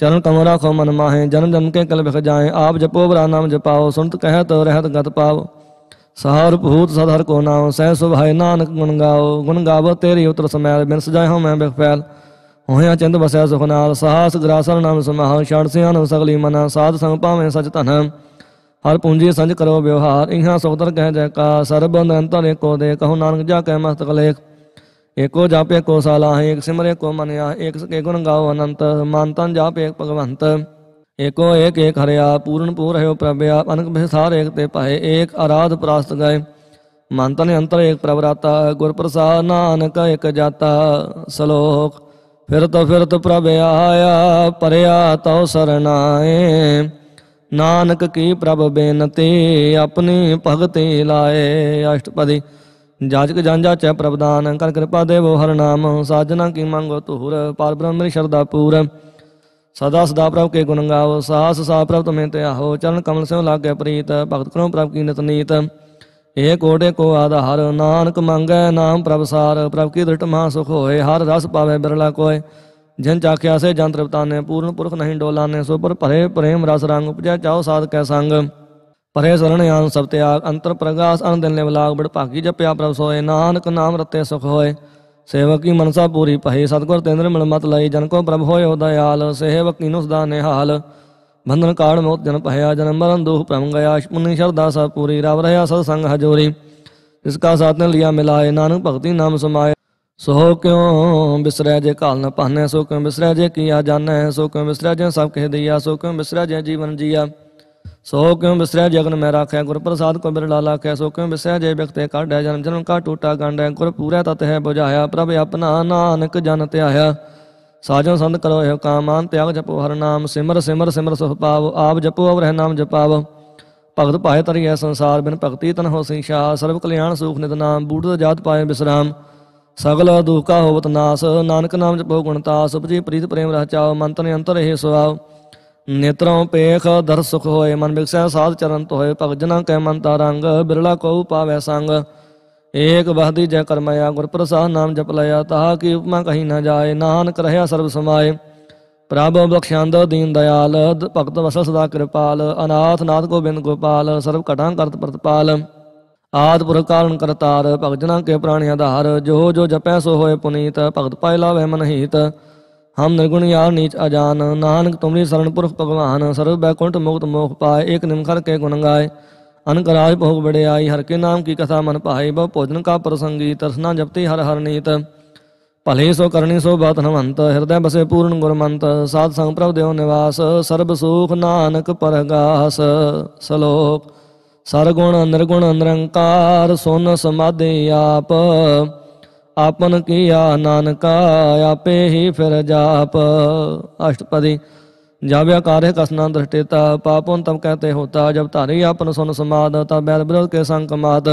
ਚਰਨ ਕਮਰ ਰਾਖੋ ਮਨ ਮਾਹੇ ਜਨਮ ਜਨਮ ਕੇ ਕਲ ਬਖ ਜਾਏ ਆਪ ਜਪੋ ਬਰਾ ਨਾਮ ਜਪਾਓ ਸੁਨਤ ਕਹਿਤ ਰਹਿਤ ਗਤ ਪਾਓ ਸਾਰ ਭੂਤ ਸਦਰ ਕੋ ਨਾਮ ਸਹਿ ਸੁਭਾਏ ਨਾਨਕ ਗੁਣ ਗਾਓ ਗੁਣ ਗਾਵੋ ਤੇਰੀ ਉਤਰ ਸਮੈ ਬਿਨ ਸਜਾਇ ਹਉ ਮੈਂ ਬਖਪੈਲ ਹੋਇਆ ਚੰਦ ਬਸਿਆ ਸੁਖ ਨਾਲ ਸਾਹਸ ਗਰਾਸਰ ਨਾਮ ਸਮਾਹ ਛੜ ਸਿਆਨ ਸਗਲੀ ਮਨਾ ਸਾਧ ਸੰਗ ਭਾਵੇਂ ਸਚ ਧਨ ਹਰ ਪੂੰਜੀ ਸੰਜ ਕਰੋ ਵਿਵਹਾਰ ਇਹਾਂ ਸੁਖਦਰ ਕਹਿ ਜੈ ਕਾ ਸਰਬ ਅਨੰਤ ਨੇ ਕੋ ਦੇ ਕਹੋ ਨਾਨਕ ਜਾ ਕੈ ਮਸਤਕ ਲੇਖ ਏਕੋ ਜਾਪੇ ਕੋ ਸਾਲਾ ਹੈ ਏਕ ਸਿਮਰੇ ਕੋ ਮਨਿਆ ਏਕ ਸਕੇ ਗੁਣ ਗਾਓ ਅਨੰਤ ਮਨ ਤਨ ਜਾਪੇ ਭਗਵੰਤ ਏਕੋ ਏਕ ਏਕ ਹਰਿਆ ਪੂਰਨ ਪੂਰ ਰਹਿਓ ਪ੍ਰਭਿਆ ਅਨਕ ਬਹਿ ਸਾਰੇ ਏਕ ਤੇ ਭਾਏ ਏਕ ਆਰਾਧ ਪ੍ਰਾਸਤ ਗਏ ਮਨ ਤਨ ਅੰਤਰ ਏਕ ਪ੍ਰਵਰਾਤਾ ਗੁਰ ਪ੍ਰਸਾਦ ਨਾਨਕ ਏਕ ਜਾਤਾ ਸਲੋਕ ਫਿਰਤ ਫਿਰਤ ਪ੍ਰਭ ਆਇਆ ਪਰਿਆ ਤਉ ਸਰਨਾਏ ਨਾਨਕ ਕੀ ਪ੍ਰਭ ਬੇਨਤੀ ਆਪਣੀ ਭਗਤੇ ਲਾਏ ਅਸ਼ਟਪਦੀ ਜਾਜਕ ਜਾਂਜਾ ਚ ਪ੍ਰਭ ਦਾਨ ਕਰ ਕਿਰਪਾ ਦੇਵੋ ਹਰ ਨਾਮ ਸਾਜਨਾ ਕੀ ਮੰਗੋ ਤੁਹਰ ਪਰਬ੍ਰਹਮ ਮੇਰੀ ਸ਼ਰਧਾ ਪੂਰ ਸਦਾ ਸਦਾ ਪ੍ਰਭ ਕੇ ਗੁਣ ਗਾਓ ਸਾਸ ਸਾ ਪ੍ਰਭ ਤੁਮੇ ਤੇ ਆਹੋ ਚਰਨ ਕਮਲ ਸਿਉ ਲਾਗੇ ਪ੍ਰੀਤ ਭਗਤ ਕਰੋ ਪ੍ਰਭ ਕੀ ਨਿਤ ਨੀਤ ਏ ਕੋਟੇ ਕੋ ਆਧਾਰ ਨਾਨਕ ਮੰਗੈ ਨਾਮ ਪ੍ਰਭ ਸਾਰ ਪ੍ਰਭ ਕੀ ਦ੍ਰਿਟ ਮਾ ਸੁਖ ਹੋਏ ਹਰ ਰਸ ਪਾਵੇ ਬਿਰਲਾ ਕੋਏ ਜਨ ਚਾਖਿਆ ਸੇ ਜਨ ਤ੍ਰਿਪਤਾਨੇ ਪੂਰਨ ਪੁਰਖ ਨਹੀਂ ਡੋਲਾਨੇ ਸੋ ਪਰ ਭਰੇ ਪ੍ਰੇਮ ਰਸ ਰੰਗ ਉਪਜੈ ਚਾਉ ਸਾਧ ਕੈ ਸੰਗ ਪਰੇ ਸਰਣ ਆਨ ਸਭ ਤਿਆਗ ਅੰਤਰ ਪ੍ਰਗਾਸ ਅਨ ਦਿਨ ਬਲਾਗ ਬੜ ਭਾਗੀ ਜਪਿਆ ਪ੍ਰਭ ਸੋਏ ਨਾਨਕ ਨਾਮ ਰਤੇ ਸੁਖ ਹੋਏ ਸੇਵਕੀ ਮਨਸਾ ਪੂਰੀ ਭਏ ਸਤਗੁਰ ਤੇਂਦਰ ਮਨ ਮਤ ਲਈ ਜਨ ਕੋ ਪ੍ਰਭ ਹੋਇਓ ਦਇਆਲ ਸੇਵਕੀ ਨੂੰ ਸਦਾ ਨਿਹਾਲ ਬੰਧਨ ਕਾੜ ਮੋਤ ਜਨ ਭਇਆ ਜਨ ਮਰਨ ਦੁਖ ਭ੍ਰਮ ਗਿਆ ਮੁਨੀ ਸ਼ਰਦਾ ਸਭ ਪੂਰੀ ਰਵ ਰਹਾ ਸਤ ਸੰਗ ਹਜੋਰੀ ਇਸ ਕਾ ਸਾਥ ਨੇ ਲਿਆ ਮਿਲਾਏ ਨਾਨਕ ਭਗਤੀ ਨਾਮ ਸਮਾਏ ਸੋ ਕਿਉ ਬਿਸਰੈ ਜੇ ਕਾਲ ਨ ਪਾਨੈ ਸੋ ਕਿਉ ਬਿਸਰੈ ਜੇ ਕੀਆ ਜਾਣੈ ਸੋ ਕਿਉ ਬਿਸਰੈ ਜੇ ਸਭ ਕਹਿ ਦਈਆ ਸੋ ਕਿਉ ਬਿਸਰੈ ਜੇ ਜੀਵਨ ਜੀਆ ਸੋ ਕਿਉ ਬਿਸਰਿਆ ਜਗਨ ਮੈਂ ਰਾਖਿਆ ਗੁਰ ਪ੍ਰਸਾਦ ਕੋ ਮੇਰੇ ਲਾਲਾ ਕੈ ਸੋ ਕਿਉ ਬਿਸਰਿਆ ਜੇ ਬਖਤੇ ਕਾਢਿਆ ਜਨਮ ਜਨਮ ਕਾ ਟੂਟਾ ਗੰਢੈ ਗੁਰ ਪੂਰੈ ਤਤ ਹੈ ਬੁਝਾਇਆ ਪ੍ਰਭ ਆਪਣਾ ਨਾਨਕ ਜਨ ਧਿਆਇਆ ਸਾਜਨ ਸੰਤ ਕਰੋ ਇਹ ਕਾਮਾਨ ਤਿਆਗ ਜਪੋ ਹਰ ਨਾਮ ਸਿਮਰ ਸਿਮਰ ਸਿਮਰ ਸੁਖ ਪਾਵ ਆਪ ਜਪੋ ਅਵ ਰਹਿ ਨਾਮ ਜਪਾਵ ਭਗਤ ਪਾਏ ਤਰੀਐ ਸੰਸਾਰ ਬਿਨ ਭਗਤੀ ਤਨ ਹੋ ਸਿੰਘ ਸ਼ਾ ਸਰਬ ਕਲਿਆਣ ਸੁਖ ਨਿਤ ਨਾਮ ਬੂੜਤ ਜਾਤ ਪਾਏ ਬਿਸਰਾਮ ਸਗਲ ਦੁਖਾ ਹੋਵਤ ਨਾਸ ਨਾਨਕ ਨਾਮ ਜਪੋ ਗੁਣਤਾ ਸੁਭਜੀ ਪ੍ਰੀਤ ਪ੍ਰੇਮ ਰਹਾ ਚਾਓ ਮੰਤਨ ਅੰਤਰ ਇਹ ਸੁਆਵ ਨੇਤਰੋਂ ਪੇਖ ਦਰਸੁਖ ਹੋਏ ਮਨ ਬਿਕਸੈ ਸਾਧ ਚਰਨ ਤੋਏ ਭਗਤ ਜਨਾਂ ਕੈ ਮਨ ਤਾਰੰਗ ਬਿਰਲਾ ਕਉ ਪਾਵੇ ਸੰਗ ਏਕ ਬਹਦੀ ਜੈ ਕਰਮਿਆ ਗੁਰ ਪ੍ਰਸਾਦ ਨਾਮ ਜਪ ਲਿਆ ਤਾ ਕੀ ਉਪਮਾ ਕਹੀ ਨਾ ਜਾਏ ਨਾਨਕ ਰਹਿਆ ਸਰਬ ਸਮਾਏ ਪ੍ਰਭ ਬਖਸ਼ੰਦ ਦੀਨ ਦਇਆਲ ਭਗਤ ਵਸਲ ਸਦਾ ਕਿਰਪਾਲ ਅਨਾਥ ਨਾਥ ਗੋਬਿੰਦ ਗੋਪਾਲ ਸਰਬ ਘਟਾਂ ਕਰਤ ਪ੍ਰਤਪਾਲ ਆਦ ਪੁਰਖ ਕਾਰਨ ਕਰਤਾਰ ਭਗਤ ਜਨਾਂ ਕੇ ਪ੍ਰਾਣੀ ਆਧਾਰ ਜੋ ਜੋ ਜਪੈ ਸੋ ਹੋਏ ਪੁਨੀਤ ਭਗਤ ਪਾਇ ਲਾਵੇ ਮਨਹੀਤ ਹਮ ਨਿਰਗੁਣ ਯਾਰ ਨੀਚ ਅਜਾਨ ਨਾਨਕ ਤੁਮਰੀ ਸਰਣ ਪੁਰਖ ਭਗਵਾਨ ਸਰਬ ਬੈਕੁੰਠ ਮੁਕਤ ਮੋਖ ਪਾਏ ਏਕ ਨਿਮਖਰ ਕੇ ਗੁਣ ਗਾਏ ਅਨਕ ਰਾਜ ਭੋਗ ਬੜਿਆਈ ਹਰ ਕੇ ਨਾਮ ਕੀ ਕਥਾ ਮਨ ਭਾਏ ਬਹੁ ਭੋਜਨ ਕਾ ਪ੍ਰਸੰਗੀ ਤਰਸਨਾ ਜਪਤੇ ਹਰ ਹਰ ਨੀਤ ਭਲੇ ਸੋ ਕਰਨੀ ਸੋ ਬਾਤ ਨਵੰਤ ਹਿਰਦੈ ਬਸੇ ਪੂਰਨ ਗੁਰਮੰਤ ਸਾਧ ਸੰਗ ਪ੍ਰਭ ਦੇਵ ਨਿਵਾਸ ਸਰਬ ਸੂਖ ਨਾਨਕ ਪਰਗਾਸ ਸਲੋਕ ਸਰਗੁਣ ਨਿਰਗੁਣ ਨਿਰੰਕਾਰ ਸੁਨ ਸਮਾਦੇ ਆਪ ਆਪਨ ਕੀਆ ਨਾਨਕਾ ਆਪੇ ਹੀ ਫਿਰ ਜਾਪ ਅਸ਼ਟਪਦੀ ਜਾਵਿਆ ਕਾਰਹਿ ਕਸਨਾ ਤਾ ਪਾਪੋਂ ਤਮ ਕਹਤੇ ਹੋਤਾ ਜਬ ਧਾਰੀ ਆਪਨ ਸੁਨ ਸਮਾਦ ਤਾ ਬੈਰ ਵਿਰੋਧ ਕੇ ਸੰਕਮਾਤ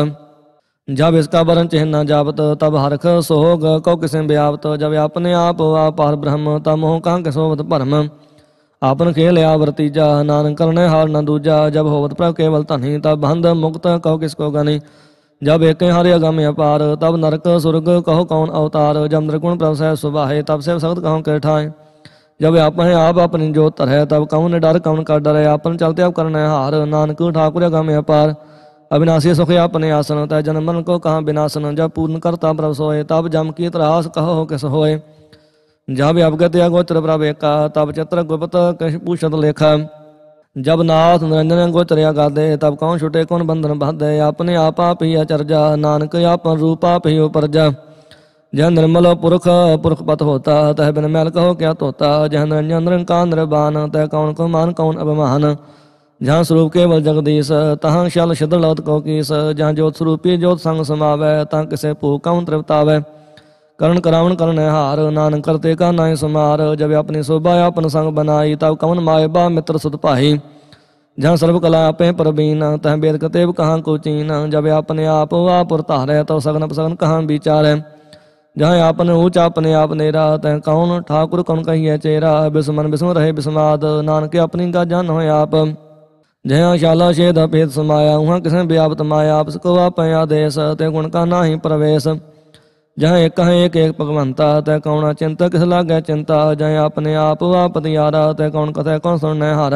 ਜਬ ਇਸ ਕਾ ਬਰਨ ਚਿਹ ਨਾ ਜਾਪਤ ਤਬ ਹਰਖ ਸੋਗ ਕੋ ਕਿਸੇ ਬਿਆਪਤ ਜਬ ਆਪਨੇ ਆਪ ਆਪਾਰ ਬ੍ਰਹਮ ਤਾ ਮੋਹ ਕਾਂ ਸੋਵਤ ਭਰਮ ਆਪਨ ਲਿਆ ਵਰਤੀਜਾ ਨਾਨਕ ਕਰਨੇ ਹਾਰ ਨਾ ਦੂਜਾ ਜਬ ਹੋਵਤ ਪ੍ਰਭ ਕੇਵਲ ਧਨੀ ਤਾ ਬੰਧ ਮੁਕਤ ਕਉ ਕਿਸ ਕੋ ਗਨੀ ਜਬ ਏਕੇ ਹਰਿ ਅਗਮ ਅਪਾਰ ਤਬ ਨਰਕ ਸੁਰਗ ਕਹੁ ਕੌਣ ਅਵਤਾਰ ਜਬ ਨਿਰਗੁਣ ਪ੍ਰਭ ਸਹਿ ਸੁਭਾਏ ਤਬ ਸੇਵ ਸਖਤ ਕਹੁ ਕੇ ਠਾਏ ਜਬ ਆਪਹਿ ਹੈ ਆਪ ਆਪਣੀ ਜੋਤ ਤਰ ਤਬ ਕਉਨ ਨੇ ਡਰ ਕਉਨ ਕਰ ਡਰੈ ਆਪਨ ਚਲਤੇ ਆਪ ਕਰਨ ਹਾਰ ਨਾਨਕ ਠਾਕੁਰ ਅਗਮ ਅਪਾਰ ਅਬਿਨਾਸੀ ਸੁਖ ਆਪਨੇ ਆਸਨ ਤੈ ਜਨਮ ਮਨ ਕੋ ਕਹਾ ਬਿਨਾਸਨ ਜਬ ਪੂਰਨ ਕਰਤਾ ਪ੍ਰਭ ਸੋਏ ਤਬ ਜਮ ਕੀ ਤਰਾਸ ਕਹੋ ਕਿਸ ਹੋਏ ਜਬ ਅਵਗਤ ਅਗੋਚਰ ਪ੍ਰਭ ਏਕਾ ਤਬ ਚਤਰ ਗੁਪਤ ਕਛ ਪੂਛਤ ਲੇਖਾ ਜਬ ਨਾਥ ਨਿਰੰਜਨ ਕੋ ਤਰਿਆ ਕਰਦੇ ਤਬ ਕਉ ਛੁਟੇ ਕੋਨ ਬੰਧਨ ਬੰਧੇ ਆਪਣੇ ਆਪ ਆਪ ਹੀ ਅਚਰਜਾ ਨਾਨਕ ਆਪਨ ਰੂਪ ਆਪ ਹੀ ਉਪਰਜਾ ਜਹ ਨਿਰਮਲ ਪੁਰਖ ਪੁਰਖ ਪਤ ਹੋਤਾ ਤਹ ਬਿਨ ਮੈਲ ਕਹੋ ਕਿਆ ਤੋਤਾ ਜਹ ਨਿਰੰਜਨ ਨਿਰੰਕਾਰ ਨਿਰਬਾਨ ਤਹ ਕੌਣ ਕੋ ਮਾਨ ਕੌਣ ਅਬਮਾਨ ਜਹ ਸਰੂਪ ਕੇਵਲ ਜਗਦੀਸ਼ ਤਹਾਂ ਸ਼ਲ ਸ਼ਦਲ ਲਤ ਕੋ ਕੀਸ ਜਹ ਜੋਤ ਸਰੂਪੀ ਜੋਤ ਸੰਗ ਸਮਾਵੈ ਤਾਂ ਕਿਸੇ ਭੂ ਕਉ ਤ੍ਰਿਪਤਾਵੇ ਕਰਨ ਕਰਾਵਣ ਕਰਨ ਹਾਰ ਨਾਨਕ ਕਰਤੇ ਕਾ ਨਾਇ ਸਮਾਰ ਜਬ ਆਪਣੀ ਸੋਭਾ ਆਪਨ ਸੰਗ ਬਨਾਈ ਤਬ ਕਮਨ ਮਾਇਬਾ ਬਾ ਮਿੱਤਰ ਸੁਤ ਭਾਈ ਜਾਂ ਸਰਬ ਕਲਾ ਆਪੇ ਪਰਬੀਨ ਤਹ ਬੇਦ ਕਤੇਬ ਕਹਾਂ ਕੋ ਚੀਨ ਜਬ ਆਪਨੇ ਆਪ ਆਪੁਰ ਧਾਰੈ ਤਉ ਸਗਨ ਪਸਗਨ ਕਹਾਂ ਵਿਚਾਰੈ ਜਾਂ ਆਪਨ ਉਚ ਆਪਨੇ ਆਪ ਨੇਰਾ ਤੈ ਕੌਣ ਠਾਕੁਰ ਕੌਣ ਕਹੀਐ ਚੇਰਾ ਬਿਸਮਨ ਬਿਸਮ ਰਹੇ ਬਿਸਮਾਦ ਨਾਨਕ ਆਪਣੀ ਗਾ ਜਨ ਹੋਇ ਆਪ ਜਹਾਂ ਸ਼ਾਲਾ ਸ਼ੇਦ ਅਪੇਤ ਸਮਾਇਆ ਉਹਾਂ ਕਿਸੇ ਵਿਆਪਤ ਮਾਇਆ ਆਪਸ ਕੋ ਆਪੈ ਆਦੇਸ ਤੇ ਗੁਣ ਕਾ ਨਾਹੀ ਪ੍ਰਵੇਸ਼ ਜਹਾਂ ਇੱਕ ਹੈ ਇੱਕ ਇੱਕ ਭਗਵੰਤਾ ਤੈ ਕੌਣਾ ਚਿੰਤਾ ਕਿਸ ਲਾਗੈ ਚਿੰਤਾ ਜਹਾਂ ਆਪਣੇ ਆਪ ਆਪਤ ਯਾਰਾ ਤੈ ਕੌਣ ਕਥੈ ਕੌਣ ਸੁਣਨੇ ਹਰ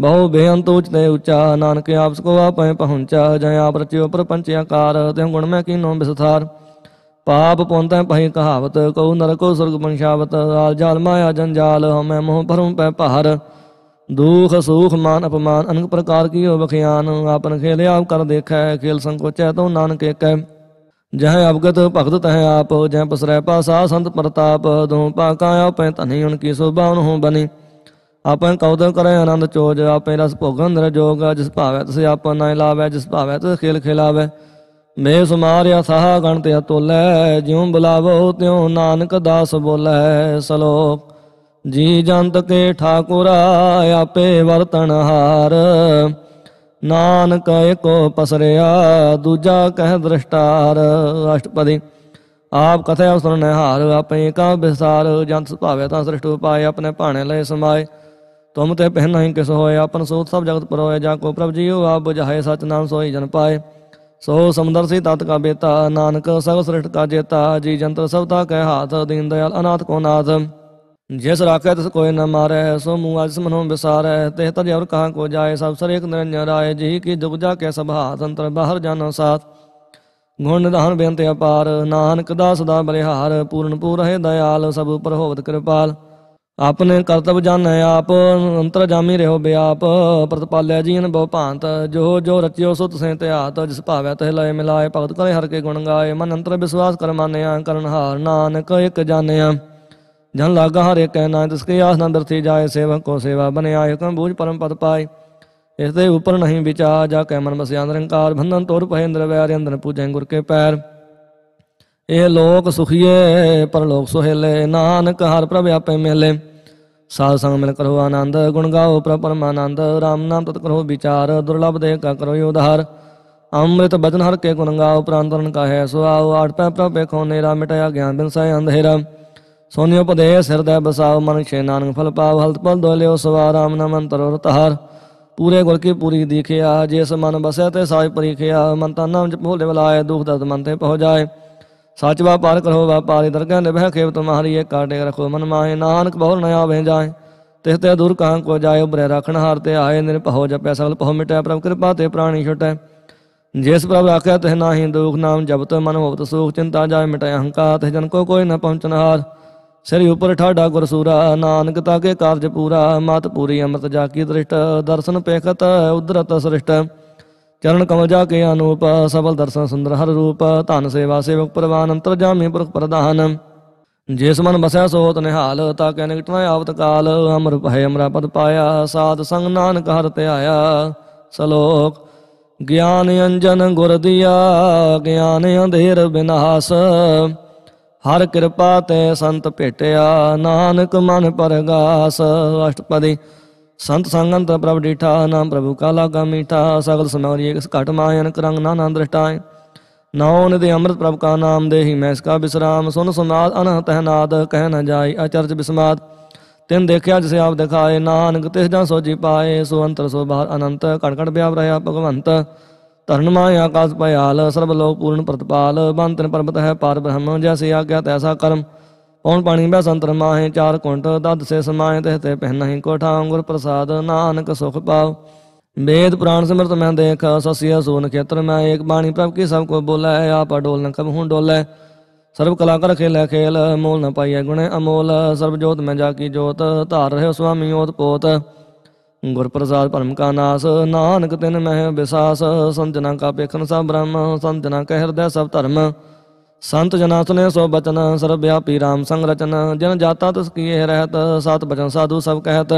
ਬਹੁ ਬੇਅੰਤ ਉਚ ਤੇ ਉਚਾ ਨਾਨਕ ਆਪਸ ਕੋ ਆਪੈ ਪਹੁੰਚਾ ਜਹਾਂ ਆਪ ਰਚਿਓ ਪਰਪੰਚ ਆਕਾਰ ਤੈ ਗੁਣ ਮੈਂ ਕੀਨੋ ਵਿਸਥਾਰ ਪਾਪ ਪੁੰਤੈ ਭਈ ਕਹਾਵਤ ਕਉ ਨਰਕੋ ਸੁਰਗ ਪੰਛਾਵਤ ਆਲ ਜਾਲ ਮਾਇਆ ਜੰਜਾਲ ਹਮੈ ਮੋਹ ਭਰਮ ਪੈ ਭਾਰ ਦੁਖ ਸੁਖ ਮਾਨ ਅਪਮਾਨ ਅਨੇਕ ਪ੍ਰਕਾਰ ਕੀਓ ਬਖਿਆਨ ਆਪਨ ਖੇਲ ਆਪ ਕਰ ਦੇਖੈ ਖੇਲ ਸੰਕੋਚੈ ਤਉ ਨਾਨਕ ਏਕੈ ਜਹ ਅਵਗਤ ਭਗਤ ਤਹ ਆਪ ਜਹ ਪਸਰੈ ਪਾਸਾ ਸੰਤ ਪ੍ਰਤਾਪ ਦੋ ਪਾਕਾ ਆਪੈ ਧਨੀ ਹੁਣ ਕੀ ਸੋਭਾ ਉਨ ਹੋ ਬਨੇ ਆਪੈ ਕਉਦ ਕਰੈ ਆਨੰਦ ਚੋਜ ਆਪੈ ਰਸ ਭੋਗਨ ਦਰ ਜੋਗ ਜਿਸ ਭਾਵੈ ਤਸ ਆਪਨ ਨਾਇ ਲਾਵੈ ਜਿਸ ਭਾਵੈ ਤਸ ਖੇਲ ਖਿਲਾਵੈ ਮੇ ਸੁਮਾਰਿਆ ਸਾਹ ਗਣ ਤੇ ਤੋਲੈ ਜਿਉ ਬੁਲਾਵੋ ਤਿਉ ਨਾਨਕ ਦਾਸ ਬੋਲੇ ਸਲੋਕ ਜੀ ਜੰਤ ਕੇ ਠਾਕੁਰਾ ਆਪੇ ਵਰਤਨ ਹਾਰ ਨਾਨਕ ਏਕੋ ਪਸਰਿਆ ਦੂਜਾ ਕਹਿ ਦ੍ਰਿਸ਼ਟਾਰ ਅਸ਼ਟਪਦੀ ਆਪ ਕਥਿਆ ਸੁਣਨੇ ਹਾਰ ਆਪੇ ਕਾ ਵਿਸਾਰ ਜੰਤ ਸੁਭਾਵੇ ਤਾਂ ਸ੍ਰਿਸ਼ਟ ਉਪਾਏ ਆਪਣੇ ਭਾਣੇ ਲਏ ਸਮਾਏ ਤੁਮ ਤੇ ਪਹਿ ਨਹੀਂ ਕਿਸ ਹੋਏ ਆਪਨ ਸੋਤ ਸਭ ਜਗਤ ਪਰ ਹੋਏ ਕੋ ਪ੍ਰਭ ਜੀਓ ਆਪ ਬੁਝਾਏ ਸਚ ਨਾਮ ਸੋਈ ਜਨ ਪਾਏ ਸੋ ਸਮੁੰਦਰ ਸੀ ਤਤ ਕਾ ਬੇਤਾ ਨਾਨਕ ਸਭ ਸ੍ਰਿਸ਼ਟ ਕਾ ਜੇਤਾ ਜੀ ਜੰਤਰ ਸਭ ਤਾ ਕਹਿ ਹਾਥ ਦੀਨ ਦਇਆਲ ਅਨਾਥ ਕੋ ਨਾਥ ਜਿਸ ਰਾਖੈ ਤਿਸ ਕੋਈ ਨ ਮਾਰੈ ਸੋ ਮੂ ਅਜਿਸ ਮਨੋਂ ਵਿਸਾਰੈ ਤਿਹ ਤਜ ਔਰ ਕਹਾਂ ਕੋ ਜਾਏ ਸਭ ਸਰ ਇੱਕ ਨਿਰੰਜਨ ਰਾਏ ਜੀ ਕੀ ਦੁਖ ਜਾ ਕੇ ਸਭਾ ਅੰਤਰ ਬਾਹਰ ਜਾਨੋ ਸਾਥ ਗੁਣ ਨਿਧਾਨ ਬੇਅੰਤ ਅਪਾਰ ਨਾਨਕ ਦਾਸ ਦਾ ਬਲਿਹਾਰ ਪੂਰਨ ਹੈ ਦਇਆਲ ਸਭ ਉਪਰ ਹੋਵਤ ਕਿਰਪਾਲ ਆਪਣੇ ਕਰਤਬ ਜਾਣੈ ਆਪ ਅੰਤਰ ਜਾਮੀ ਰਹੋ ਬਿਆਪ ਪ੍ਰਤਪਾਲਿਆ ਜੀਨ ਬਹੁ ਭਾਂਤ ਜੋ ਜੋ ਰਚਿਓ ਸੋ ਤੁਸੈ ਧਿਆਤ ਜਿਸ ਭਾਵੈ ਤਹਿ ਲਏ ਮਿਲਾਏ ਭਗਤ ਕਰੇ ਹਰ ਕੇ ਗੁਣ ਗਾਏ ਮਨ ਅੰਤਰ ਵਿਸ਼ਵਾਸ ਕਰ ਮੰਨਿਆ ਕਰਨ ਹਾਰ ਨਾਨਕ ਇਕ ਜਾਣਿਆ ਜਨ ਲਾਗਾ ਹਰੇ ਕੈ ਨਾਮ ਤਿਸ ਕੇ ਅੰਦਰ ਤੇ ਜਾਏ ਸੇਵਕ ਕੋ ਸੇਵਾ ਬਨਿਆ ਹੁਕਮ ਬੂਝ ਪਰਮ ਪਦ ਪਾਏ ਇਸ ਦੇ ਉਪਰ ਨਹੀਂ ਵਿਚਾਰ ਜਾ ਕੈ ਮਨ ਮਸਿਆ ਅੰਦਰੰਕਾਰ ਬੰਧਨ ਤੋਰ ਪਏ ਅੰਦਰ ਵੈਰ ਅੰਦਰ ਪੂਜੈ ਗੁਰ ਕੇ ਪੈਰ ਇਹ ਲੋਕ ਸੁਖੀਏ ਪਰਲੋਕ ਸੁਹੇਲੇ ਨਾਨਕ ਹਰ ਪ੍ਰਭ ਆਪੇ ਮਿਲੇ ਸਾਧ ਸੰਗ ਮਿਲ ਕਰੋ ਆਨੰਦ ਗੁਣ ਗਾਓ ਪ੍ਰਭ ਪਰਮਾਨੰਦ ਰਾਮ ਨਾਮ ਤਤ ਕਰੋ ਵਿਚਾਰ ਦੁਰਲਭ ਦੇ ਕਾ ਕਰੋ ਉਧਾਰ ਅੰਮ੍ਰਿਤ ਬਚਨ ਹਰ ਕੇ ਗੁਣ ਗਾਓ ਪ੍ਰਾਂਤਰਨ ਕਾ ਹੈ ਸੋ ਆਓ ਆਠ ਪੈ ਪ੍ਰਭ ਵੇਖੋ ਨੇਰਾ ਮਿਟਿਆ ਗਿਆਨ ਬਿਨ ਸੈ ਅੰਧੇਰਾ ਸੋਨਿ ਉਪਦੇਹ ਸਿਰ ਦੇ ਬਸਾਵ ਮਨ ਛੇ ਨਾਨਕ ਫਲ ਪਾਵ ਹਲਤ ਪਲ ਦੋਲਿਓ ਸਵਾ ਰਾਮ ਨਾਮ ਅੰਤਰੋ ਤਹਾਰ ਪੂਰੇ ਗੁਰ ਕੀ ਪੂਰੀ ਦੇਖਿਆ ਜਿਸ ਮਨ ਬਸੈ ਤੇ ਸਾਜ ਪਰਿਖਿਆ ਮਨ ਤਾਂ ਨਾਮ ਜਪੋਲੇ ਬਲਾਏ ਦੁਖ ਦਰਦ ਮਨ ਤੇ ਪਹੁੰਚ ਜਾਏ ਸੱਚ ਵਾਪਾਰ ਕਰੋ ਵਾਪਾਰੀ ਦਰਗਾ ਨਿਭੈ ਖੇਵ ਤੁਮਾਰੀ ਇਹ ਕਾਟੇ ਰਖੋ ਮਨ ਮਾਹੇ ਨਾਨਕ ਬਹੁ ਨਾ ਆਵੇ ਜਾਏ ਤਿਸ ਤੇ ਦੂਰ ਕਾਂ ਕੋ ਜਾਏ ਉਬਰੇ ਰਖਣ ਹਾਰ ਤੇ ਆਏ ਨਿਰਭਉ ਜਪੈ ਸਗਲ ਪਹੁ ਮਿਟੈ ਪ੍ਰਭ ਕਿਰਪਾ ਤੇ ਪ੍ਰਾਣੀ ਛਟੈ ਜਿਸ ਪ੍ਰਭ ਰਾਖਿਆ ਤਹ ਨਾਹੀ ਦੁਖ ਨਾਮ ਜਪਤ ਮਨ ਹੋਵਤ ਸੋਖ ਚਿੰਤਾ ਜਾਏ ਮਿਟੈ ਅਹੰਕਾਰ ਤੇ ਜਨ ਕੋ ਕੋਈ ਨ ਪਹੁੰਚਨ ਹਾਰ ਸ੍ਰੀ ਉਪਰ ਠਾਡਾ ਗੁਰਸੂਰਾ ਨਾਨਕ ਤਾਂ ਕੇ ਕਾਰਜ ਪੂਰਾ ਮਤ ਪੂਰੀ ਅਮਰਤ ਜਾ ਕੀ ਦ੍ਰਿਸ਼ਟ ਦਰਸ਼ਨ ਪੇਖਤ ਉਦਰਤ ਸ੍ਰਿਸ਼ਟ ਚਰਨ ਕਮਲ ਜਾ ਕੇ ਅਨੂਪ ਸਬਲ ਦਰਸ਼ਨ ਸੁੰਦਰ ਹਰ ਰੂਪ ਧਨ ਸੇਵਾ ਸੇਵਕ ਪ੍ਰਵਾਨ ਅੰਤਰ ਜਾਮੀ ਪੁਰਖ ਪ੍ਰਧਾਨ ਜਿਸ ਮਨ ਬਸਿਆ ਸੋਤ ਨਿਹਾਲ ਤਾ ਕੈ ਨਿਕਟਨਾ ਆਵਤ ਕਾਲ ਅਮਰ ਭਏ ਅਮਰਾ ਪਦ ਪਾਇਆ ਸਾਧ ਸੰਗ ਨਾਨਕ ਹਰ ਧਿਆਇਆ ਸਲੋਕ ਗਿਆਨ ਅੰਜਨ ਗੁਰ ਦਿਆ ਗਿਆਨ ਅੰਧੇਰ ਬਿਨਾਸ ਹਰ ਕਿਰਪਾ ਤੈ ਸੰਤ ਭੇਟਿਆ ਨਾਨਕ ਮਨ ਪਰਗਾਸ ਅਸ਼ਟਪਦੀ ਸੰਤ ਸੰਗੰਤ ਪ੍ਰਭ ਡੀਠਾ ਨਾਮ ਪ੍ਰਭੂ ਕਾਲਾ ਲਾਗਾ ਮੀਠਾ ਸਗਲ ਸਮਾਰੀ ਇਸ ਘਟ ਮਾਇਨ ਕਰੰਗ ਨਾਨਾ ਦ੍ਰਿਸ਼ਟਾਏ ਨਾਉ ਦੇ ਅੰਮ੍ਰਿਤ ਪ੍ਰਭ ਕਾ ਨਾਮ ਦੇਹੀ ਮੈਂ ਇਸ ਕਾ ਬਿਸਰਾਮ ਸੁਨ ਸੁਨਾਦ ਅਨਹ ਹਨਾਦ ਕਹਿ ਨ ਜਾਈ ਅਚਰਜ ਬਿਸਮਾਦ ਤਿੰਨ ਦੇਖਿਆ ਜਿਸ ਆਪ ਦਿਖਾਏ ਨਾਨਕ ਤਿਸ ਜਾਂ ਸੋਜੀ ਪਾਏ ਸੋ ਅੰਤਰ ਸੋ ਬਾਹਰ ਅਨੰਤ ਕਣ ਕਣ ਬਿਆਪ ਰਹਾ ਭਗਵੰਤ ਤਰਨ ਮਾਇਆ ਆਕਾਸ ਭਿਆਲ ਸਰਬ ਲੋਕ ਪੂਰਨ ਪ੍ਰਤਪਾਲ ਬੰਤਨ ਪਰਮਤ ਹੈ ਪਾਰ ਬ੍ਰਹਮ ਜੈਸੇ ਆਗਿਆ ਤੈਸਾ ਕਰਮ ਪੌਣ ਪਾਣੀ ਬੈ ਸੰਤਰ ਮਾਹੇ ਚਾਰ ਕੁੰਟ ਦਦ ਸੇ ਸਮਾਏ ਤੇ ਤੇ ਨਹੀਂ ਕੋਠਾ ਅੰਗੁਰ ਪ੍ਰਸਾਦ ਨਾਨਕ ਸੁਖ ਪਾਉ ਵੇਦ ਪੁਰਾਣ ਸਿਮਰਤ ਮੈਂ ਦੇਖ ਸਸਿਆ ਸੋਨ ਖੇਤਰ ਮੈਂ ਏਕ ਬਾਣੀ ਪ੍ਰਭ ਕੀ ਸਭ ਕੋ ਬੋਲੇ ਆਪ ਅਡੋਲ ਨ ਕਬ ਹੁਣ ਡੋਲੇ ਸਰਬ ਕਲਾ ਕਰ ਖੇਲ ਖੇਲ ਮੋਲ ਨ ਪਾਈਐ ਗੁਣੇ ਅਮੋਲ ਸਰਬ ਜੋਤ ਮੈਂ ਜਾ ਕੀ ਜੋਤ ਧਾਰ ਰਹਿਓ ਸੁਆਮੀ ਓਤ ਪੋਤ ਗੁਰ ਪ੍ਰਸਾਦ ਭਰਮ ਕਾ ਨਾਸ ਨਾਨਕ ਤਿਨ ਮਹਿ ਵਿਸਾਸ ਸੰਤਨਾ ਕਾ ਪੇਖਨ ਸਭ ਬ੍ਰਹਮ ਸੰਤਨਾ ਕਹਿ ਹਿਰਦੈ ਸਭ ਧਰਮ ਸੰਤ ਜਨਾ ਸੁਨੇ ਸੋ ਬਚਨ ਸਰਬ ਵਿਆਪੀ ਰਾਮ ਸੰਗ ਰਚਨ ਜਨ ਜਾਤਾ ਤਿਸ ਕੀਏ ਰਹਿਤ ਸਤ ਬਚਨ ਸਾਧੂ ਸਭ ਕਹਿਤ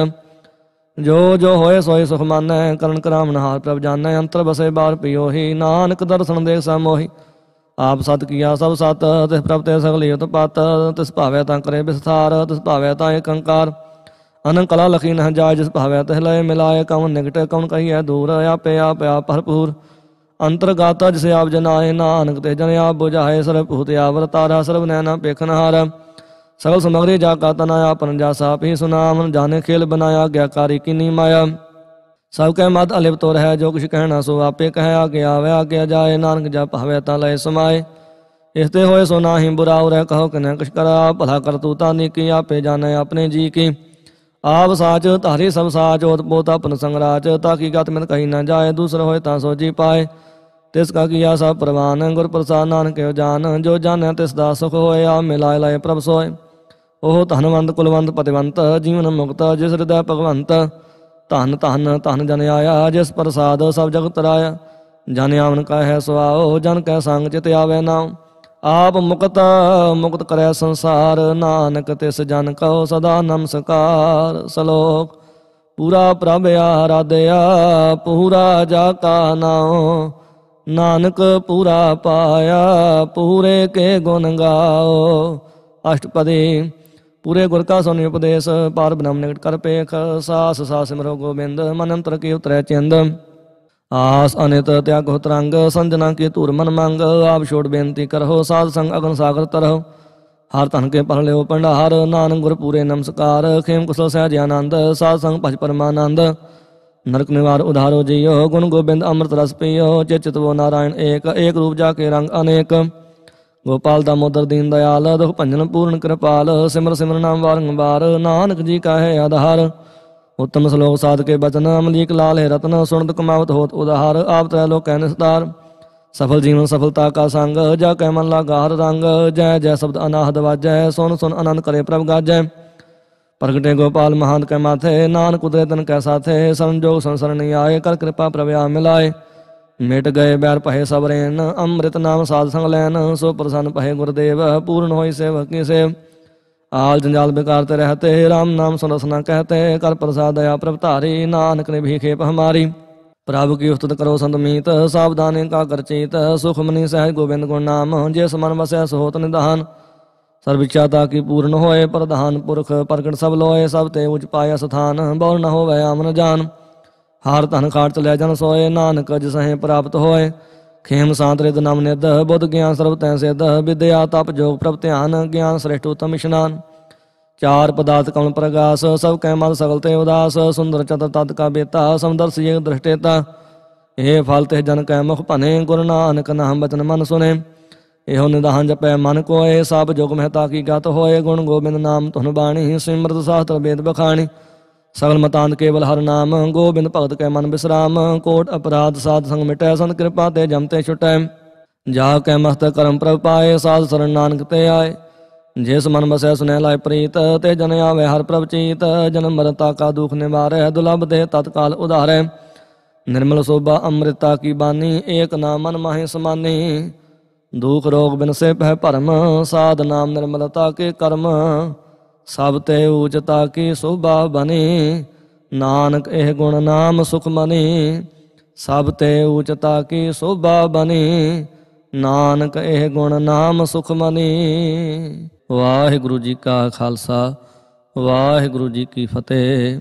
ਜੋ ਜੋ ਹੋਏ ਸੋਏ ਸੁਖ ਮਾਨੈ ਕਰਨ ਕਰਾਮਨ ਹਾਰ ਪ੍ਰਭ ਜਾਣੈ ਅੰਤਰ ਬਸੇ ਬਾਰ ਪਿਓ ਹੀ ਨਾਨਕ ਦਰਸ਼ਨ ਦੇ ਸਮੋਹੀ ਆਪ ਸਤ ਕੀਆ ਸਭ ਸਤ ਤਿਸ ਪ੍ਰਭ ਤੇ ਸਗਲੀ ਉਤਪਤ ਪਤ ਤਿਸ ਭਾਵੇ ਤਾਂ ਕਰੇ ਵਿਸਥਾਰ ਤਿਸ ਭਾਵੇ ਤਾਂ ਏਕੰਕਾਰ ਅਨੰ ਕਲਾ ਲਖੀਨ ਹੰਜਾ ਜਿਸ ਭਾਵੈ ਤਹ ਲੈ ਮਿਲਾਇ ਕਵਨ ਨਿਕਟ ਕਵਨ ਕਹੀਐ ਦੂਰ ਆਪੇ ਆਪ ਆ ਭਰਪੂਰ ਅੰਤਰਗਾਤਾ ਜਿਸ ਆਪ ਜਨਾਏ ਨਾਨਕ ਤੇ ਜਨ ਆਪ ਬੁਝਾਏ ਸਰਬ ਭੂਤ ਆਵਰ ਤਾਰਾ ਸਰਬ ਨੈਨਾ ਪੇਖਨ ਹਾਰ ਸਗਲ ਸਮਗਰੀ ਜਾ ਕਾ ਤਨ ਆਪਨ ਜਾ ਸਾਪ ਹੀ ਸੁਨਾਮ ਜਾਣੇ ਖੇਲ ਬਨਾਇਆ ਗਿਆਕਾਰੀ ਕਿਨੀ ਮਾਇਆ ਸਭ ਕੈ ਮਤ ਅਲਿਪ ਤੋ ਰਹਿ ਜੋ ਕੁਛ ਕਹਿਣਾ ਸੋ ਆਪੇ ਕਹਿ ਆ ਆਗੇ ਆਵੇ ਗਿਆ ਜਾਏ ਨਾਨਕ ਜਪ ਹਵੇ ਤਾਂ ਲੈ ਸਮਾਏ ਇਸ ਤੇ ਹੋਏ ਸੋ ਨਾਹੀ ਬੁਰਾ ਉਰੇ ਕਹੋ ਕਿ ਨਾ ਕੁਛ ਕਰਾ ਭਲਾ ਕਰ ਤੂ ਤਾਂ ਨੀ ਕੀ ਆਪੇ ਜਾਣੇ ਆਪਣੇ ਜੀ ਕੀ ਆਪ ਸਾਚ ਧਾਰੇ ਸਭ ਸਾਚ ਹੋਤ ਬੋਤ ਆਪਨ ਸੰਗਰਾਜ ਤਾਂ ਕੀ ਗਤ ਮਨ ਕਹੀ ਨਾ ਜਾਏ ਦੂਸਰ ਹੋਏ ਤਾਂ ਸੋਜੀ ਪਾਏ ਤਿਸ ਕਾ ਕੀਆ ਸਭ ਪ੍ਰਵਾਨ ਗੁਰ ਪ੍ਰਸਾਦ ਨਾਨਕ ਹੋ ਜਾਨ ਜੋ ਜਾਣੈ ਤਿਸ ਦਾ ਸੁਖ ਹੋਏ ਆ ਮਿਲਾਇ ਲਾਇ ਪ੍ਰਭ ਸੋਏ ਉਹ ਧਨਵੰਦ ਕੁਲਵੰਦ ਪਤਵੰਤ ਜੀਵਨ ਮੁਕਤ ਜਿਸ ਹਿਰਦੈ ਭਗਵੰਤ ਧਨ ਧਨ ਧਨ ਜਨ ਆਇਆ ਜਿਸ ਪ੍ਰਸਾਦ ਸਭ ਜਗਤ ਰਾਇ ਜਨ ਆਵਨ ਕਾ ਹੈ ਜਨ ਕੈ ਸੰਗ ਚਿਤ ਆਵੇ ਨਾਉ ਆਪ ਮੁਕਤ ਮੁਕਤ ਕਰੈ ਸੰਸਾਰ ਨਾਨਕ ਤਿਸ ਜਨ ਕਉ ਸਦਾ ਨਮਸਕਾਰ ਸਲੋਕ ਪੂਰਾ ਪ੍ਰਭ ਆਰਾਧਿਆ ਪੂਰਾ ਜਾ ਕਾ ਨਾਉ ਨਾਨਕ ਪੂਰਾ ਪਾਇਆ ਪੂਰੇ ਕੇ ਗੁਣ ਗਾਓ ਅਸ਼ਟਪਦੀ ਪੂਰੇ ਗੁਰ ਕਾ ਸੁਨਿ ਉਪਦੇਸ਼ ਪਾਰ ਬਨਮ ਨਿਕਟ ਕਰ ਪੇਖ ਸਾਸ ਸਾਸ ਸਿਮਰੋ ਗੋਬਿੰਦ ਮਨੰਤਰ ਕੇ ਉਤਰੈ ਚੰਦ ਆਸ ਅਨਿਤ ਤਿਆਗੋ ਤਰੰਗ ਸੰਜਨਾ ਕੇ ਧੁਰ ਮਨ ਮੰਗ ਆਪ ਛੋੜ ਬੇਨਤੀ ਕਰਹੁ ਸਾਧ ਸੰਗ ਅਗਨ ਸਾਗਰ ਤਰਹੁ ਹਰ ਧਨ ਕੇ ਪਰ ਲਿਓ ਪੰਡਾਰ ਨਾਨਕ ਗੁਰ ਪੂਰੇ ਨਮਸਕਾਰ ਖੇਮ ਕੁਸਲ ਸਹਿਜ ਆਨੰਦ ਸਾਧ ਸੰਗ ਭਜ ਪਰਮਾਨੰਦ ਨਰਕ ਨਿਵਾਰ ਉਧਾਰੋ ਜਿਓ ਗੁਣ ਗੋਬਿੰਦ ਅੰਮ੍ਰਿਤ ਰਸ ਪੀਓ ਚਿਤ ਵੋ ਨਾਰਾਇਣ ਏਕ ਏਕ ਰੂਪ ਜਾ ਕੇ ਰੰਗ ਅਨੇਕ ਗੋਪਾਲ ਦਾਮੋਦਰ ਦੀਨ ਦਇਆਲ ਦੁਖ ਭੰਜਨ ਪੂਰਨ ਕਿਰਪਾਲ ਸਿਮਰ ਸਿਮਰ ਨਾਮ ਵਾਰੰਗਵਾਰ ਨਾਨਕ ਜੀ ਕਾ ਹੈ ਆਧਾਰ ਉਤਮ ਸਲੋਕ ਸਾਧਕੇ ਬਚਨ ਅਮਲੀਕ ਲਾਲ ਹੈ ਰਤਨ ਸੁਣਤ ਕਮਾਵਤ ਹੋਤ ਉਦਾਹਰ ਆਪ ਤੈ ਲੋਕੈ ਨਿਸਤਾਰ ਸਫਲ ਜੀਵਨ ਸਫਲਤਾ ਕਾ ਸੰਗ ਜਾ ਕੈ ਮਨ ਲਾਗਾ ਹਰ ਰੰਗ ਜੈ ਜੈ ਸ਼ਬਦ ਅਨਾਹਦ ਵਾਜੈ ਸੁਣ ਸੁਣ ਆਨੰਦ ਕਰੇ ਪ੍ਰਭ ਗਾਜੈ ਪ੍ਰਗਟੇ ਗੋਪਾਲ ਮਹਾਨ ਕੈ ਮਾਥੇ ਨਾਨਕ ਤਨ ਕੈ ਸਾਥੇ ਸੰਜੋਗ ਨਹੀਂ ਆਏ ਕਰ ਕਿਰਪਾ ਪ੍ਰਵਿਆ ਮਿਲਾਏ ਮਿਟ ਗਏ ਬੈਰ ਭਏ ਸਬਰੇਨ ਅੰਮ੍ਰਿਤ ਨਾਮ ਸਾਧ ਸੰਗ ਲੈਨ ਸੋ ਪ੍ਰਸੰਨ ਭਏ ਗੁਰਦੇਵ ਪੂਰਨ ਹੋਈ ਕੀ ਸੇਵ आल जंजाल बेकार ते ਰਾਮ ਨਾਮ नाम ਕਹਤੇ ਕਰ ਪ੍ਰਸਾਦ प्रसाद ਪ੍ਰਭ ਧਾਰੀ ਨਾਨਕ ਨੇ ਵੀ ਖੇਪ ਹਮਾਰੀ ਪ੍ਰਭ ਕੀ ਉਸਤਤ ਕਰੋ ਸੰਤ ਮੀਤ ਸਾਵਧਾਨੇ ਕਾ ਕਰ ਚੇਤ ਸੁਖਮਨੀ ਸਹਿ ਗੋਬਿੰਦ ਗੁਣ ਨਾਮ ਜਿਸ ਮਨ ਵਸੈ ਸੋਤ ਨਿਧਾਨ ਸਰਬ ਤਾ ਕੀ ਪੂਰਨ ਹੋਏ ਪ੍ਰਧਾਨ ਪੁਰਖ ਪ੍ਰਗਟ ਸਭ ਲੋਏ ਸਭ ਤੇ ਉਚ ਪਾਇਆ ਸਥਾਨ ਬੋਲ ਨ ਹੋਵੇ ਆਮਨ ਜਾਨ ਹਾਰ ਧਨ ਖਾਟ ਲੈ ਜਨ ਸੋਏ ਨਾਨਕ ਜਿਸ ਪ੍ਰਾਪਤ ਹੋਏ ਖੇਮ ਸਾਂਤ ਰਿਤ ਨਾਮ ਨਿਦ ਬੁੱਧ ਗਿਆਨ ਸਰਬ ਤੈ ਸਿਧ ਵਿਦਿਆ ਤਪ ਜੋਗ ਪ੍ਰਭ ਧਿਆਨ ਗਿਆਨ ਸ੍ਰੇਸ਼ਟ ਉਤਮ ਇਸ਼ਨਾਨ ਚਾਰ ਪਦਾਰਥ ਕਮਲ ਪ੍ਰਗਾਸ ਸਭ ਕੈ ਮਨ ਸਗਲ ਤੇ ਉਦਾਸ ਸੁੰਦਰ ਚਤਰ ਤਤ ਕਾ ਬੇਤਾ ਸਮਦਰ ਸਿਯ ਦ੍ਰਿਸ਼ਟੇਤਾ ਇਹ ਫਲ ਤੇ ਜਨ ਕੈ ਮੁਖ ਭਨੇ ਗੁਰ ਨਾਨਕ ਨਾਮ ਬਚਨ ਮਨ ਸੁਨੇ ਇਹੋ ਨਿਦਾਨ ਜਪੈ ਮਨ ਕੋਏ ਸਭ ਜੁਗ ਮਹਿਤਾ ਕੀ ਗਤ ਹੋਏ ਗੁਣ ਗੋਬਿੰਦ ਨਾਮ ਤੁਨ ਬਾਣੀ ਸਿਮਰਤ ਸਾਸਤਰ ਬੇਦ ਬਖਾਣੀ ਸਗਲ ਮਤਾਨ ਕੇਵਲ ਹਰ ਨਾਮ ਗੋਬਿੰਦ ਭਗਤ ਕੈ ਮਨ ਬਿਸਰਾਮ ਕੋਟ ਅਪਰਾਧ ਸਾਧ ਸੰਗ ਮਿਟੈ ਸੰਤ ਕਿਰਪਾ ਤੇ ਜਮਤੇ ਛੁਟੈ ਜਾ ਕੈ ਮਸਤ ਕਰਮ ਪ੍ਰਭ ਪਾਏ ਸਾਧ ਸਰਨ ਨਾਨਕ ਤੇ ਆਏ ਜਿਸ ਮਨ ਮਸੈ ਸੁਨੇ ਲਾਇ ਪ੍ਰੀਤ ਤੇ ਜਨ ਆਵੇ ਹਰ ਪ੍ਰਭ ਚੀਤ ਜਨਮ ਮਰਤਾ ਕਾ ਦੁਖ ਨਿਵਾਰੈ ਦੁਲਬ ਦੇ ਤਤਕਾਲ ਉਧਾਰੈ ਨਿਰਮਲ ਸੋਭਾ ਅੰਮ੍ਰਿਤਾ ਕੀ ਬਾਨੀ ਏਕ ਨਾਮ ਮਨ ਮਾਹੇ ਸਮਾਨੀ ਦੁਖ ਰੋਗ ਬਿਨ ਸੇ ਭੈ ਭਰਮ ਸਾਧ ਨਾਮ ਨਿਰਮਲਤਾ ਕੇ ਕਰਮ ਸਭ ਤੇ ਉਚਤਾ ਕੀ ਸੋਭਾ ਬਨੇ ਨਾਨਕ ਇਹ ਗੁਣ ਨਾਮ ਸੁਖ ਮਨੇ ਸਭ ਤੇ ਉਚਤਾ ਕੀ ਸੋਭਾ ਬਨੇ ਨਾਨਕ ਇਹ ਗੁਣ ਨਾਮ ਸੁਖ ਮਨੇ ਵਾਹਿਗੁਰੂ ਜੀ ਕਾ ਖਾਲਸਾ ਵਾਹਿਗੁਰੂ ਜੀ ਕੀ ਫਤਿਹ